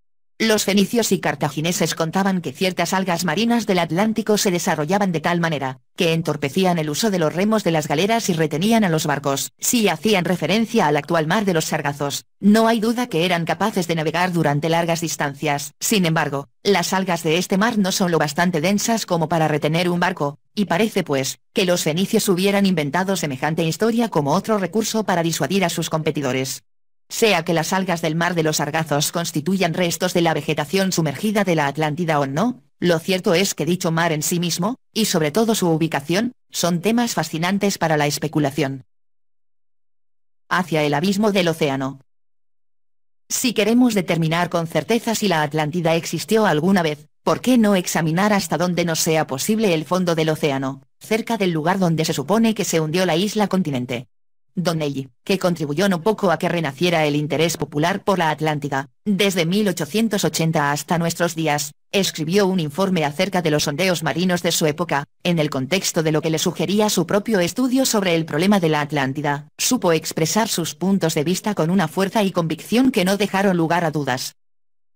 S1: Los fenicios y cartagineses contaban que ciertas algas marinas del Atlántico se desarrollaban de tal manera, que entorpecían el uso de los remos de las galeras y retenían a los barcos. Si hacían referencia al actual mar de los sargazos, no hay duda que eran capaces de navegar durante largas distancias. Sin embargo, las algas de este mar no son lo bastante densas como para retener un barco, y parece pues, que los fenicios hubieran inventado semejante historia como otro recurso para disuadir a sus competidores sea que las algas del mar de los Argazos constituyan restos de la vegetación sumergida de la Atlántida o no, lo cierto es que dicho mar en sí mismo, y sobre todo su ubicación, son temas fascinantes para la especulación. Hacia el abismo del océano. Si queremos determinar con certeza si la Atlántida existió alguna vez, ¿por qué no examinar hasta donde nos sea posible el fondo del océano, cerca del lugar donde se supone que se hundió la isla continente? Donnelly, que contribuyó no poco a que renaciera el interés popular por la Atlántida, desde 1880 hasta nuestros días, escribió un informe acerca de los sondeos marinos de su época, en el contexto de lo que le sugería su propio estudio sobre el problema de la Atlántida, supo expresar sus puntos de vista con una fuerza y convicción que no dejaron lugar a dudas,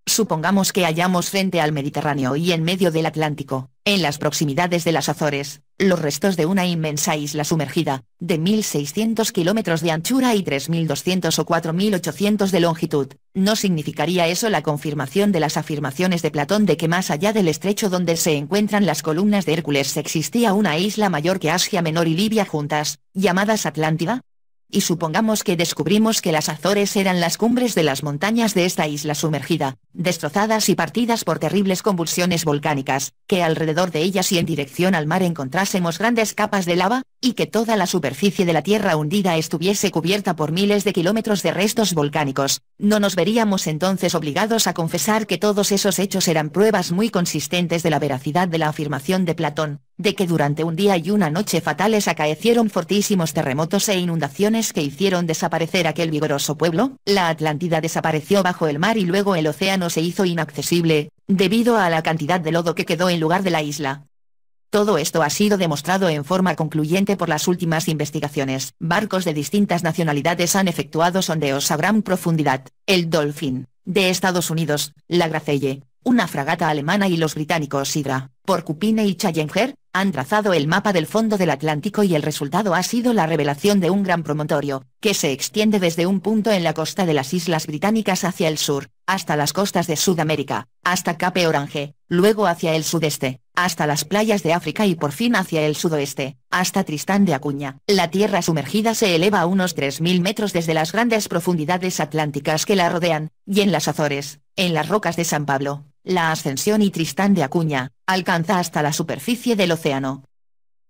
S1: Supongamos que hallamos frente al Mediterráneo y en medio del Atlántico, en las proximidades de las Azores, los restos de una inmensa isla sumergida, de 1.600 kilómetros de anchura y 3.200 o 4.800 de longitud, ¿no significaría eso la confirmación de las afirmaciones de Platón de que más allá del estrecho donde se encuentran las columnas de Hércules existía una isla mayor que Asia Menor y Libia juntas, llamadas Atlántida? y supongamos que descubrimos que las Azores eran las cumbres de las montañas de esta isla sumergida, destrozadas y partidas por terribles convulsiones volcánicas, que alrededor de ellas y en dirección al mar encontrásemos grandes capas de lava, y que toda la superficie de la tierra hundida estuviese cubierta por miles de kilómetros de restos volcánicos, no nos veríamos entonces obligados a confesar que todos esos hechos eran pruebas muy consistentes de la veracidad de la afirmación de Platón, de que durante un día y una noche fatales acaecieron fortísimos terremotos e inundaciones que hicieron desaparecer aquel vigoroso pueblo, la Atlántida desapareció bajo el mar y luego el océano se hizo inaccesible, debido a la cantidad de lodo que quedó en lugar de la isla. Todo esto ha sido demostrado en forma concluyente por las últimas investigaciones. Barcos de distintas nacionalidades han efectuado sondeos a gran profundidad. El Dolphin, de Estados Unidos, la Gracelle, una fragata alemana y los británicos Hydra, Porcupine y Challenger, han trazado el mapa del fondo del Atlántico y el resultado ha sido la revelación de un gran promontorio, que se extiende desde un punto en la costa de las Islas Británicas hacia el sur, hasta las costas de Sudamérica, hasta Cape Orange, luego hacia el sudeste, hasta las playas de África y por fin hacia el sudoeste, hasta Tristán de Acuña. La tierra sumergida se eleva a unos 3.000 metros desde las grandes profundidades atlánticas que la rodean, y en las Azores, en las rocas de San Pablo, la ascensión y Tristán de Acuña, alcanza hasta la superficie del océano.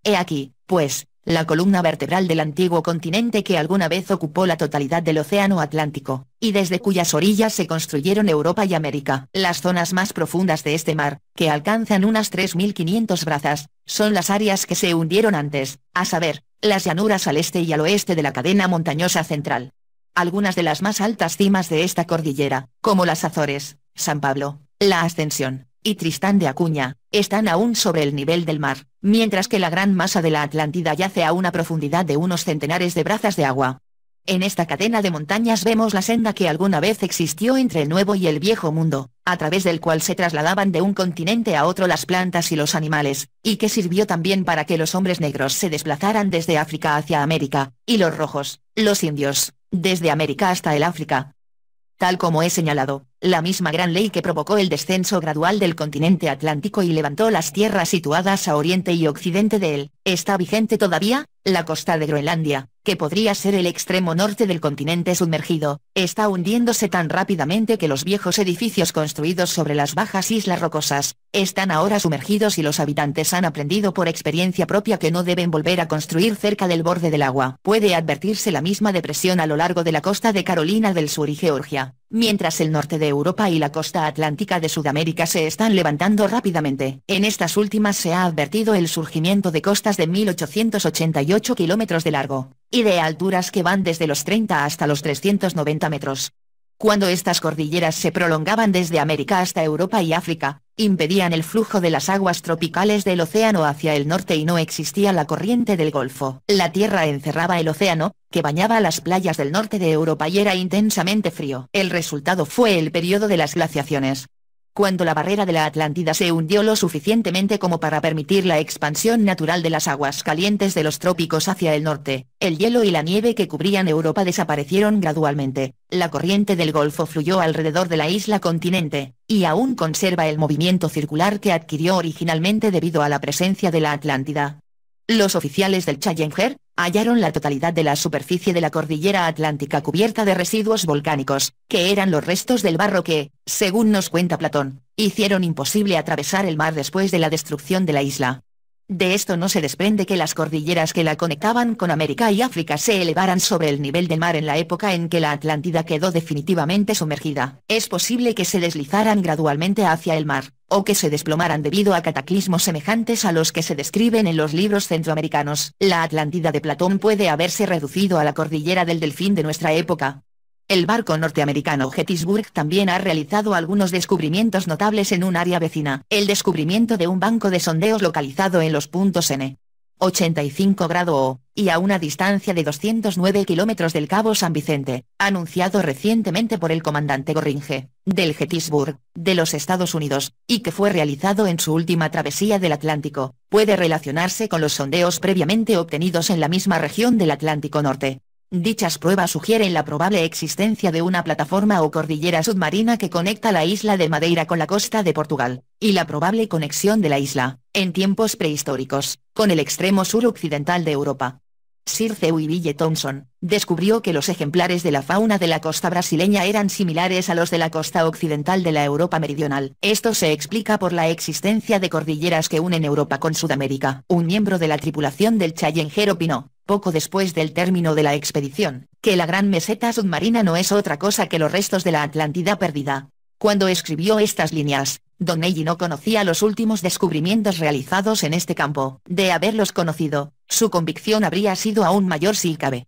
S1: He aquí, pues, la columna vertebral del antiguo continente que alguna vez ocupó la totalidad del Océano Atlántico, y desde cuyas orillas se construyeron Europa y América. Las zonas más profundas de este mar, que alcanzan unas 3.500 brazas, son las áreas que se hundieron antes, a saber, las llanuras al este y al oeste de la cadena montañosa central. Algunas de las más altas cimas de esta cordillera, como las Azores, San Pablo, la Ascensión, y Tristán de Acuña, están aún sobre el nivel del mar, mientras que la gran masa de la Atlántida yace a una profundidad de unos centenares de brazas de agua. En esta cadena de montañas vemos la senda que alguna vez existió entre el Nuevo y el Viejo Mundo, a través del cual se trasladaban de un continente a otro las plantas y los animales, y que sirvió también para que los hombres negros se desplazaran desde África hacia América, y los rojos, los indios, desde América hasta el África, tal como he señalado, la misma gran ley que provocó el descenso gradual del continente atlántico y levantó las tierras situadas a oriente y occidente de él, está vigente todavía, la costa de Groenlandia, que podría ser el extremo norte del continente sumergido, está hundiéndose tan rápidamente que los viejos edificios construidos sobre las bajas islas rocosas, están ahora sumergidos y los habitantes han aprendido por experiencia propia que no deben volver a construir cerca del borde del agua. Puede advertirse la misma depresión a lo largo de la costa de Carolina del Sur y Georgia, mientras el norte de Europa y la costa atlántica de Sudamérica se están levantando rápidamente. En estas últimas se ha advertido el surgimiento de costas de 1888 kilómetros de largo, y de alturas que van desde los 30 hasta los 390 metros. Cuando estas cordilleras se prolongaban desde América hasta Europa y África, impedían el flujo de las aguas tropicales del océano hacia el norte y no existía la corriente del Golfo. La tierra encerraba el océano, que bañaba las playas del norte de Europa y era intensamente frío. El resultado fue el periodo de las glaciaciones, cuando la barrera de la Atlántida se hundió lo suficientemente como para permitir la expansión natural de las aguas calientes de los trópicos hacia el norte, el hielo y la nieve que cubrían Europa desaparecieron gradualmente, la corriente del Golfo fluyó alrededor de la isla continente, y aún conserva el movimiento circular que adquirió originalmente debido a la presencia de la Atlántida, los oficiales del Challenger, hallaron la totalidad de la superficie de la cordillera atlántica cubierta de residuos volcánicos, que eran los restos del barro que, según nos cuenta Platón, hicieron imposible atravesar el mar después de la destrucción de la isla. De esto no se desprende que las cordilleras que la conectaban con América y África se elevaran sobre el nivel del mar en la época en que la Atlántida quedó definitivamente sumergida. Es posible que se deslizaran gradualmente hacia el mar, o que se desplomaran debido a cataclismos semejantes a los que se describen en los libros centroamericanos. La Atlántida de Platón puede haberse reducido a la cordillera del delfín de nuestra época, el barco norteamericano Gettysburg también ha realizado algunos descubrimientos notables en un área vecina, el descubrimiento de un banco de sondeos localizado en los puntos N. 85 O, y a una distancia de 209 kilómetros del Cabo San Vicente, anunciado recientemente por el comandante Gorringe, del Gettysburg, de los Estados Unidos, y que fue realizado en su última travesía del Atlántico, puede relacionarse con los sondeos previamente obtenidos en la misma región del Atlántico Norte, Dichas pruebas sugieren la probable existencia de una plataforma o cordillera submarina que conecta la isla de Madeira con la costa de Portugal, y la probable conexión de la isla, en tiempos prehistóricos, con el extremo sur occidental de Europa. Sir ville Thompson, descubrió que los ejemplares de la fauna de la costa brasileña eran similares a los de la costa occidental de la Europa meridional. Esto se explica por la existencia de cordilleras que unen Europa con Sudamérica. Un miembro de la tripulación del Challenger opinó, poco después del término de la expedición, que la gran meseta submarina no es otra cosa que los restos de la Atlántida perdida. Cuando escribió estas líneas, Don Donnelly no conocía los últimos descubrimientos realizados en este campo. De haberlos conocido, su convicción habría sido aún mayor si cabe.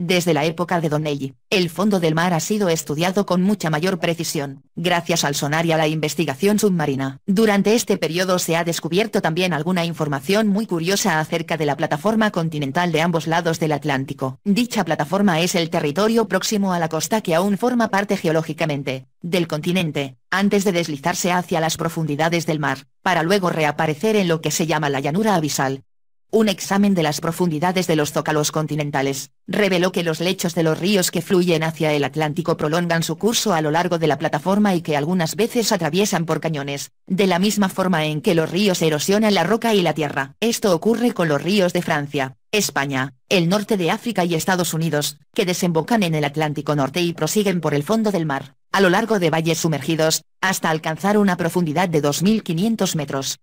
S1: Desde la época de Donnelly, el fondo del mar ha sido estudiado con mucha mayor precisión, gracias al sonar y a la investigación submarina. Durante este periodo se ha descubierto también alguna información muy curiosa acerca de la plataforma continental de ambos lados del Atlántico. Dicha plataforma es el territorio próximo a la costa que aún forma parte geológicamente del continente, antes de deslizarse hacia las profundidades del mar, para luego reaparecer en lo que se llama la llanura abisal, un examen de las profundidades de los zócalos continentales, reveló que los lechos de los ríos que fluyen hacia el Atlántico prolongan su curso a lo largo de la plataforma y que algunas veces atraviesan por cañones, de la misma forma en que los ríos erosionan la roca y la tierra. Esto ocurre con los ríos de Francia, España, el norte de África y Estados Unidos, que desembocan en el Atlántico Norte y prosiguen por el fondo del mar, a lo largo de valles sumergidos, hasta alcanzar una profundidad de 2.500 metros.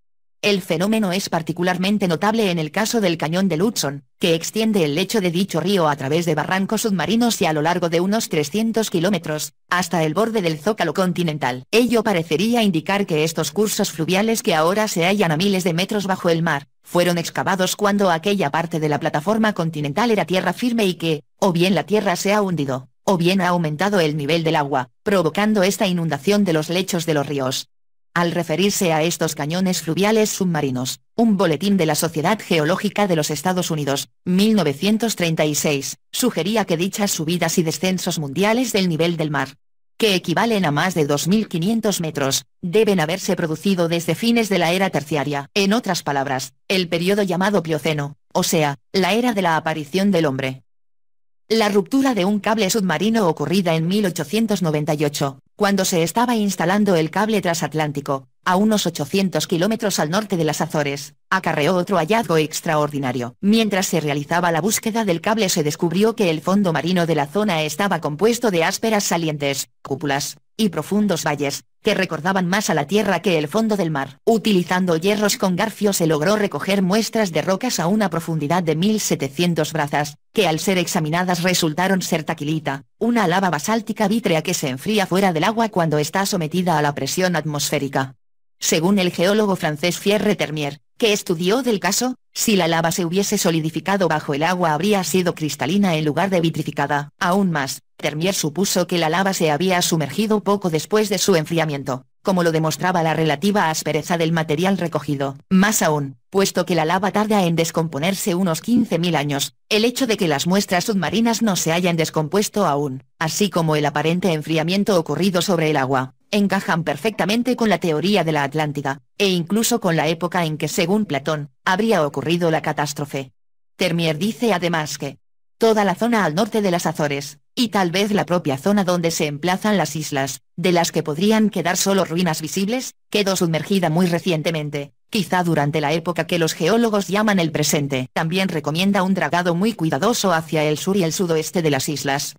S1: El fenómeno es particularmente notable en el caso del cañón de Lutzon, que extiende el lecho de dicho río a través de barrancos submarinos y a lo largo de unos 300 kilómetros, hasta el borde del zócalo continental. Ello parecería indicar que estos cursos fluviales que ahora se hallan a miles de metros bajo el mar, fueron excavados cuando aquella parte de la plataforma continental era tierra firme y que, o bien la tierra se ha hundido, o bien ha aumentado el nivel del agua, provocando esta inundación de los lechos de los ríos al referirse a estos cañones fluviales submarinos, un boletín de la Sociedad Geológica de los Estados Unidos, 1936, sugería que dichas subidas y descensos mundiales del nivel del mar, que equivalen a más de 2.500 metros, deben haberse producido desde fines de la era terciaria. En otras palabras, el periodo llamado Plioceno, o sea, la era de la aparición del hombre. La ruptura de un cable submarino ocurrida en 1898, cuando se estaba instalando el cable transatlántico, a unos 800 kilómetros al norte de las Azores, acarreó otro hallazgo extraordinario. Mientras se realizaba la búsqueda del cable se descubrió que el fondo marino de la zona estaba compuesto de ásperas salientes, cúpulas, y profundos valles, que recordaban más a la tierra que el fondo del mar. Utilizando hierros con garfio se logró recoger muestras de rocas a una profundidad de 1700 brazas, que al ser examinadas resultaron ser taquilita, una lava basáltica vítrea que se enfría fuera del agua cuando está sometida a la presión atmosférica. Según el geólogo francés Fierre Termier, que estudió del caso, si la lava se hubiese solidificado bajo el agua habría sido cristalina en lugar de vitrificada. Aún más, Termier supuso que la lava se había sumergido poco después de su enfriamiento, como lo demostraba la relativa aspereza del material recogido. Más aún, puesto que la lava tarda en descomponerse unos 15.000 años, el hecho de que las muestras submarinas no se hayan descompuesto aún, así como el aparente enfriamiento ocurrido sobre el agua, encajan perfectamente con la teoría de la Atlántida, e incluso con la época en que según Platón, habría ocurrido la catástrofe. Termier dice además que, toda la zona al norte de las Azores, y tal vez la propia zona donde se emplazan las islas, de las que podrían quedar solo ruinas visibles, quedó sumergida muy recientemente, quizá durante la época que los geólogos llaman el presente. También recomienda un dragado muy cuidadoso hacia el sur y el sudoeste de las islas.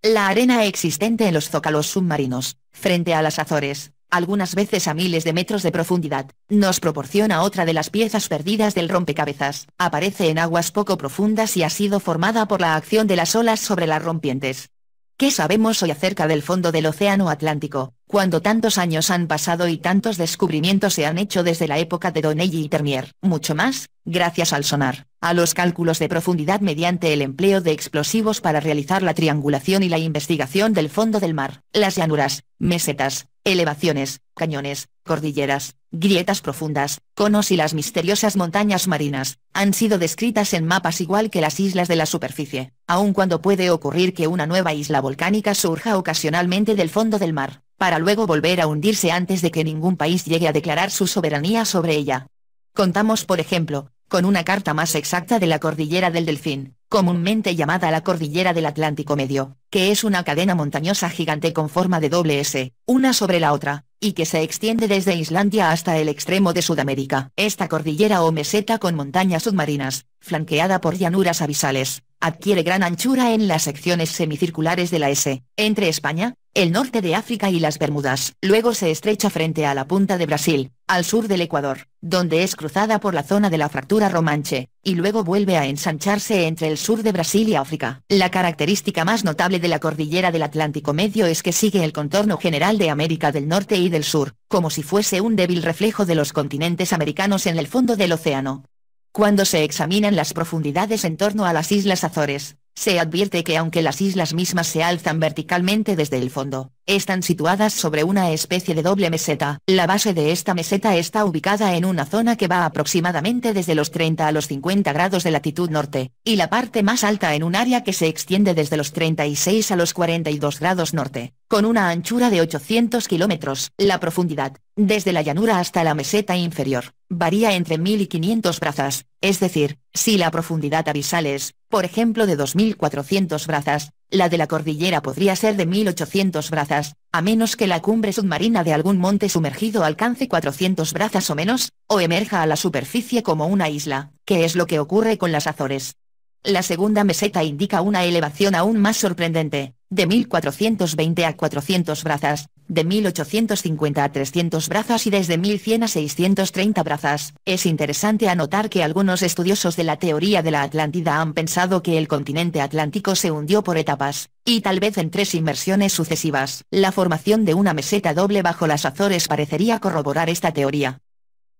S1: La arena existente en los zócalos submarinos, frente a las Azores, algunas veces a miles de metros de profundidad, nos proporciona otra de las piezas perdidas del rompecabezas. Aparece en aguas poco profundas y ha sido formada por la acción de las olas sobre las rompientes. ¿Qué sabemos hoy acerca del fondo del Océano Atlántico, cuando tantos años han pasado y tantos descubrimientos se han hecho desde la época de Donelli y Termier? Mucho más, gracias al sonar, a los cálculos de profundidad mediante el empleo de explosivos para realizar la triangulación y la investigación del fondo del mar, las llanuras, mesetas, elevaciones, cañones, cordilleras, grietas profundas, conos y las misteriosas montañas marinas, han sido descritas en mapas igual que las islas de la superficie, aun cuando puede ocurrir que una nueva isla volcánica surja ocasionalmente del fondo del mar, para luego volver a hundirse antes de que ningún país llegue a declarar su soberanía sobre ella. Contamos por ejemplo, con una carta más exacta de la cordillera del Delfín, comúnmente llamada la Cordillera del Atlántico Medio, que es una cadena montañosa gigante con forma de doble S, una sobre la otra, y que se extiende desde Islandia hasta el extremo de Sudamérica. Esta cordillera o meseta con montañas submarinas, flanqueada por llanuras abisales, adquiere gran anchura en las secciones semicirculares de la S, entre España, el norte de África y las Bermudas. Luego se estrecha frente a la punta de Brasil, al sur del Ecuador, donde es cruzada por la zona de la fractura Romanche, y luego vuelve a ensancharse entre el sur de Brasil y África. La característica más notable de la cordillera del Atlántico Medio es que sigue el contorno general de América del Norte y del Sur, como si fuese un débil reflejo de los continentes americanos en el fondo del océano. Cuando se examinan las profundidades en torno a las Islas Azores, se advierte que aunque las islas mismas se alzan verticalmente desde el fondo, están situadas sobre una especie de doble meseta. La base de esta meseta está ubicada en una zona que va aproximadamente desde los 30 a los 50 grados de latitud norte, y la parte más alta en un área que se extiende desde los 36 a los 42 grados norte, con una anchura de 800 kilómetros. La profundidad, desde la llanura hasta la meseta inferior, varía entre 1.500 y brazas, es decir, si la profundidad abisal es, por ejemplo, de 2400 brazas, la de la cordillera podría ser de 1800 brazas, a menos que la cumbre submarina de algún monte sumergido alcance 400 brazas o menos, o emerja a la superficie como una isla, que es lo que ocurre con las Azores. La segunda meseta indica una elevación aún más sorprendente, de 1420 a 400 brazas, de 1850 a 300 brazas y desde 1100 a 630 brazas. Es interesante anotar que algunos estudiosos de la teoría de la Atlántida han pensado que el continente atlántico se hundió por etapas, y tal vez en tres inmersiones sucesivas. La formación de una meseta doble bajo las Azores parecería corroborar esta teoría.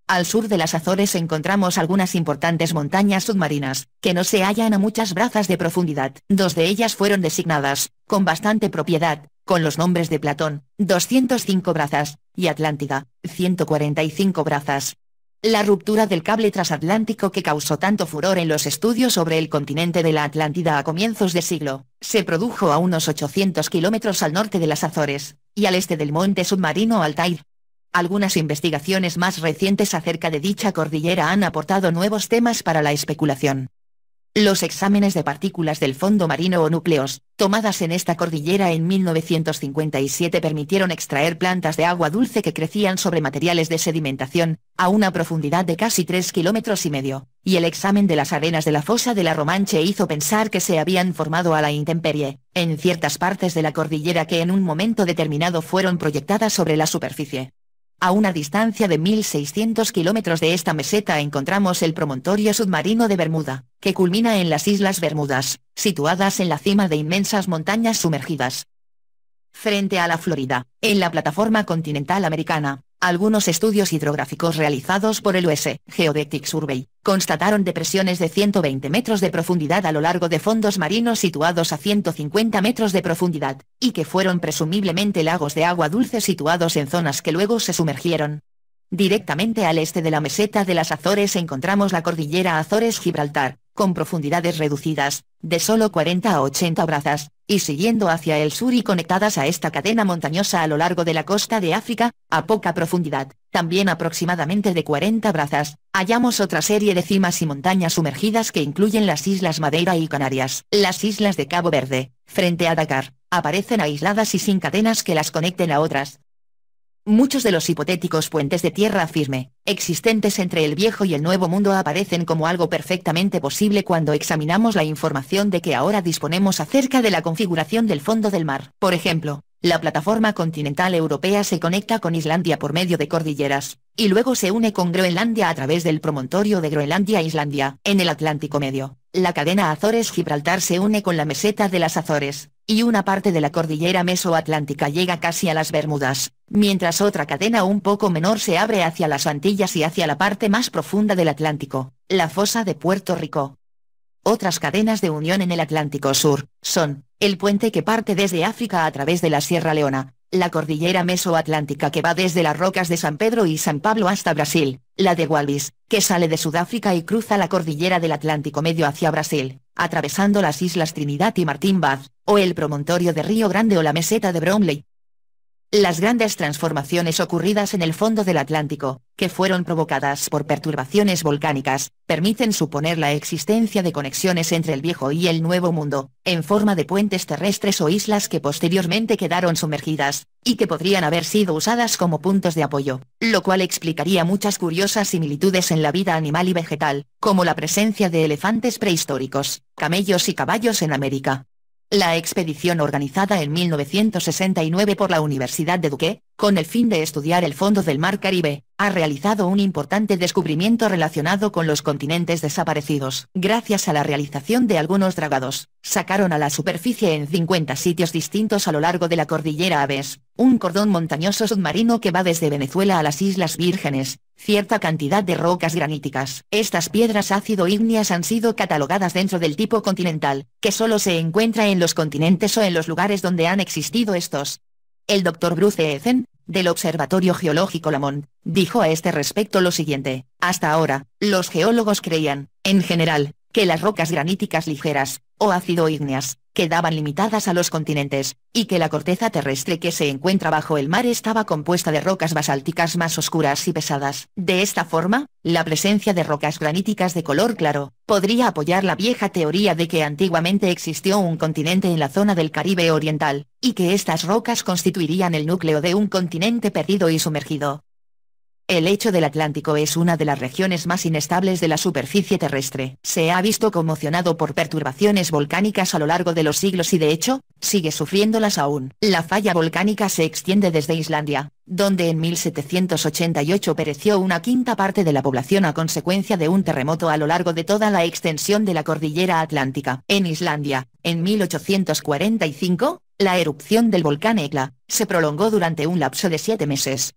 S1: Al sur de las Azores encontramos algunas importantes montañas submarinas, que no se hallan a muchas brazas de profundidad. Dos de ellas fueron designadas, con bastante propiedad, con los nombres de Platón, 205 brazas, y Atlántida, 145 brazas. La ruptura del cable transatlántico que causó tanto furor en los estudios sobre el continente de la Atlántida a comienzos de siglo, se produjo a unos 800 kilómetros al norte de las Azores, y al este del monte submarino Altair. Algunas investigaciones más recientes acerca de dicha cordillera han aportado nuevos temas para la especulación. Los exámenes de partículas del fondo marino o núcleos, tomadas en esta cordillera en 1957 permitieron extraer plantas de agua dulce que crecían sobre materiales de sedimentación, a una profundidad de casi 3 kilómetros y medio, y el examen de las arenas de la fosa de la Romanche hizo pensar que se habían formado a la intemperie, en ciertas partes de la cordillera que en un momento determinado fueron proyectadas sobre la superficie. A una distancia de 1.600 kilómetros de esta meseta encontramos el promontorio submarino de Bermuda, que culmina en las Islas Bermudas, situadas en la cima de inmensas montañas sumergidas. Frente a la Florida, en la plataforma continental americana, algunos estudios hidrográficos realizados por el US Geodetic Survey constataron depresiones de 120 metros de profundidad a lo largo de fondos marinos situados a 150 metros de profundidad, y que fueron presumiblemente lagos de agua dulce situados en zonas que luego se sumergieron. Directamente al este de la meseta de las Azores encontramos la cordillera Azores-Gibraltar, con profundidades reducidas, de solo 40 a 80 brazas, y siguiendo hacia el sur y conectadas a esta cadena montañosa a lo largo de la costa de África, a poca profundidad, también aproximadamente de 40 brazas, hallamos otra serie de cimas y montañas sumergidas que incluyen las islas Madeira y Canarias. Las islas de Cabo Verde, frente a Dakar, aparecen aisladas y sin cadenas que las conecten a otras, Muchos de los hipotéticos puentes de tierra firme, existentes entre el viejo y el nuevo mundo aparecen como algo perfectamente posible cuando examinamos la información de que ahora disponemos acerca de la configuración del fondo del mar. Por ejemplo, la plataforma continental europea se conecta con Islandia por medio de cordilleras, y luego se une con Groenlandia a través del promontorio de Groenlandia-Islandia, en el Atlántico Medio. La cadena Azores Gibraltar se une con la meseta de las Azores, y una parte de la cordillera mesoatlántica llega casi a las Bermudas, mientras otra cadena un poco menor se abre hacia las Antillas y hacia la parte más profunda del Atlántico, la fosa de Puerto Rico. Otras cadenas de unión en el Atlántico Sur, son, el puente que parte desde África a través de la Sierra Leona, la cordillera mesoatlántica que va desde las rocas de San Pedro y San Pablo hasta Brasil, la de Walvis, que sale de Sudáfrica y cruza la cordillera del Atlántico Medio hacia Brasil, atravesando las islas Trinidad y Martín Baz, o el promontorio de Río Grande o la meseta de Bromley, las grandes transformaciones ocurridas en el fondo del Atlántico, que fueron provocadas por perturbaciones volcánicas, permiten suponer la existencia de conexiones entre el viejo y el nuevo mundo, en forma de puentes terrestres o islas que posteriormente quedaron sumergidas, y que podrían haber sido usadas como puntos de apoyo, lo cual explicaría muchas curiosas similitudes en la vida animal y vegetal, como la presencia de elefantes prehistóricos, camellos y caballos en América la expedición organizada en 1969 por la Universidad de Duque, con el fin de estudiar el fondo del Mar Caribe, ha realizado un importante descubrimiento relacionado con los continentes desaparecidos. Gracias a la realización de algunos dragados, sacaron a la superficie en 50 sitios distintos a lo largo de la cordillera Aves, un cordón montañoso submarino que va desde Venezuela a las Islas Vírgenes, cierta cantidad de rocas graníticas. Estas piedras ácido-ígneas han sido catalogadas dentro del tipo continental, que solo se encuentra en los continentes o en los lugares donde han existido estos, el doctor Bruce Ezen, del Observatorio Geológico Lamont, dijo a este respecto lo siguiente, hasta ahora, los geólogos creían, en general, que las rocas graníticas ligeras, o ácido ígneas, quedaban limitadas a los continentes, y que la corteza terrestre que se encuentra bajo el mar estaba compuesta de rocas basálticas más oscuras y pesadas. De esta forma, la presencia de rocas graníticas de color claro, podría apoyar la vieja teoría de que antiguamente existió un continente en la zona del Caribe Oriental, y que estas rocas constituirían el núcleo de un continente perdido y sumergido. El hecho del Atlántico es una de las regiones más inestables de la superficie terrestre. Se ha visto conmocionado por perturbaciones volcánicas a lo largo de los siglos y de hecho, sigue sufriéndolas aún. La falla volcánica se extiende desde Islandia, donde en 1788 pereció una quinta parte de la población a consecuencia de un terremoto a lo largo de toda la extensión de la cordillera atlántica. En Islandia, en 1845, la erupción del volcán Ekla, se prolongó durante un lapso de siete meses,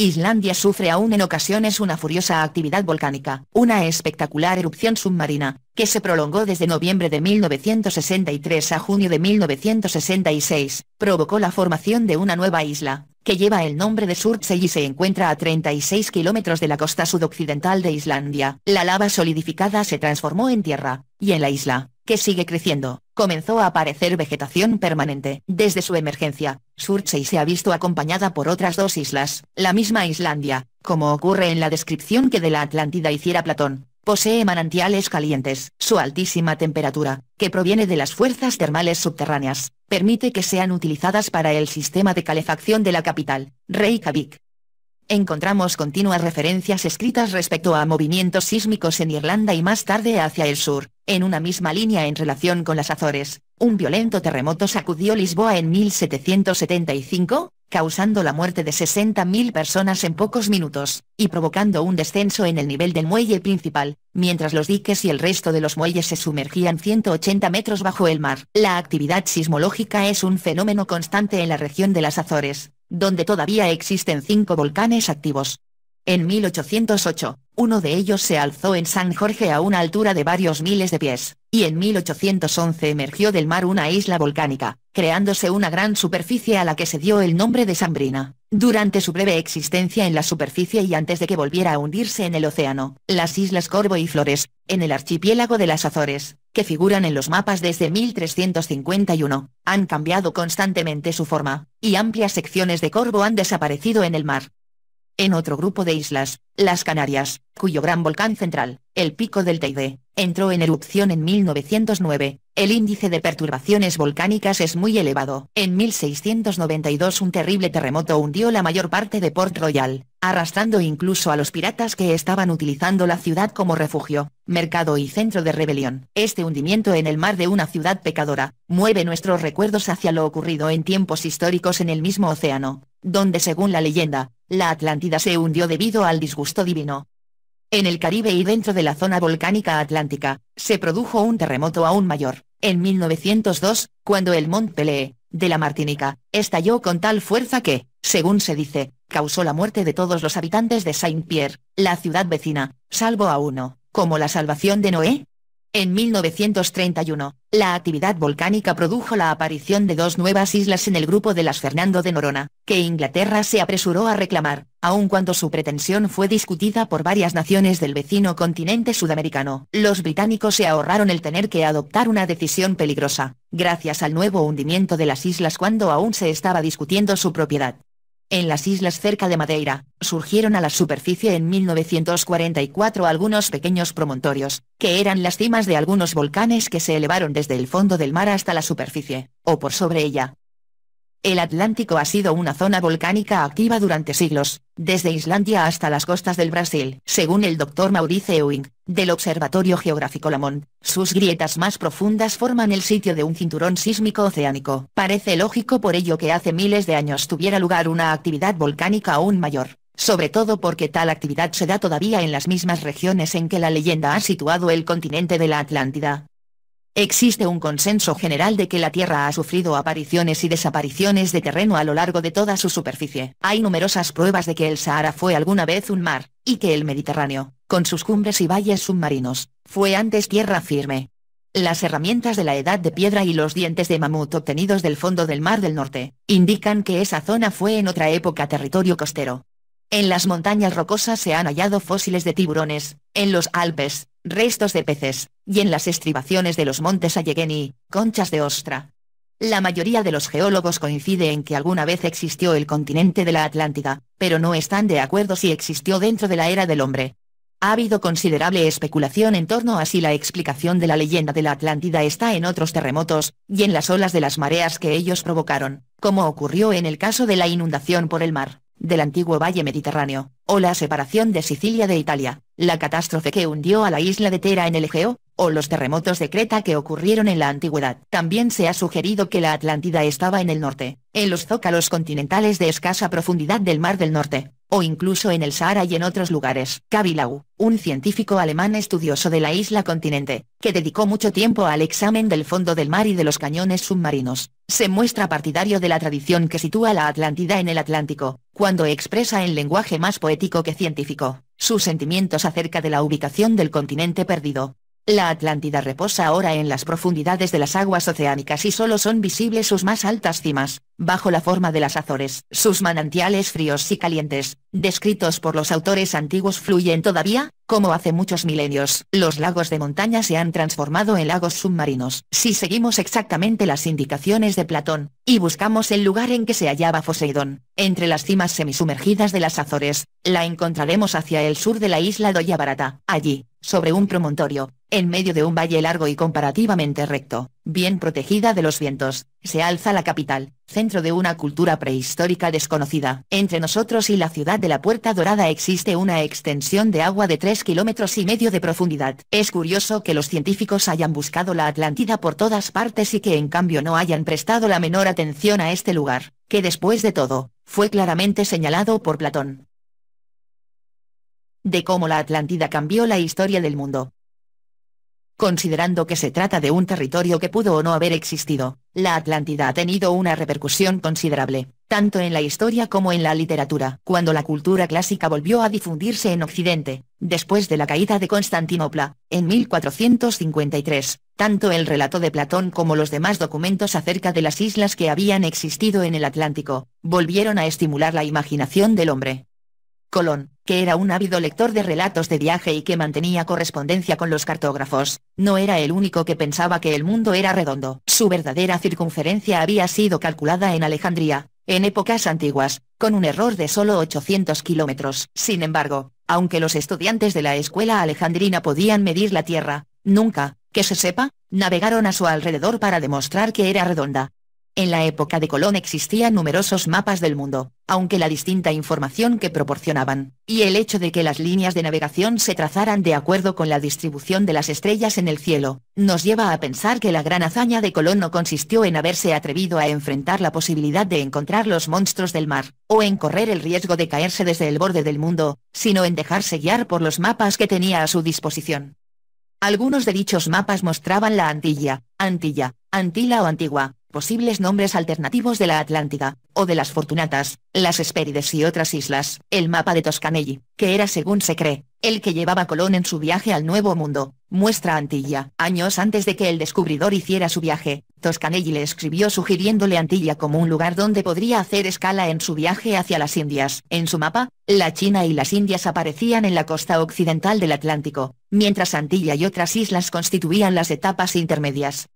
S1: Islandia sufre aún en ocasiones una furiosa actividad volcánica, una espectacular erupción submarina, que se prolongó desde noviembre de 1963 a junio de 1966, provocó la formación de una nueva isla, que lleva el nombre de Surtsey y se encuentra a 36 kilómetros de la costa sudoccidental de Islandia. La lava solidificada se transformó en tierra, y en la isla, que sigue creciendo, comenzó a aparecer vegetación permanente. Desde su emergencia, Surtsey se ha visto acompañada por otras dos islas, la misma Islandia, como ocurre en la descripción que de la Atlántida hiciera Platón. Posee manantiales calientes. Su altísima temperatura, que proviene de las fuerzas termales subterráneas, permite que sean utilizadas para el sistema de calefacción de la capital, Reykjavik encontramos continuas referencias escritas respecto a movimientos sísmicos en Irlanda y más tarde hacia el sur, en una misma línea en relación con las Azores. Un violento terremoto sacudió Lisboa en 1775, causando la muerte de 60.000 personas en pocos minutos, y provocando un descenso en el nivel del muelle principal, mientras los diques y el resto de los muelles se sumergían 180 metros bajo el mar. La actividad sismológica es un fenómeno constante en la región de las Azores, donde todavía existen cinco volcanes activos. En 1808, uno de ellos se alzó en San Jorge a una altura de varios miles de pies, y en 1811 emergió del mar una isla volcánica, creándose una gran superficie a la que se dio el nombre de Sambrina. Durante su breve existencia en la superficie y antes de que volviera a hundirse en el océano, las islas Corvo y Flores, en el archipiélago de las Azores, que figuran en los mapas desde 1351, han cambiado constantemente su forma, y amplias secciones de Corvo han desaparecido en el mar en otro grupo de islas, las Canarias, cuyo gran volcán central, el Pico del Teide, entró en erupción en 1909, el índice de perturbaciones volcánicas es muy elevado. En 1692 un terrible terremoto hundió la mayor parte de Port Royal, arrastrando incluso a los piratas que estaban utilizando la ciudad como refugio, mercado y centro de rebelión. Este hundimiento en el mar de una ciudad pecadora, mueve nuestros recuerdos hacia lo ocurrido en tiempos históricos en el mismo océano, donde según la leyenda, la Atlántida se hundió debido al disgusto divino. En el Caribe y dentro de la zona volcánica atlántica, se produjo un terremoto aún mayor, en 1902, cuando el Montpellier, de la Martinica, estalló con tal fuerza que, según se dice, causó la muerte de todos los habitantes de Saint-Pierre, la ciudad vecina, salvo a uno, como la salvación de Noé, en 1931, la actividad volcánica produjo la aparición de dos nuevas islas en el grupo de las Fernando de Norona, que Inglaterra se apresuró a reclamar, aun cuando su pretensión fue discutida por varias naciones del vecino continente sudamericano. Los británicos se ahorraron el tener que adoptar una decisión peligrosa, gracias al nuevo hundimiento de las islas cuando aún se estaba discutiendo su propiedad. En las islas cerca de Madeira, surgieron a la superficie en 1944 algunos pequeños promontorios, que eran las cimas de algunos volcanes que se elevaron desde el fondo del mar hasta la superficie, o por sobre ella, el Atlántico ha sido una zona volcánica activa durante siglos, desde Islandia hasta las costas del Brasil. Según el doctor Maurice Ewing, del Observatorio Geográfico Lamont, sus grietas más profundas forman el sitio de un cinturón sísmico oceánico. Parece lógico por ello que hace miles de años tuviera lugar una actividad volcánica aún mayor, sobre todo porque tal actividad se da todavía en las mismas regiones en que la leyenda ha situado el continente de la Atlántida. Existe un consenso general de que la Tierra ha sufrido apariciones y desapariciones de terreno a lo largo de toda su superficie. Hay numerosas pruebas de que el Sahara fue alguna vez un mar, y que el Mediterráneo, con sus cumbres y valles submarinos, fue antes tierra firme. Las herramientas de la edad de piedra y los dientes de mamut obtenidos del fondo del Mar del Norte, indican que esa zona fue en otra época territorio costero. En las montañas rocosas se han hallado fósiles de tiburones, en los Alpes, restos de peces, y en las estribaciones de los montes Allegheny, conchas de ostra. La mayoría de los geólogos coincide en que alguna vez existió el continente de la Atlántida, pero no están de acuerdo si existió dentro de la era del hombre. Ha habido considerable especulación en torno a si la explicación de la leyenda de la Atlántida está en otros terremotos, y en las olas de las mareas que ellos provocaron, como ocurrió en el caso de la inundación por el mar, del antiguo valle mediterráneo o la separación de Sicilia de Italia, la catástrofe que hundió a la isla de Tera en el Egeo, o los terremotos de Creta que ocurrieron en la antigüedad. También se ha sugerido que la Atlántida estaba en el norte, en los zócalos continentales de escasa profundidad del Mar del Norte, o incluso en el Sahara y en otros lugares. Kabilau, un científico alemán estudioso de la isla continente, que dedicó mucho tiempo al examen del fondo del mar y de los cañones submarinos, se muestra partidario de la tradición que sitúa la Atlántida en el Atlántico, cuando expresa en lenguaje más poético que científico, sus sentimientos acerca de la ubicación del continente perdido, la Atlántida reposa ahora en las profundidades de las aguas oceánicas y solo son visibles sus más altas cimas bajo la forma de las Azores. Sus manantiales fríos y calientes, descritos por los autores antiguos fluyen todavía, como hace muchos milenios. Los lagos de montaña se han transformado en lagos submarinos. Si seguimos exactamente las indicaciones de Platón, y buscamos el lugar en que se hallaba Poseidón, entre las cimas semisumergidas de las Azores, la encontraremos hacia el sur de la isla de Barata. Allí, sobre un promontorio, en medio de un valle largo y comparativamente recto, bien protegida de los vientos, se alza la capital, centro de una cultura prehistórica desconocida. Entre nosotros y la ciudad de la Puerta Dorada existe una extensión de agua de 3 kilómetros y medio de profundidad. Es curioso que los científicos hayan buscado la Atlántida por todas partes y que en cambio no hayan prestado la menor atención a este lugar, que después de todo, fue claramente señalado por Platón. De cómo la Atlántida cambió la historia del mundo. Considerando que se trata de un territorio que pudo o no haber existido, la Atlántida ha tenido una repercusión considerable, tanto en la historia como en la literatura. Cuando la cultura clásica volvió a difundirse en Occidente, después de la caída de Constantinopla, en 1453, tanto el relato de Platón como los demás documentos acerca de las islas que habían existido en el Atlántico, volvieron a estimular la imaginación del hombre. Colón, que era un ávido lector de relatos de viaje y que mantenía correspondencia con los cartógrafos, no era el único que pensaba que el mundo era redondo. Su verdadera circunferencia había sido calculada en Alejandría, en épocas antiguas, con un error de solo 800 kilómetros. Sin embargo, aunque los estudiantes de la escuela alejandrina podían medir la Tierra, nunca, que se sepa, navegaron a su alrededor para demostrar que era redonda. En la época de Colón existían numerosos mapas del mundo, aunque la distinta información que proporcionaban, y el hecho de que las líneas de navegación se trazaran de acuerdo con la distribución de las estrellas en el cielo, nos lleva a pensar que la gran hazaña de Colón no consistió en haberse atrevido a enfrentar la posibilidad de encontrar los monstruos del mar, o en correr el riesgo de caerse desde el borde del mundo, sino en dejarse guiar por los mapas que tenía a su disposición. Algunos de dichos mapas mostraban la Antilla, Antilla, Antila o Antigua, posibles nombres alternativos de la Atlántida, o de las Fortunatas, las Hespérides y otras islas. El mapa de Toscanelli, que era según se cree, el que llevaba Colón en su viaje al Nuevo Mundo, muestra Antilla. Años antes de que el descubridor hiciera su viaje, Toscanelli le escribió sugiriéndole Antilla como un lugar donde podría hacer escala en su viaje hacia las Indias. En su mapa, la China y las Indias aparecían en la costa occidental del Atlántico, mientras Antilla y otras islas constituían las etapas intermedias.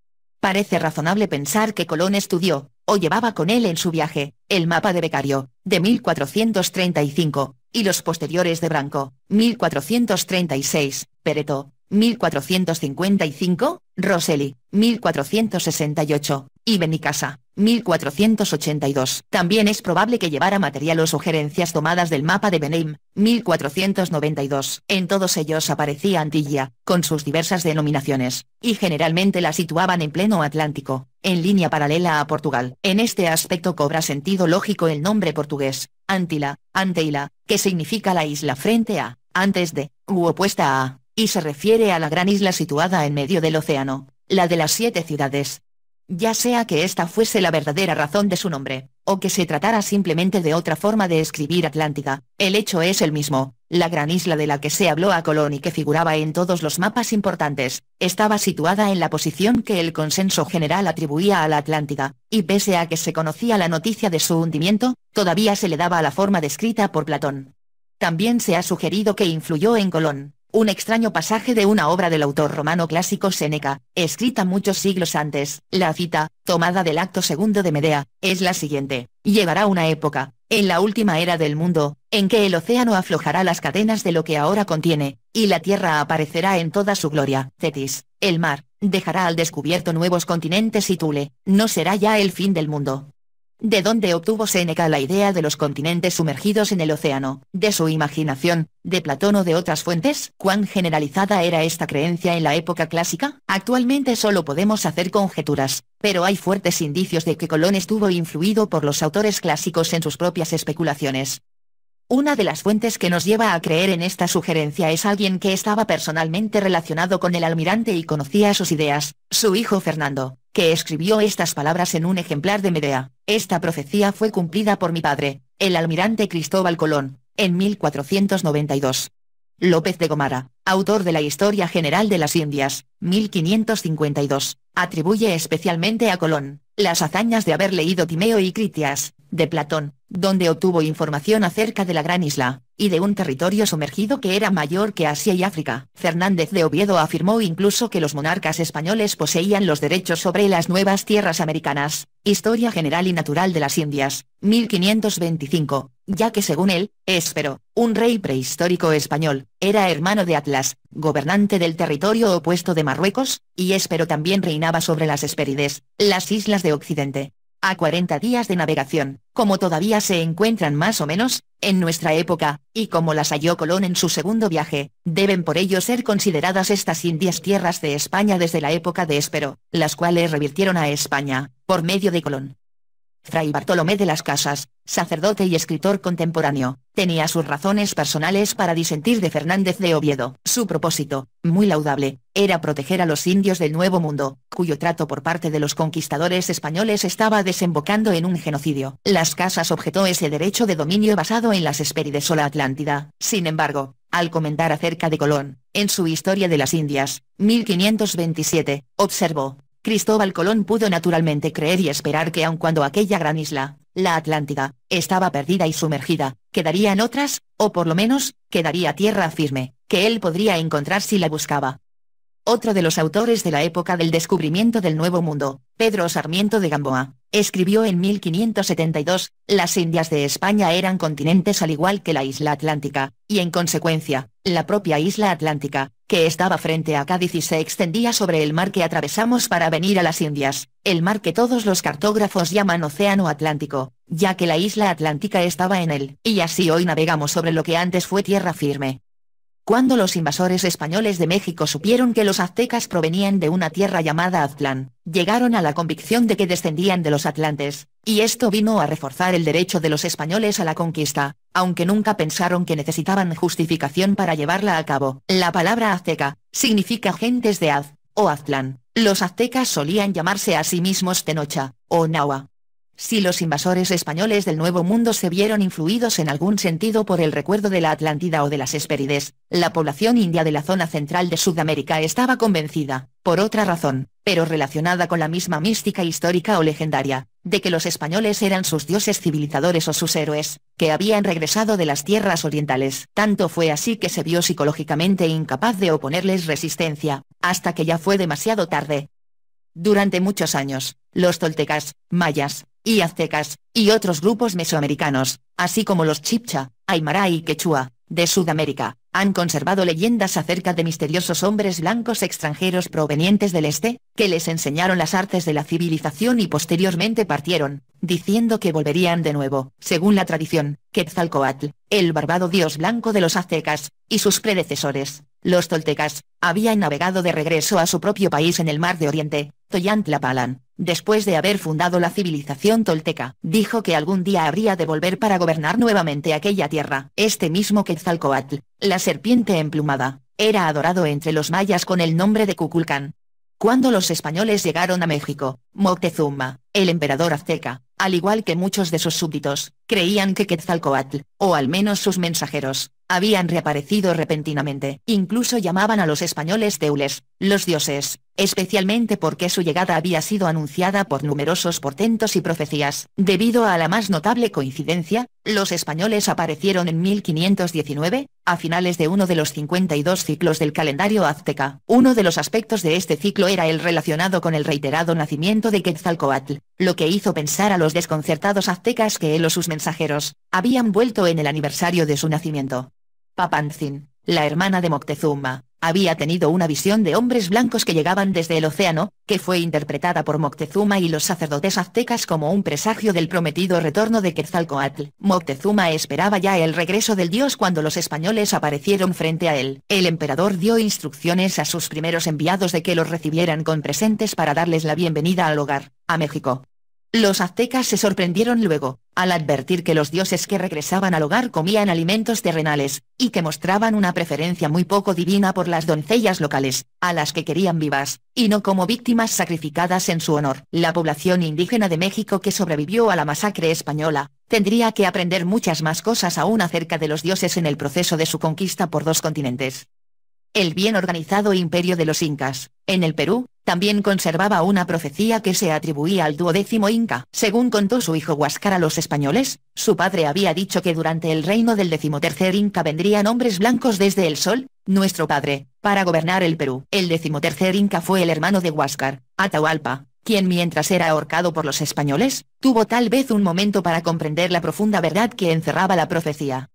S1: Parece razonable pensar que Colón estudió, o llevaba con él en su viaje, el mapa de Becario, de 1435, y los posteriores de Branco, 1436, Pereto, 1455, Roseli, 1468, y Benicasa, 1482. También es probable que llevara material o sugerencias tomadas del mapa de Benim, 1492. En todos ellos aparecía Antilla, con sus diversas denominaciones, y generalmente la situaban en pleno Atlántico, en línea paralela a Portugal. En este aspecto cobra sentido lógico el nombre portugués, Antila, Anteila, que significa la isla frente a, antes de, u opuesta a y se refiere a la gran isla situada en medio del océano, la de las siete ciudades. Ya sea que esta fuese la verdadera razón de su nombre, o que se tratara simplemente de otra forma de escribir Atlántida, el hecho es el mismo, la gran isla de la que se habló a Colón y que figuraba en todos los mapas importantes, estaba situada en la posición que el consenso general atribuía a la Atlántida, y pese a que se conocía la noticia de su hundimiento, todavía se le daba la forma descrita por Platón. También se ha sugerido que influyó en Colón, un extraño pasaje de una obra del autor romano clásico Séneca, escrita muchos siglos antes. La cita, tomada del acto segundo de Medea, es la siguiente. Llevará una época, en la última era del mundo, en que el océano aflojará las cadenas de lo que ahora contiene, y la tierra aparecerá en toda su gloria. Cetis, el mar, dejará al descubierto nuevos continentes y Tule, no será ya el fin del mundo de dónde obtuvo Seneca la idea de los continentes sumergidos en el océano, de su imaginación, de Platón o de otras fuentes. ¿Cuán generalizada era esta creencia en la época clásica? Actualmente solo podemos hacer conjeturas, pero hay fuertes indicios de que Colón estuvo influido por los autores clásicos en sus propias especulaciones. Una de las fuentes que nos lleva a creer en esta sugerencia es alguien que estaba personalmente relacionado con el almirante y conocía sus ideas, su hijo Fernando, que escribió estas palabras en un ejemplar de Medea. Esta profecía fue cumplida por mi padre, el almirante Cristóbal Colón, en 1492. López de Gomara, autor de la Historia General de las Indias, 1552, atribuye especialmente a Colón, las hazañas de haber leído Timeo y Critias, de Platón, donde obtuvo información acerca de la gran isla, y de un territorio sumergido que era mayor que Asia y África. Fernández de Oviedo afirmó incluso que los monarcas españoles poseían los derechos sobre las nuevas tierras americanas, Historia General y Natural de las Indias, 1525, ya que según él, Espero, un rey prehistórico español, era hermano de Atlas, gobernante del territorio opuesto de Marruecos, y Espero también reinaba sobre las Esperides, las islas de Occidente a 40 días de navegación, como todavía se encuentran más o menos, en nuestra época, y como las halló Colón en su segundo viaje, deben por ello ser consideradas estas indias tierras de España desde la época de Espero, las cuales revirtieron a España, por medio de Colón. Fray Bartolomé de las Casas, sacerdote y escritor contemporáneo, tenía sus razones personales para disentir de Fernández de Oviedo. Su propósito, muy laudable, era proteger a los indios del Nuevo Mundo, cuyo trato por parte de los conquistadores españoles estaba desembocando en un genocidio. Las Casas objetó ese derecho de dominio basado en las espérides o la Atlántida. Sin embargo, al comentar acerca de Colón, en su Historia de las Indias, 1527, observó, Cristóbal Colón pudo naturalmente creer y esperar que aun cuando aquella gran isla, la Atlántida, estaba perdida y sumergida, quedarían otras, o por lo menos, quedaría tierra firme, que él podría encontrar si la buscaba. Otro de los autores de la época del descubrimiento del Nuevo Mundo, Pedro Sarmiento de Gamboa, escribió en 1572, las Indias de España eran continentes al igual que la isla Atlántica, y en consecuencia, la propia isla Atlántica, que estaba frente a Cádiz y se extendía sobre el mar que atravesamos para venir a las Indias, el mar que todos los cartógrafos llaman Océano Atlántico, ya que la isla Atlántica estaba en él, y así hoy navegamos sobre lo que antes fue tierra firme. Cuando los invasores españoles de México supieron que los aztecas provenían de una tierra llamada Aztlán, llegaron a la convicción de que descendían de los atlantes, y esto vino a reforzar el derecho de los españoles a la conquista, aunque nunca pensaron que necesitaban justificación para llevarla a cabo. La palabra azteca, significa gentes de Az, o Aztlán. Los aztecas solían llamarse a sí mismos Tenocha, o Nahua, si los invasores españoles del Nuevo Mundo se vieron influidos en algún sentido por el recuerdo de la Atlántida o de las Hespérides, la población india de la zona central de Sudamérica estaba convencida, por otra razón, pero relacionada con la misma mística histórica o legendaria, de que los españoles eran sus dioses civilizadores o sus héroes, que habían regresado de las tierras orientales. Tanto fue así que se vio psicológicamente incapaz de oponerles resistencia, hasta que ya fue demasiado tarde, durante muchos años, los toltecas, mayas, y aztecas, y otros grupos mesoamericanos, así como los chipcha, aymara y quechua, de Sudamérica, han conservado leyendas acerca de misteriosos hombres blancos extranjeros provenientes del este, que les enseñaron las artes de la civilización y posteriormente partieron, diciendo que volverían de nuevo, según la tradición, Quetzalcoatl, el barbado dios blanco de los aztecas, y sus predecesores, los toltecas, habían navegado de regreso a su propio país en el Mar de Oriente, Toyantlapalan, después de haber fundado la civilización tolteca, dijo que algún día habría de volver para gobernar nuevamente aquella tierra. Este mismo Quetzalcoatl, la serpiente emplumada, era adorado entre los mayas con el nombre de Cuculcán. Cuando los españoles llegaron a México, Moctezuma, el emperador azteca, al igual que muchos de sus súbditos, creían que Quetzalcoatl, o al menos sus mensajeros, habían reaparecido repentinamente. Incluso llamaban a los españoles teules, los dioses, especialmente porque su llegada había sido anunciada por numerosos portentos y profecías. Debido a la más notable coincidencia, los españoles aparecieron en 1519, a finales de uno de los 52 ciclos del calendario azteca. Uno de los aspectos de este ciclo era el relacionado con el reiterado nacimiento de Quetzalcoatl, lo que hizo pensar a los desconcertados aztecas que él o sus mensajeros, habían vuelto en el aniversario de su nacimiento. Papanzin, la hermana de Moctezuma, había tenido una visión de hombres blancos que llegaban desde el océano, que fue interpretada por Moctezuma y los sacerdotes aztecas como un presagio del prometido retorno de Quetzalcoatl. Moctezuma esperaba ya el regreso del dios cuando los españoles aparecieron frente a él. El emperador dio instrucciones a sus primeros enviados de que los recibieran con presentes para darles la bienvenida al hogar, a México. Los aztecas se sorprendieron luego, al advertir que los dioses que regresaban al hogar comían alimentos terrenales, y que mostraban una preferencia muy poco divina por las doncellas locales, a las que querían vivas, y no como víctimas sacrificadas en su honor. La población indígena de México que sobrevivió a la masacre española, tendría que aprender muchas más cosas aún acerca de los dioses en el proceso de su conquista por dos continentes el bien organizado imperio de los incas, en el Perú, también conservaba una profecía que se atribuía al duodécimo Inca. Según contó su hijo Huáscar a los españoles, su padre había dicho que durante el reino del decimotercer Inca vendrían hombres blancos desde el sol, nuestro padre, para gobernar el Perú. El decimotercer Inca fue el hermano de Huáscar, Atahualpa, quien mientras era ahorcado por los españoles, tuvo tal vez un momento para comprender la profunda verdad que encerraba la profecía.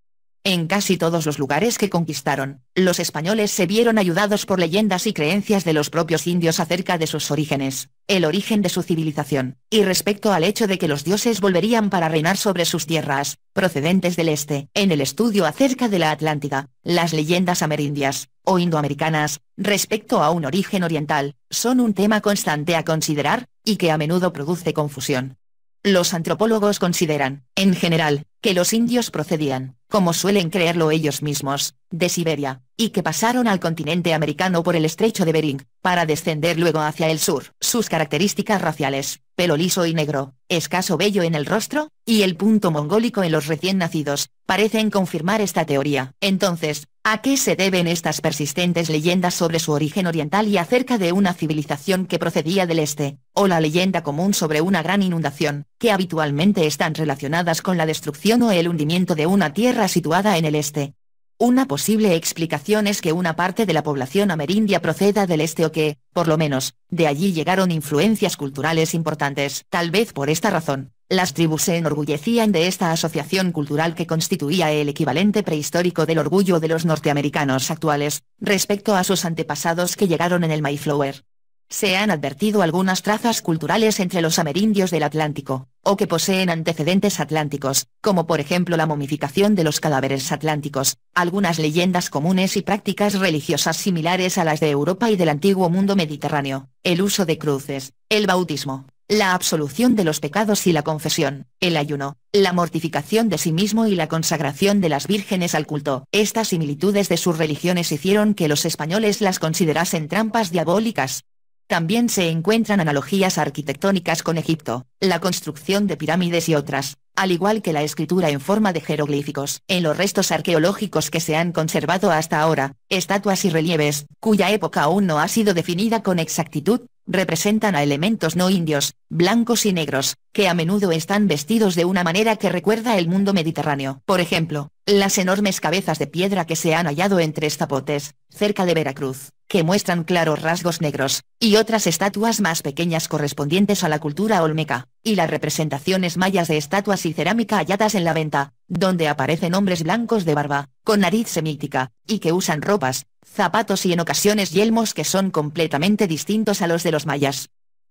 S1: En casi todos los lugares que conquistaron, los españoles se vieron ayudados por leyendas y creencias de los propios indios acerca de sus orígenes, el origen de su civilización, y respecto al hecho de que los dioses volverían para reinar sobre sus tierras, procedentes del este. En el estudio acerca de la Atlántida, las leyendas amerindias, o indoamericanas, respecto a un origen oriental, son un tema constante a considerar, y que a menudo produce confusión. Los antropólogos consideran, en general, que los indios procedían, como suelen creerlo ellos mismos, de Siberia, y que pasaron al continente americano por el estrecho de Bering, para descender luego hacia el sur. Sus características raciales, pelo liso y negro, escaso vello en el rostro, y el punto mongólico en los recién nacidos, parecen confirmar esta teoría. Entonces, ¿A qué se deben estas persistentes leyendas sobre su origen oriental y acerca de una civilización que procedía del este, o la leyenda común sobre una gran inundación, que habitualmente están relacionadas con la destrucción o el hundimiento de una tierra situada en el este, una posible explicación es que una parte de la población amerindia proceda del este o que, por lo menos, de allí llegaron influencias culturales importantes. Tal vez por esta razón, las tribus se enorgullecían de esta asociación cultural que constituía el equivalente prehistórico del orgullo de los norteamericanos actuales, respecto a sus antepasados que llegaron en el Mayflower. Se han advertido algunas trazas culturales entre los amerindios del Atlántico, o que poseen antecedentes atlánticos, como por ejemplo la momificación de los cadáveres atlánticos, algunas leyendas comunes y prácticas religiosas similares a las de Europa y del antiguo mundo mediterráneo, el uso de cruces, el bautismo, la absolución de los pecados y la confesión, el ayuno, la mortificación de sí mismo y la consagración de las vírgenes al culto. Estas similitudes de sus religiones hicieron que los españoles las considerasen trampas diabólicas, también se encuentran analogías arquitectónicas con Egipto, la construcción de pirámides y otras, al igual que la escritura en forma de jeroglíficos. En los restos arqueológicos que se han conservado hasta ahora, estatuas y relieves, cuya época aún no ha sido definida con exactitud, representan a elementos no indios, blancos y negros, que a menudo están vestidos de una manera que recuerda el mundo mediterráneo. Por ejemplo, las enormes cabezas de piedra que se han hallado entre zapotes, cerca de Veracruz, que muestran claros rasgos negros, y otras estatuas más pequeñas correspondientes a la cultura olmeca, y las representaciones mayas de estatuas y cerámica halladas en la venta, donde aparecen hombres blancos de barba, con nariz semítica, y que usan ropas, zapatos y en ocasiones yelmos que son completamente distintos a los de los mayas.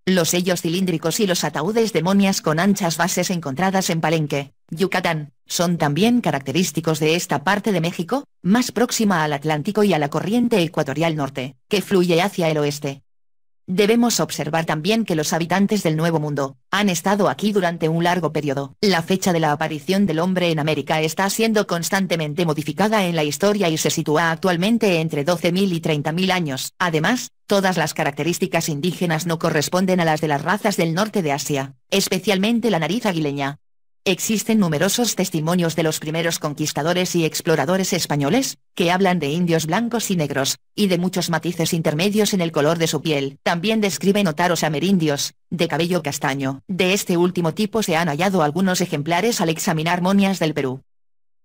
S1: Los sellos cilíndricos y los ataúdes de con anchas bases encontradas en Palenque, Yucatán, son también característicos de esta parte de México, más próxima al Atlántico y a la corriente ecuatorial norte, que fluye hacia el oeste. Debemos observar también que los habitantes del Nuevo Mundo han estado aquí durante un largo periodo. La fecha de la aparición del hombre en América está siendo constantemente modificada en la historia y se sitúa actualmente entre 12.000 y 30.000 años. Además, todas las características indígenas no corresponden a las de las razas del norte de Asia, especialmente la nariz aguileña, Existen numerosos testimonios de los primeros conquistadores y exploradores españoles, que hablan de indios blancos y negros, y de muchos matices intermedios en el color de su piel. También describen otaros amerindios, de cabello castaño. De este último tipo se han hallado algunos ejemplares al examinar momias del Perú.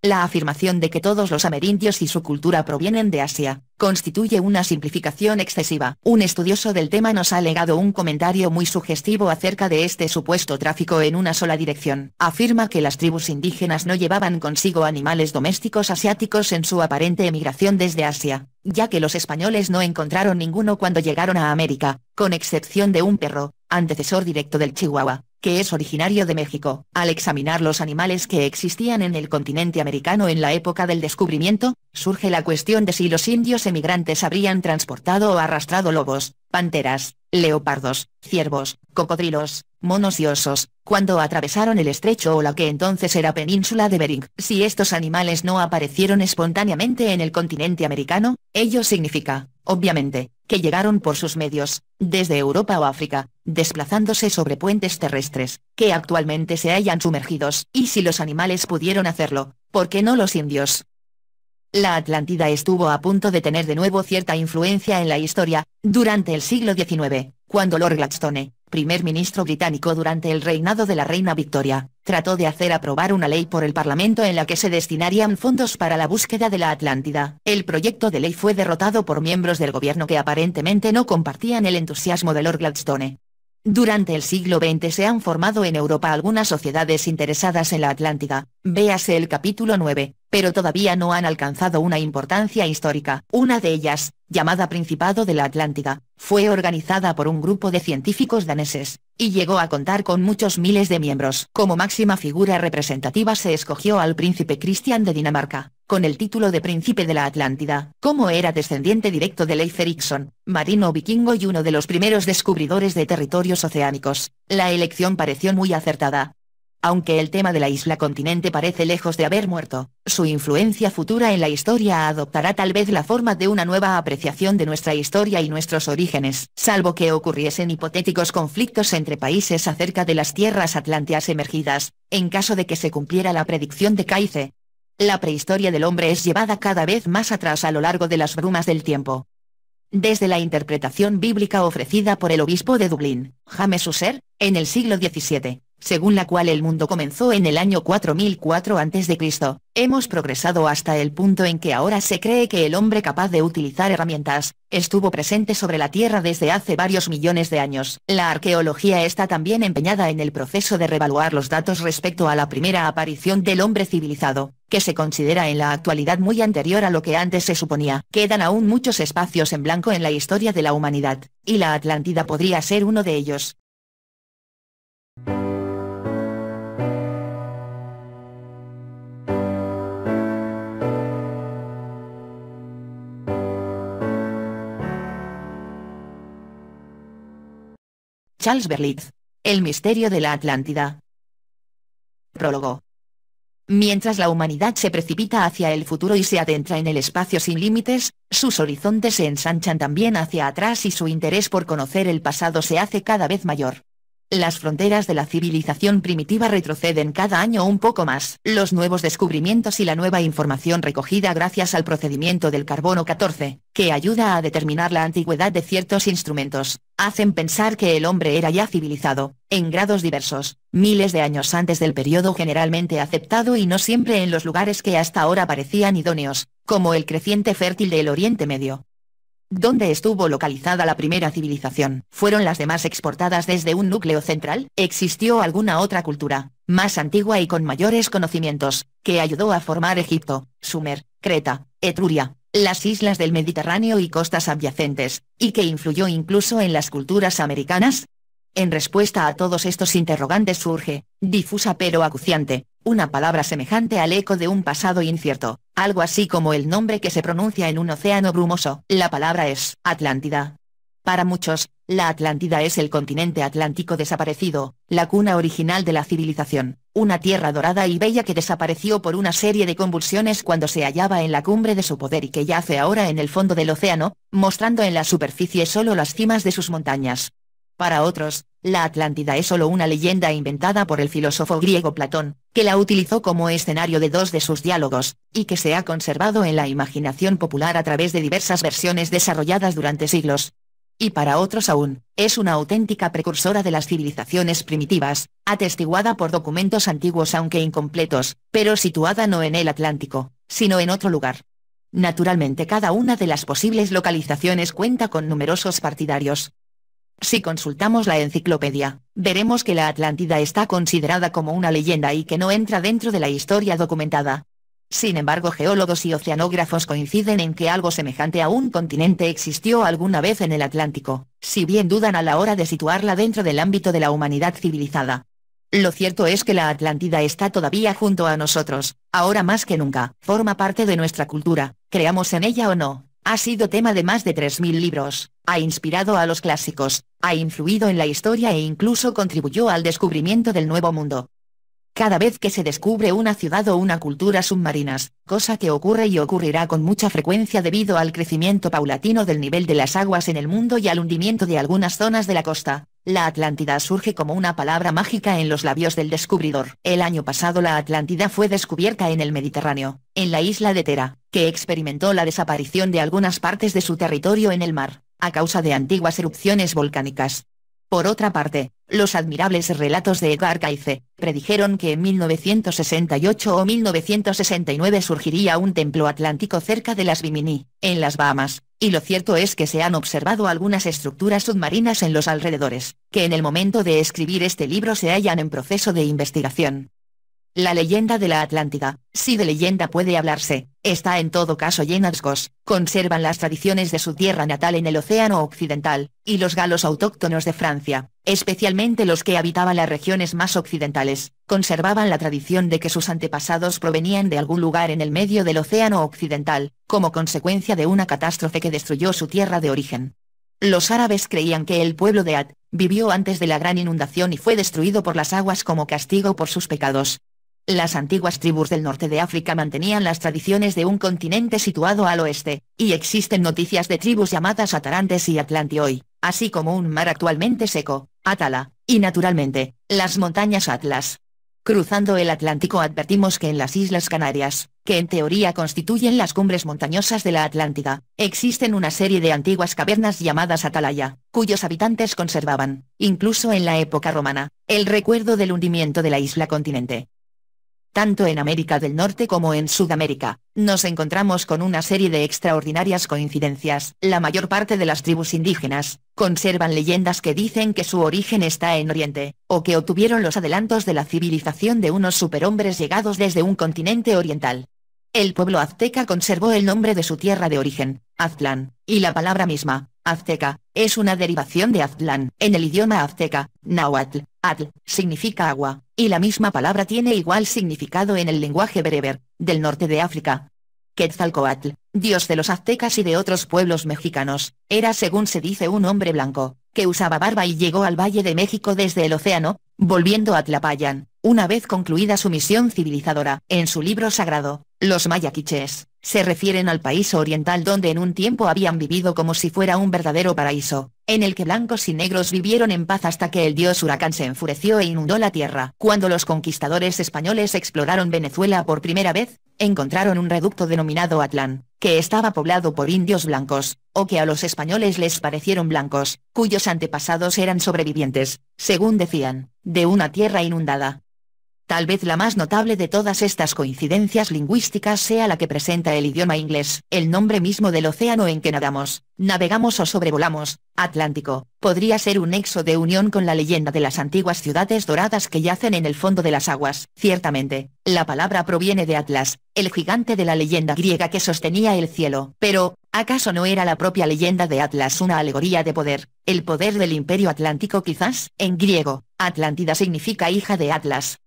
S1: La afirmación de que todos los amerindios y su cultura provienen de Asia, constituye una simplificación excesiva. Un estudioso del tema nos ha legado un comentario muy sugestivo acerca de este supuesto tráfico en una sola dirección. Afirma que las tribus indígenas no llevaban consigo animales domésticos asiáticos en su aparente emigración desde Asia, ya que los españoles no encontraron ninguno cuando llegaron a América, con excepción de un perro, antecesor directo del chihuahua que es originario de México. Al examinar los animales que existían en el continente americano en la época del descubrimiento, surge la cuestión de si los indios emigrantes habrían transportado o arrastrado lobos, panteras, leopardos, ciervos, cocodrilos, monos y osos, cuando atravesaron el estrecho o la que entonces era península de Bering. Si estos animales no aparecieron espontáneamente en el continente americano, ello significa, obviamente, que llegaron por sus medios, desde Europa o África, desplazándose sobre puentes terrestres, que actualmente se hallan sumergidos, y si los animales pudieron hacerlo, ¿por qué no los indios? La Atlántida estuvo a punto de tener de nuevo cierta influencia en la historia, durante el siglo XIX, cuando Lord Gladstone, primer ministro británico durante el reinado de la reina Victoria, trató de hacer aprobar una ley por el Parlamento en la que se destinarían fondos para la búsqueda de la Atlántida. El proyecto de ley fue derrotado por miembros del gobierno que aparentemente no compartían el entusiasmo de Lord Gladstone. Durante el siglo XX se han formado en Europa algunas sociedades interesadas en la Atlántida, véase el capítulo 9, pero todavía no han alcanzado una importancia histórica. Una de ellas, llamada Principado de la Atlántida, fue organizada por un grupo de científicos daneses, y llegó a contar con muchos miles de miembros. Como máxima figura representativa se escogió al príncipe Cristian de Dinamarca, con el título de príncipe de la Atlántida. Como era descendiente directo de Leif Erikson, marino vikingo y uno de los primeros descubridores de territorios oceánicos, la elección pareció muy acertada, aunque el tema de la isla continente parece lejos de haber muerto, su influencia futura en la historia adoptará tal vez la forma de una nueva apreciación de nuestra historia y nuestros orígenes, salvo que ocurriesen hipotéticos conflictos entre países acerca de las tierras atlánticas emergidas, en caso de que se cumpliera la predicción de Caice. La prehistoria del hombre es llevada cada vez más atrás a lo largo de las brumas del tiempo. Desde la interpretación bíblica ofrecida por el obispo de Dublín, James User, en el siglo XVII, según la cual el mundo comenzó en el año 4004 a.C., hemos progresado hasta el punto en que ahora se cree que el hombre capaz de utilizar herramientas, estuvo presente sobre la Tierra desde hace varios millones de años. La arqueología está también empeñada en el proceso de revaluar los datos respecto a la primera aparición del hombre civilizado, que se considera en la actualidad muy anterior a lo que antes se suponía. Quedan aún muchos espacios en blanco en la historia de la humanidad, y la Atlántida podría ser uno de ellos. Charles Berlitz. El misterio de la Atlántida. Prólogo. Mientras la humanidad se precipita hacia el futuro y se adentra en el espacio sin límites, sus horizontes se ensanchan también hacia atrás y su interés por conocer el pasado se hace cada vez mayor. Las fronteras de la civilización primitiva retroceden cada año un poco más. Los nuevos descubrimientos y la nueva información recogida gracias al procedimiento del carbono 14, que ayuda a determinar la antigüedad de ciertos instrumentos, hacen pensar que el hombre era ya civilizado, en grados diversos, miles de años antes del periodo generalmente aceptado y no siempre en los lugares que hasta ahora parecían idóneos, como el creciente fértil del Oriente Medio. ¿Dónde estuvo localizada la primera civilización. Fueron las demás exportadas desde un núcleo central, existió alguna otra cultura, más antigua y con mayores conocimientos, que ayudó a formar Egipto, Sumer, Creta, Etruria, las islas del Mediterráneo y costas adyacentes, y que influyó incluso en las culturas americanas? En respuesta a todos estos interrogantes surge, difusa pero acuciante, una palabra semejante al eco de un pasado incierto, algo así como el nombre que se pronuncia en un océano brumoso. La palabra es Atlántida. Para muchos, la Atlántida es el continente atlántico desaparecido, la cuna original de la civilización, una tierra dorada y bella que desapareció por una serie de convulsiones cuando se hallaba en la cumbre de su poder y que yace ahora en el fondo del océano, mostrando en la superficie solo las cimas de sus montañas, para otros, la Atlántida es solo una leyenda inventada por el filósofo griego Platón, que la utilizó como escenario de dos de sus diálogos, y que se ha conservado en la imaginación popular a través de diversas versiones desarrolladas durante siglos. Y para otros aún, es una auténtica precursora de las civilizaciones primitivas, atestiguada por documentos antiguos aunque incompletos, pero situada no en el Atlántico, sino en otro lugar. Naturalmente cada una de las posibles localizaciones cuenta con numerosos partidarios, si consultamos la enciclopedia, veremos que la Atlántida está considerada como una leyenda y que no entra dentro de la historia documentada. Sin embargo geólogos y oceanógrafos coinciden en que algo semejante a un continente existió alguna vez en el Atlántico, si bien dudan a la hora de situarla dentro del ámbito de la humanidad civilizada. Lo cierto es que la Atlántida está todavía junto a nosotros, ahora más que nunca, forma parte de nuestra cultura, creamos en ella o no, ha sido tema de más de 3.000 libros, ha inspirado a los clásicos, ha influido en la historia e incluso contribuyó al descubrimiento del Nuevo Mundo. Cada vez que se descubre una ciudad o una cultura submarinas, cosa que ocurre y ocurrirá con mucha frecuencia debido al crecimiento paulatino del nivel de las aguas en el mundo y al hundimiento de algunas zonas de la costa, la Atlántida surge como una palabra mágica en los labios del descubridor. El año pasado la Atlántida fue descubierta en el Mediterráneo, en la isla de Tera, que experimentó la desaparición de algunas partes de su territorio en el mar, a causa de antiguas erupciones volcánicas. Por otra parte, los admirables relatos de Edgar Cayce, predijeron que en 1968 o 1969 surgiría un templo atlántico cerca de las Bimini, en las Bahamas, y lo cierto es que se han observado algunas estructuras submarinas en los alrededores, que en el momento de escribir este libro se hallan en proceso de investigación. La leyenda de la Atlántida, si de leyenda puede hablarse, está en todo caso llena de conservan las tradiciones de su tierra natal en el océano occidental, y los galos autóctonos de Francia, especialmente los que habitaban las regiones más occidentales, conservaban la tradición de que sus antepasados provenían de algún lugar en el medio del océano occidental, como consecuencia de una catástrofe que destruyó su tierra de origen. Los árabes creían que el pueblo de At, vivió antes de la gran inundación y fue destruido por las aguas como castigo por sus pecados, las antiguas tribus del norte de África mantenían las tradiciones de un continente situado al oeste, y existen noticias de tribus llamadas Atarantes y Atlantioi, así como un mar actualmente seco, Atala, y naturalmente, las montañas Atlas. Cruzando el Atlántico advertimos que en las Islas Canarias, que en teoría constituyen las cumbres montañosas de la Atlántida, existen una serie de antiguas cavernas llamadas Atalaya, cuyos habitantes conservaban, incluso en la época romana, el recuerdo del hundimiento de la isla continente, tanto en América del Norte como en Sudamérica, nos encontramos con una serie de extraordinarias coincidencias. La mayor parte de las tribus indígenas, conservan leyendas que dicen que su origen está en Oriente, o que obtuvieron los adelantos de la civilización de unos superhombres llegados desde un continente oriental. El pueblo azteca conservó el nombre de su tierra de origen, Aztlán, y la palabra misma, azteca, es una derivación de Aztlán. En el idioma azteca, náhuatl, atl, significa agua, y la misma palabra tiene igual significado en el lenguaje bereber, del norte de África. Quetzalcoatl, dios de los aztecas y de otros pueblos mexicanos, era según se dice un hombre blanco, que usaba barba y llegó al Valle de México desde el océano, volviendo a Tlapayan, una vez concluida su misión civilizadora. En su libro sagrado, los mayaquiches, se refieren al país oriental donde en un tiempo habían vivido como si fuera un verdadero paraíso, en el que blancos y negros vivieron en paz hasta que el dios huracán se enfureció e inundó la tierra. Cuando los conquistadores españoles exploraron Venezuela por primera vez, encontraron un reducto denominado Atlán, que estaba poblado por indios blancos, o que a los españoles les parecieron blancos, cuyos antepasados eran sobrevivientes, según decían, de una tierra inundada. Tal vez la más notable de todas estas coincidencias lingüísticas sea la que presenta el idioma inglés, el nombre mismo del océano en que nadamos, navegamos o sobrevolamos, Atlántico, podría ser un nexo de unión con la leyenda de las antiguas ciudades doradas que yacen en el fondo de las aguas. Ciertamente, la palabra proviene de Atlas, el gigante de la leyenda griega que sostenía el cielo. Pero, ¿acaso no era la propia leyenda de Atlas una alegoría de poder? El poder del imperio atlántico quizás, en griego, Atlántida significa hija de Atlas,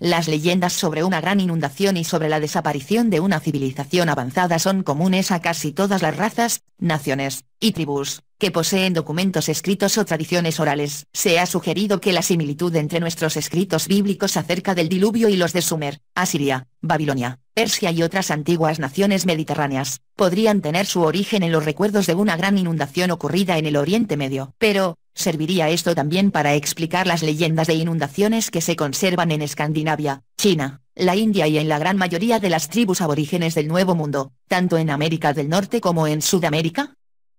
S1: las leyendas sobre una gran inundación y sobre la desaparición de una civilización avanzada son comunes a casi todas las razas, naciones, y tribus, que poseen documentos escritos o tradiciones orales. Se ha sugerido que la similitud entre nuestros escritos bíblicos acerca del diluvio y los de Sumer, Asiria, Babilonia, Persia y otras antiguas naciones mediterráneas, podrían tener su origen en los recuerdos de una gran inundación ocurrida en el Oriente Medio. Pero, Serviría esto también para explicar las leyendas de inundaciones que se conservan en Escandinavia, China, la India y en la gran mayoría de las tribus aborígenes del Nuevo Mundo, tanto en América del Norte como en Sudamérica.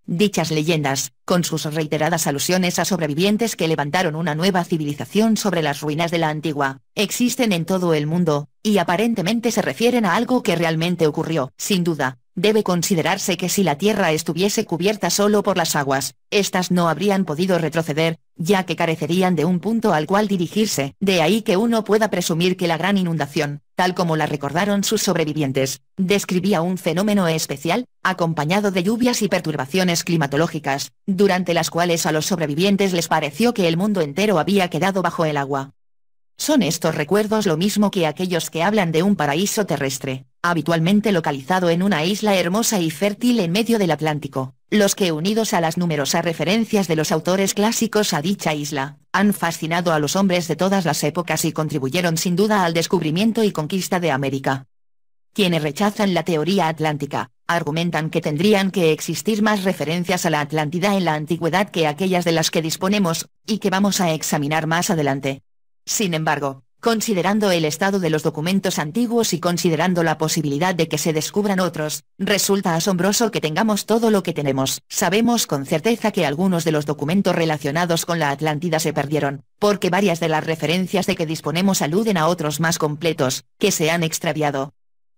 S1: Dichas leyendas, con sus reiteradas alusiones a sobrevivientes que levantaron una nueva civilización sobre las ruinas de la antigua, existen en todo el mundo, y aparentemente se refieren a algo que realmente ocurrió. Sin duda, Debe considerarse que si la Tierra estuviese cubierta solo por las aguas, éstas no habrían podido retroceder, ya que carecerían de un punto al cual dirigirse. De ahí que uno pueda presumir que la gran inundación, tal como la recordaron sus sobrevivientes, describía un fenómeno especial, acompañado de lluvias y perturbaciones climatológicas, durante las cuales a los sobrevivientes les pareció que el mundo entero había quedado bajo el agua. Son estos recuerdos lo mismo que aquellos que hablan de un paraíso terrestre, habitualmente localizado en una isla hermosa y fértil en medio del Atlántico, los que unidos a las numerosas referencias de los autores clásicos a dicha isla, han fascinado a los hombres de todas las épocas y contribuyeron sin duda al descubrimiento y conquista de América. Quienes rechazan la teoría atlántica, argumentan que tendrían que existir más referencias a la Atlántida en la antigüedad que aquellas de las que disponemos, y que vamos a examinar más adelante. Sin embargo, considerando el estado de los documentos antiguos y considerando la posibilidad de que se descubran otros, resulta asombroso que tengamos todo lo que tenemos. Sabemos con certeza que algunos de los documentos relacionados con la Atlántida se perdieron, porque varias de las referencias de que disponemos aluden a otros más completos, que se han extraviado,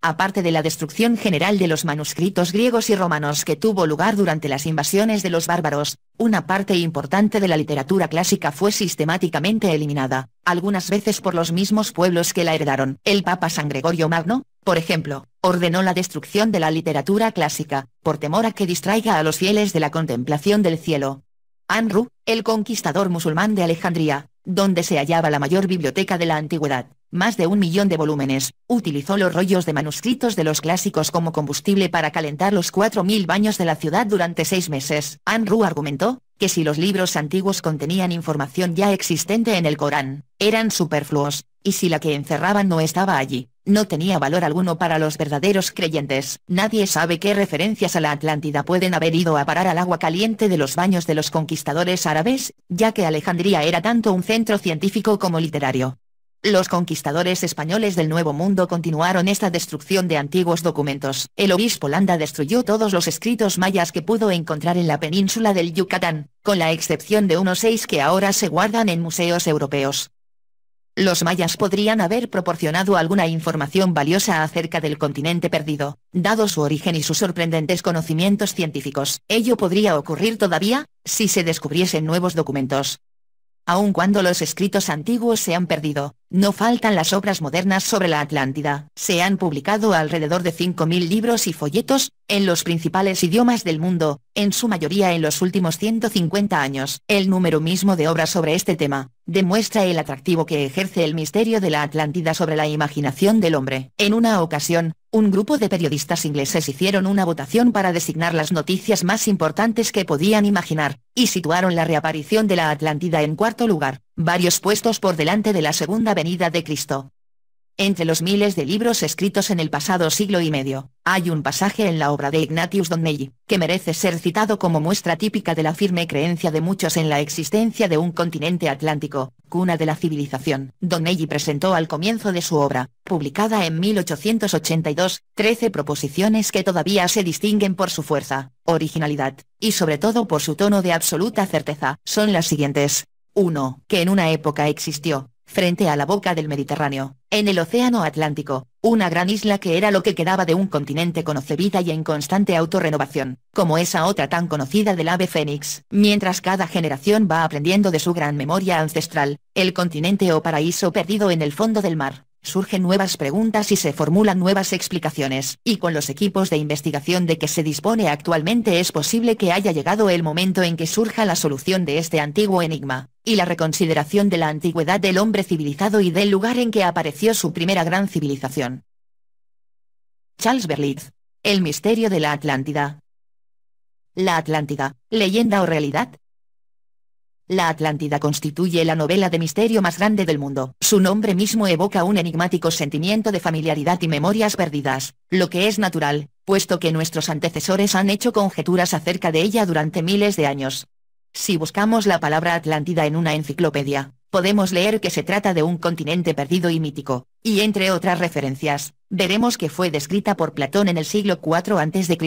S1: aparte de la destrucción general de los manuscritos griegos y romanos que tuvo lugar durante las invasiones de los bárbaros, una parte importante de la literatura clásica fue sistemáticamente eliminada, algunas veces por los mismos pueblos que la heredaron. El Papa San Gregorio Magno, por ejemplo, ordenó la destrucción de la literatura clásica, por temor a que distraiga a los fieles de la contemplación del cielo. Anru, el conquistador musulmán de Alejandría, donde se hallaba la mayor biblioteca de la antigüedad, más de un millón de volúmenes, utilizó los rollos de manuscritos de los clásicos como combustible para calentar los 4.000 baños de la ciudad durante seis meses. Anru argumentó, que si los libros antiguos contenían información ya existente en el Corán, eran superfluos, y si la que encerraban no estaba allí, no tenía valor alguno para los verdaderos creyentes. Nadie sabe qué referencias a la Atlántida pueden haber ido a parar al agua caliente de los baños de los conquistadores árabes, ya que Alejandría era tanto un centro científico como literario. Los conquistadores españoles del Nuevo Mundo continuaron esta destrucción de antiguos documentos. El obispo Landa destruyó todos los escritos mayas que pudo encontrar en la península del Yucatán, con la excepción de unos seis que ahora se guardan en museos europeos. Los mayas podrían haber proporcionado alguna información valiosa acerca del continente perdido, dado su origen y sus sorprendentes conocimientos científicos. Ello podría ocurrir todavía, si se descubriesen nuevos documentos. Aun cuando los escritos antiguos se han perdido, no faltan las obras modernas sobre la Atlántida. Se han publicado alrededor de 5.000 libros y folletos, en los principales idiomas del mundo, en su mayoría en los últimos 150 años. El número mismo de obras sobre este tema, demuestra el atractivo que ejerce el misterio de la Atlántida sobre la imaginación del hombre. En una ocasión, un grupo de periodistas ingleses hicieron una votación para designar las noticias más importantes que podían imaginar, y situaron la reaparición de la Atlántida en cuarto lugar varios puestos por delante de la segunda venida de Cristo. Entre los miles de libros escritos en el pasado siglo y medio, hay un pasaje en la obra de Ignatius Donnelly, que merece ser citado como muestra típica de la firme creencia de muchos en la existencia de un continente atlántico, cuna de la civilización. Donnelly presentó al comienzo de su obra, publicada en 1882, 13 proposiciones que todavía se distinguen por su fuerza, originalidad, y sobre todo por su tono de absoluta certeza. Son las siguientes. Uno, que en una época existió, frente a la boca del Mediterráneo, en el Océano Atlántico, una gran isla que era lo que quedaba de un continente conocida y en constante autorrenovación, como esa otra tan conocida del ave fénix. Mientras cada generación va aprendiendo de su gran memoria ancestral, el continente o paraíso perdido en el fondo del mar, surgen nuevas preguntas y se formulan nuevas explicaciones, y con los equipos de investigación de que se dispone actualmente es posible que haya llegado el momento en que surja la solución de este antiguo enigma, y la reconsideración de la antigüedad del hombre civilizado y del lugar en que apareció su primera gran civilización. Charles Berlitz. El misterio de la Atlántida. La Atlántida, leyenda o realidad, la Atlántida constituye la novela de misterio más grande del mundo. Su nombre mismo evoca un enigmático sentimiento de familiaridad y memorias perdidas, lo que es natural, puesto que nuestros antecesores han hecho conjeturas acerca de ella durante miles de años. Si buscamos la palabra Atlántida en una enciclopedia, podemos leer que se trata de un continente perdido y mítico, y entre otras referencias, veremos que fue descrita por Platón en el siglo IV a.C.,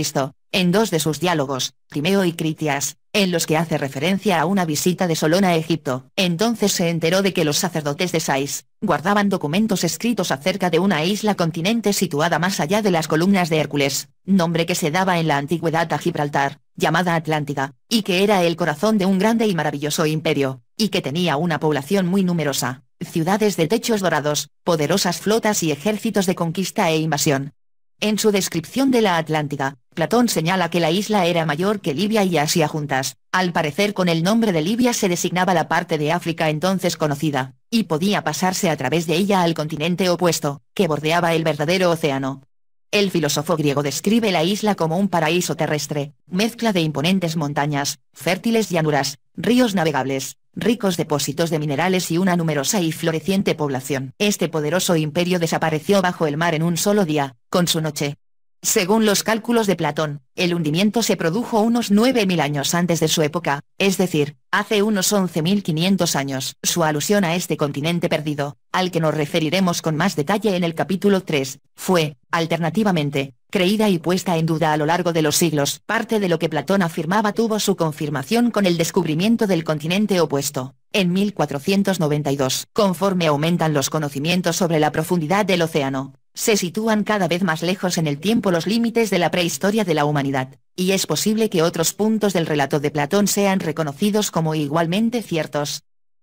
S1: en dos de sus diálogos, Timeo y Critias, en los que hace referencia a una visita de Solón a Egipto. Entonces se enteró de que los sacerdotes de Sais, guardaban documentos escritos acerca de una isla continente situada más allá de las columnas de Hércules, nombre que se daba en la antigüedad a Gibraltar, llamada Atlántida, y que era el corazón de un grande y maravilloso imperio, y que tenía una población muy numerosa, ciudades de techos dorados, poderosas flotas y ejércitos de conquista e invasión. En su descripción de la Atlántida, Platón señala que la isla era mayor que Libia y Asia juntas, al parecer con el nombre de Libia se designaba la parte de África entonces conocida, y podía pasarse a través de ella al continente opuesto, que bordeaba el verdadero océano. El filósofo griego describe la isla como un paraíso terrestre, mezcla de imponentes montañas, fértiles llanuras, ríos navegables, ricos depósitos de minerales y una numerosa y floreciente población. Este poderoso imperio desapareció bajo el mar en un solo día, con su noche, según los cálculos de Platón, el hundimiento se produjo unos 9.000 años antes de su época, es decir, hace unos 11.500 años. Su alusión a este continente perdido, al que nos referiremos con más detalle en el capítulo 3, fue, alternativamente, creída y puesta en duda a lo largo de los siglos. Parte de lo que Platón afirmaba tuvo su confirmación con el descubrimiento del continente opuesto. En 1492, conforme aumentan los conocimientos sobre la profundidad del océano, se sitúan cada vez más lejos en el tiempo los límites de la prehistoria de la humanidad, y es posible que otros puntos del relato de Platón sean reconocidos como igualmente ciertos.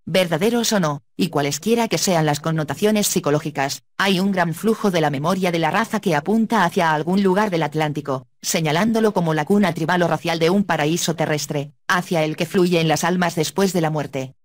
S1: Verdaderos o no, y cualesquiera que sean las connotaciones psicológicas, hay un gran flujo de la memoria de la raza que apunta hacia algún lugar del Atlántico, señalándolo como la cuna tribal o racial de un paraíso terrestre, hacia el que fluye en las almas después de la muerte.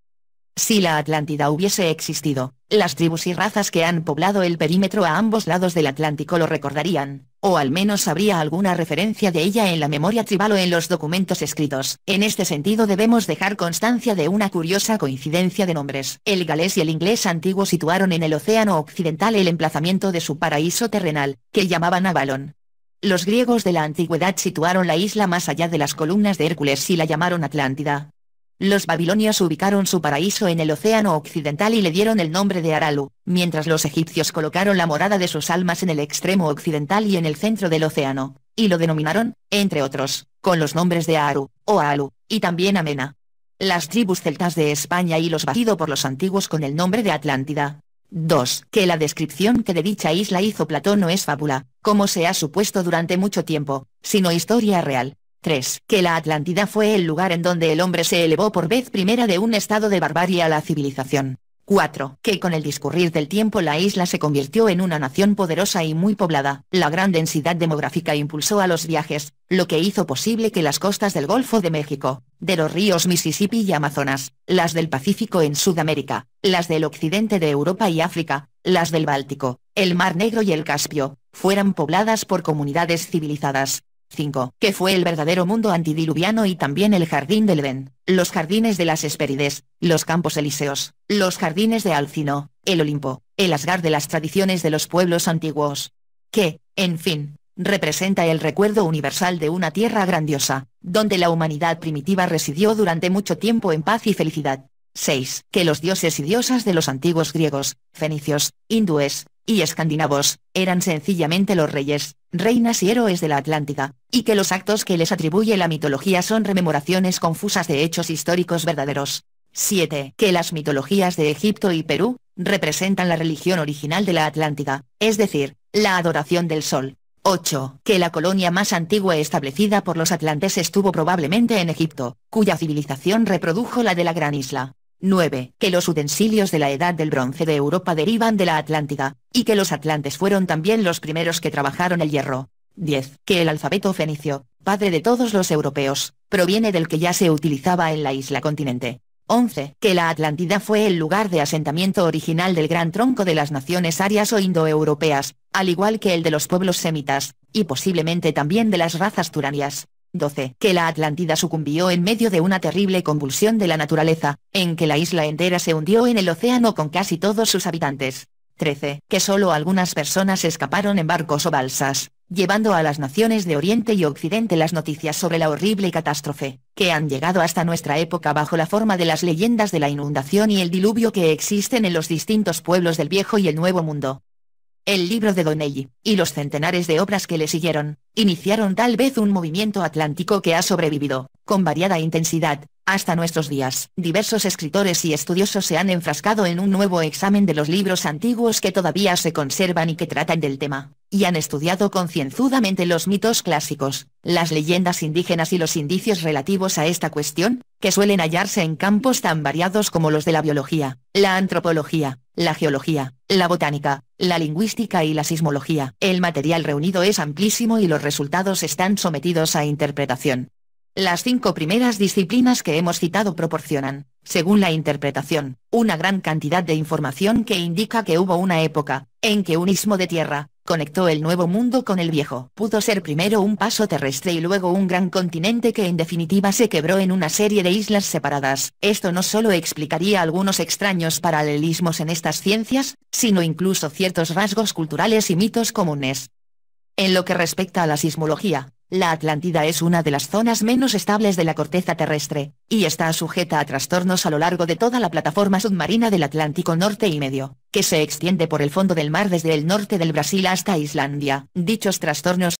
S1: Si la Atlántida hubiese existido, las tribus y razas que han poblado el perímetro a ambos lados del Atlántico lo recordarían, o al menos habría alguna referencia de ella en la memoria tribal o en los documentos escritos. En este sentido debemos dejar constancia de una curiosa coincidencia de nombres. El galés y el inglés antiguo situaron en el océano occidental el emplazamiento de su paraíso terrenal, que llamaban Avalon. Los griegos de la antigüedad situaron la isla más allá de las columnas de Hércules y la llamaron Atlántida. Los babilonios ubicaron su paraíso en el océano occidental y le dieron el nombre de Aralu, mientras los egipcios colocaron la morada de sus almas en el extremo occidental y en el centro del océano, y lo denominaron, entre otros, con los nombres de Aru, o Alu, y también Amena. Las tribus celtas de España y los batido por los antiguos con el nombre de Atlántida. 2. Que la descripción que de dicha isla hizo Platón no es fábula, como se ha supuesto durante mucho tiempo, sino historia real, 3. Que la Atlántida fue el lugar en donde el hombre se elevó por vez primera de un estado de barbarie a la civilización. 4. Que con el discurrir del tiempo la isla se convirtió en una nación poderosa y muy poblada. La gran densidad demográfica impulsó a los viajes, lo que hizo posible que las costas del Golfo de México, de los ríos Mississippi y Amazonas, las del Pacífico en Sudamérica, las del occidente de Europa y África, las del Báltico, el Mar Negro y el Caspio, fueran pobladas por comunidades civilizadas, 5. Que fue el verdadero mundo antidiluviano y también el jardín del Edén, los jardines de las Hespérides, los campos elíseos, los jardines de Alcino, el Olimpo, el asgar de las tradiciones de los pueblos antiguos. Que, en fin, representa el recuerdo universal de una tierra grandiosa, donde la humanidad primitiva residió durante mucho tiempo en paz y felicidad. 6. Que los dioses y diosas de los antiguos griegos, fenicios, hindúes, y escandinavos, eran sencillamente los reyes, reinas y héroes de la Atlántida, y que los actos que les atribuye la mitología son rememoraciones confusas de hechos históricos verdaderos. 7. Que las mitologías de Egipto y Perú, representan la religión original de la Atlántida, es decir, la adoración del sol. 8. Que la colonia más antigua establecida por los atlantes estuvo probablemente en Egipto, cuya civilización reprodujo la de la Gran Isla. 9. Que los utensilios de la Edad del Bronce de Europa derivan de la Atlántida, y que los atlantes fueron también los primeros que trabajaron el hierro. 10. Que el alfabeto fenicio, padre de todos los europeos, proviene del que ya se utilizaba en la isla continente. 11. Que la Atlántida fue el lugar de asentamiento original del gran tronco de las naciones arias o indoeuropeas, al igual que el de los pueblos semitas, y posiblemente también de las razas turanias. 12. Que la Atlántida sucumbió en medio de una terrible convulsión de la naturaleza, en que la isla entera se hundió en el océano con casi todos sus habitantes. 13. Que solo algunas personas escaparon en barcos o balsas, llevando a las naciones de Oriente y Occidente las noticias sobre la horrible catástrofe, que han llegado hasta nuestra época bajo la forma de las leyendas de la inundación y el diluvio que existen en los distintos pueblos del Viejo y el Nuevo Mundo. El libro de Donnelly, y los centenares de obras que le siguieron, iniciaron tal vez un movimiento atlántico que ha sobrevivido, con variada intensidad, hasta nuestros días, diversos escritores y estudiosos se han enfrascado en un nuevo examen de los libros antiguos que todavía se conservan y que tratan del tema, y han estudiado concienzudamente los mitos clásicos, las leyendas indígenas y los indicios relativos a esta cuestión, que suelen hallarse en campos tan variados como los de la biología, la antropología, la geología, la botánica, la lingüística y la sismología. El material reunido es amplísimo y los resultados están sometidos a interpretación, las cinco primeras disciplinas que hemos citado proporcionan, según la interpretación, una gran cantidad de información que indica que hubo una época, en que un istmo de tierra, conectó el nuevo mundo con el viejo. Pudo ser primero un paso terrestre y luego un gran continente que en definitiva se quebró en una serie de islas separadas. Esto no solo explicaría algunos extraños paralelismos en estas ciencias, sino incluso ciertos rasgos culturales y mitos comunes. En lo que respecta a la sismología, la Atlántida es una de las zonas menos estables de la corteza terrestre, y está sujeta a trastornos a lo largo de toda la plataforma submarina del Atlántico Norte y Medio, que se extiende por el fondo del mar desde el norte del Brasil hasta Islandia. Dichos trastornos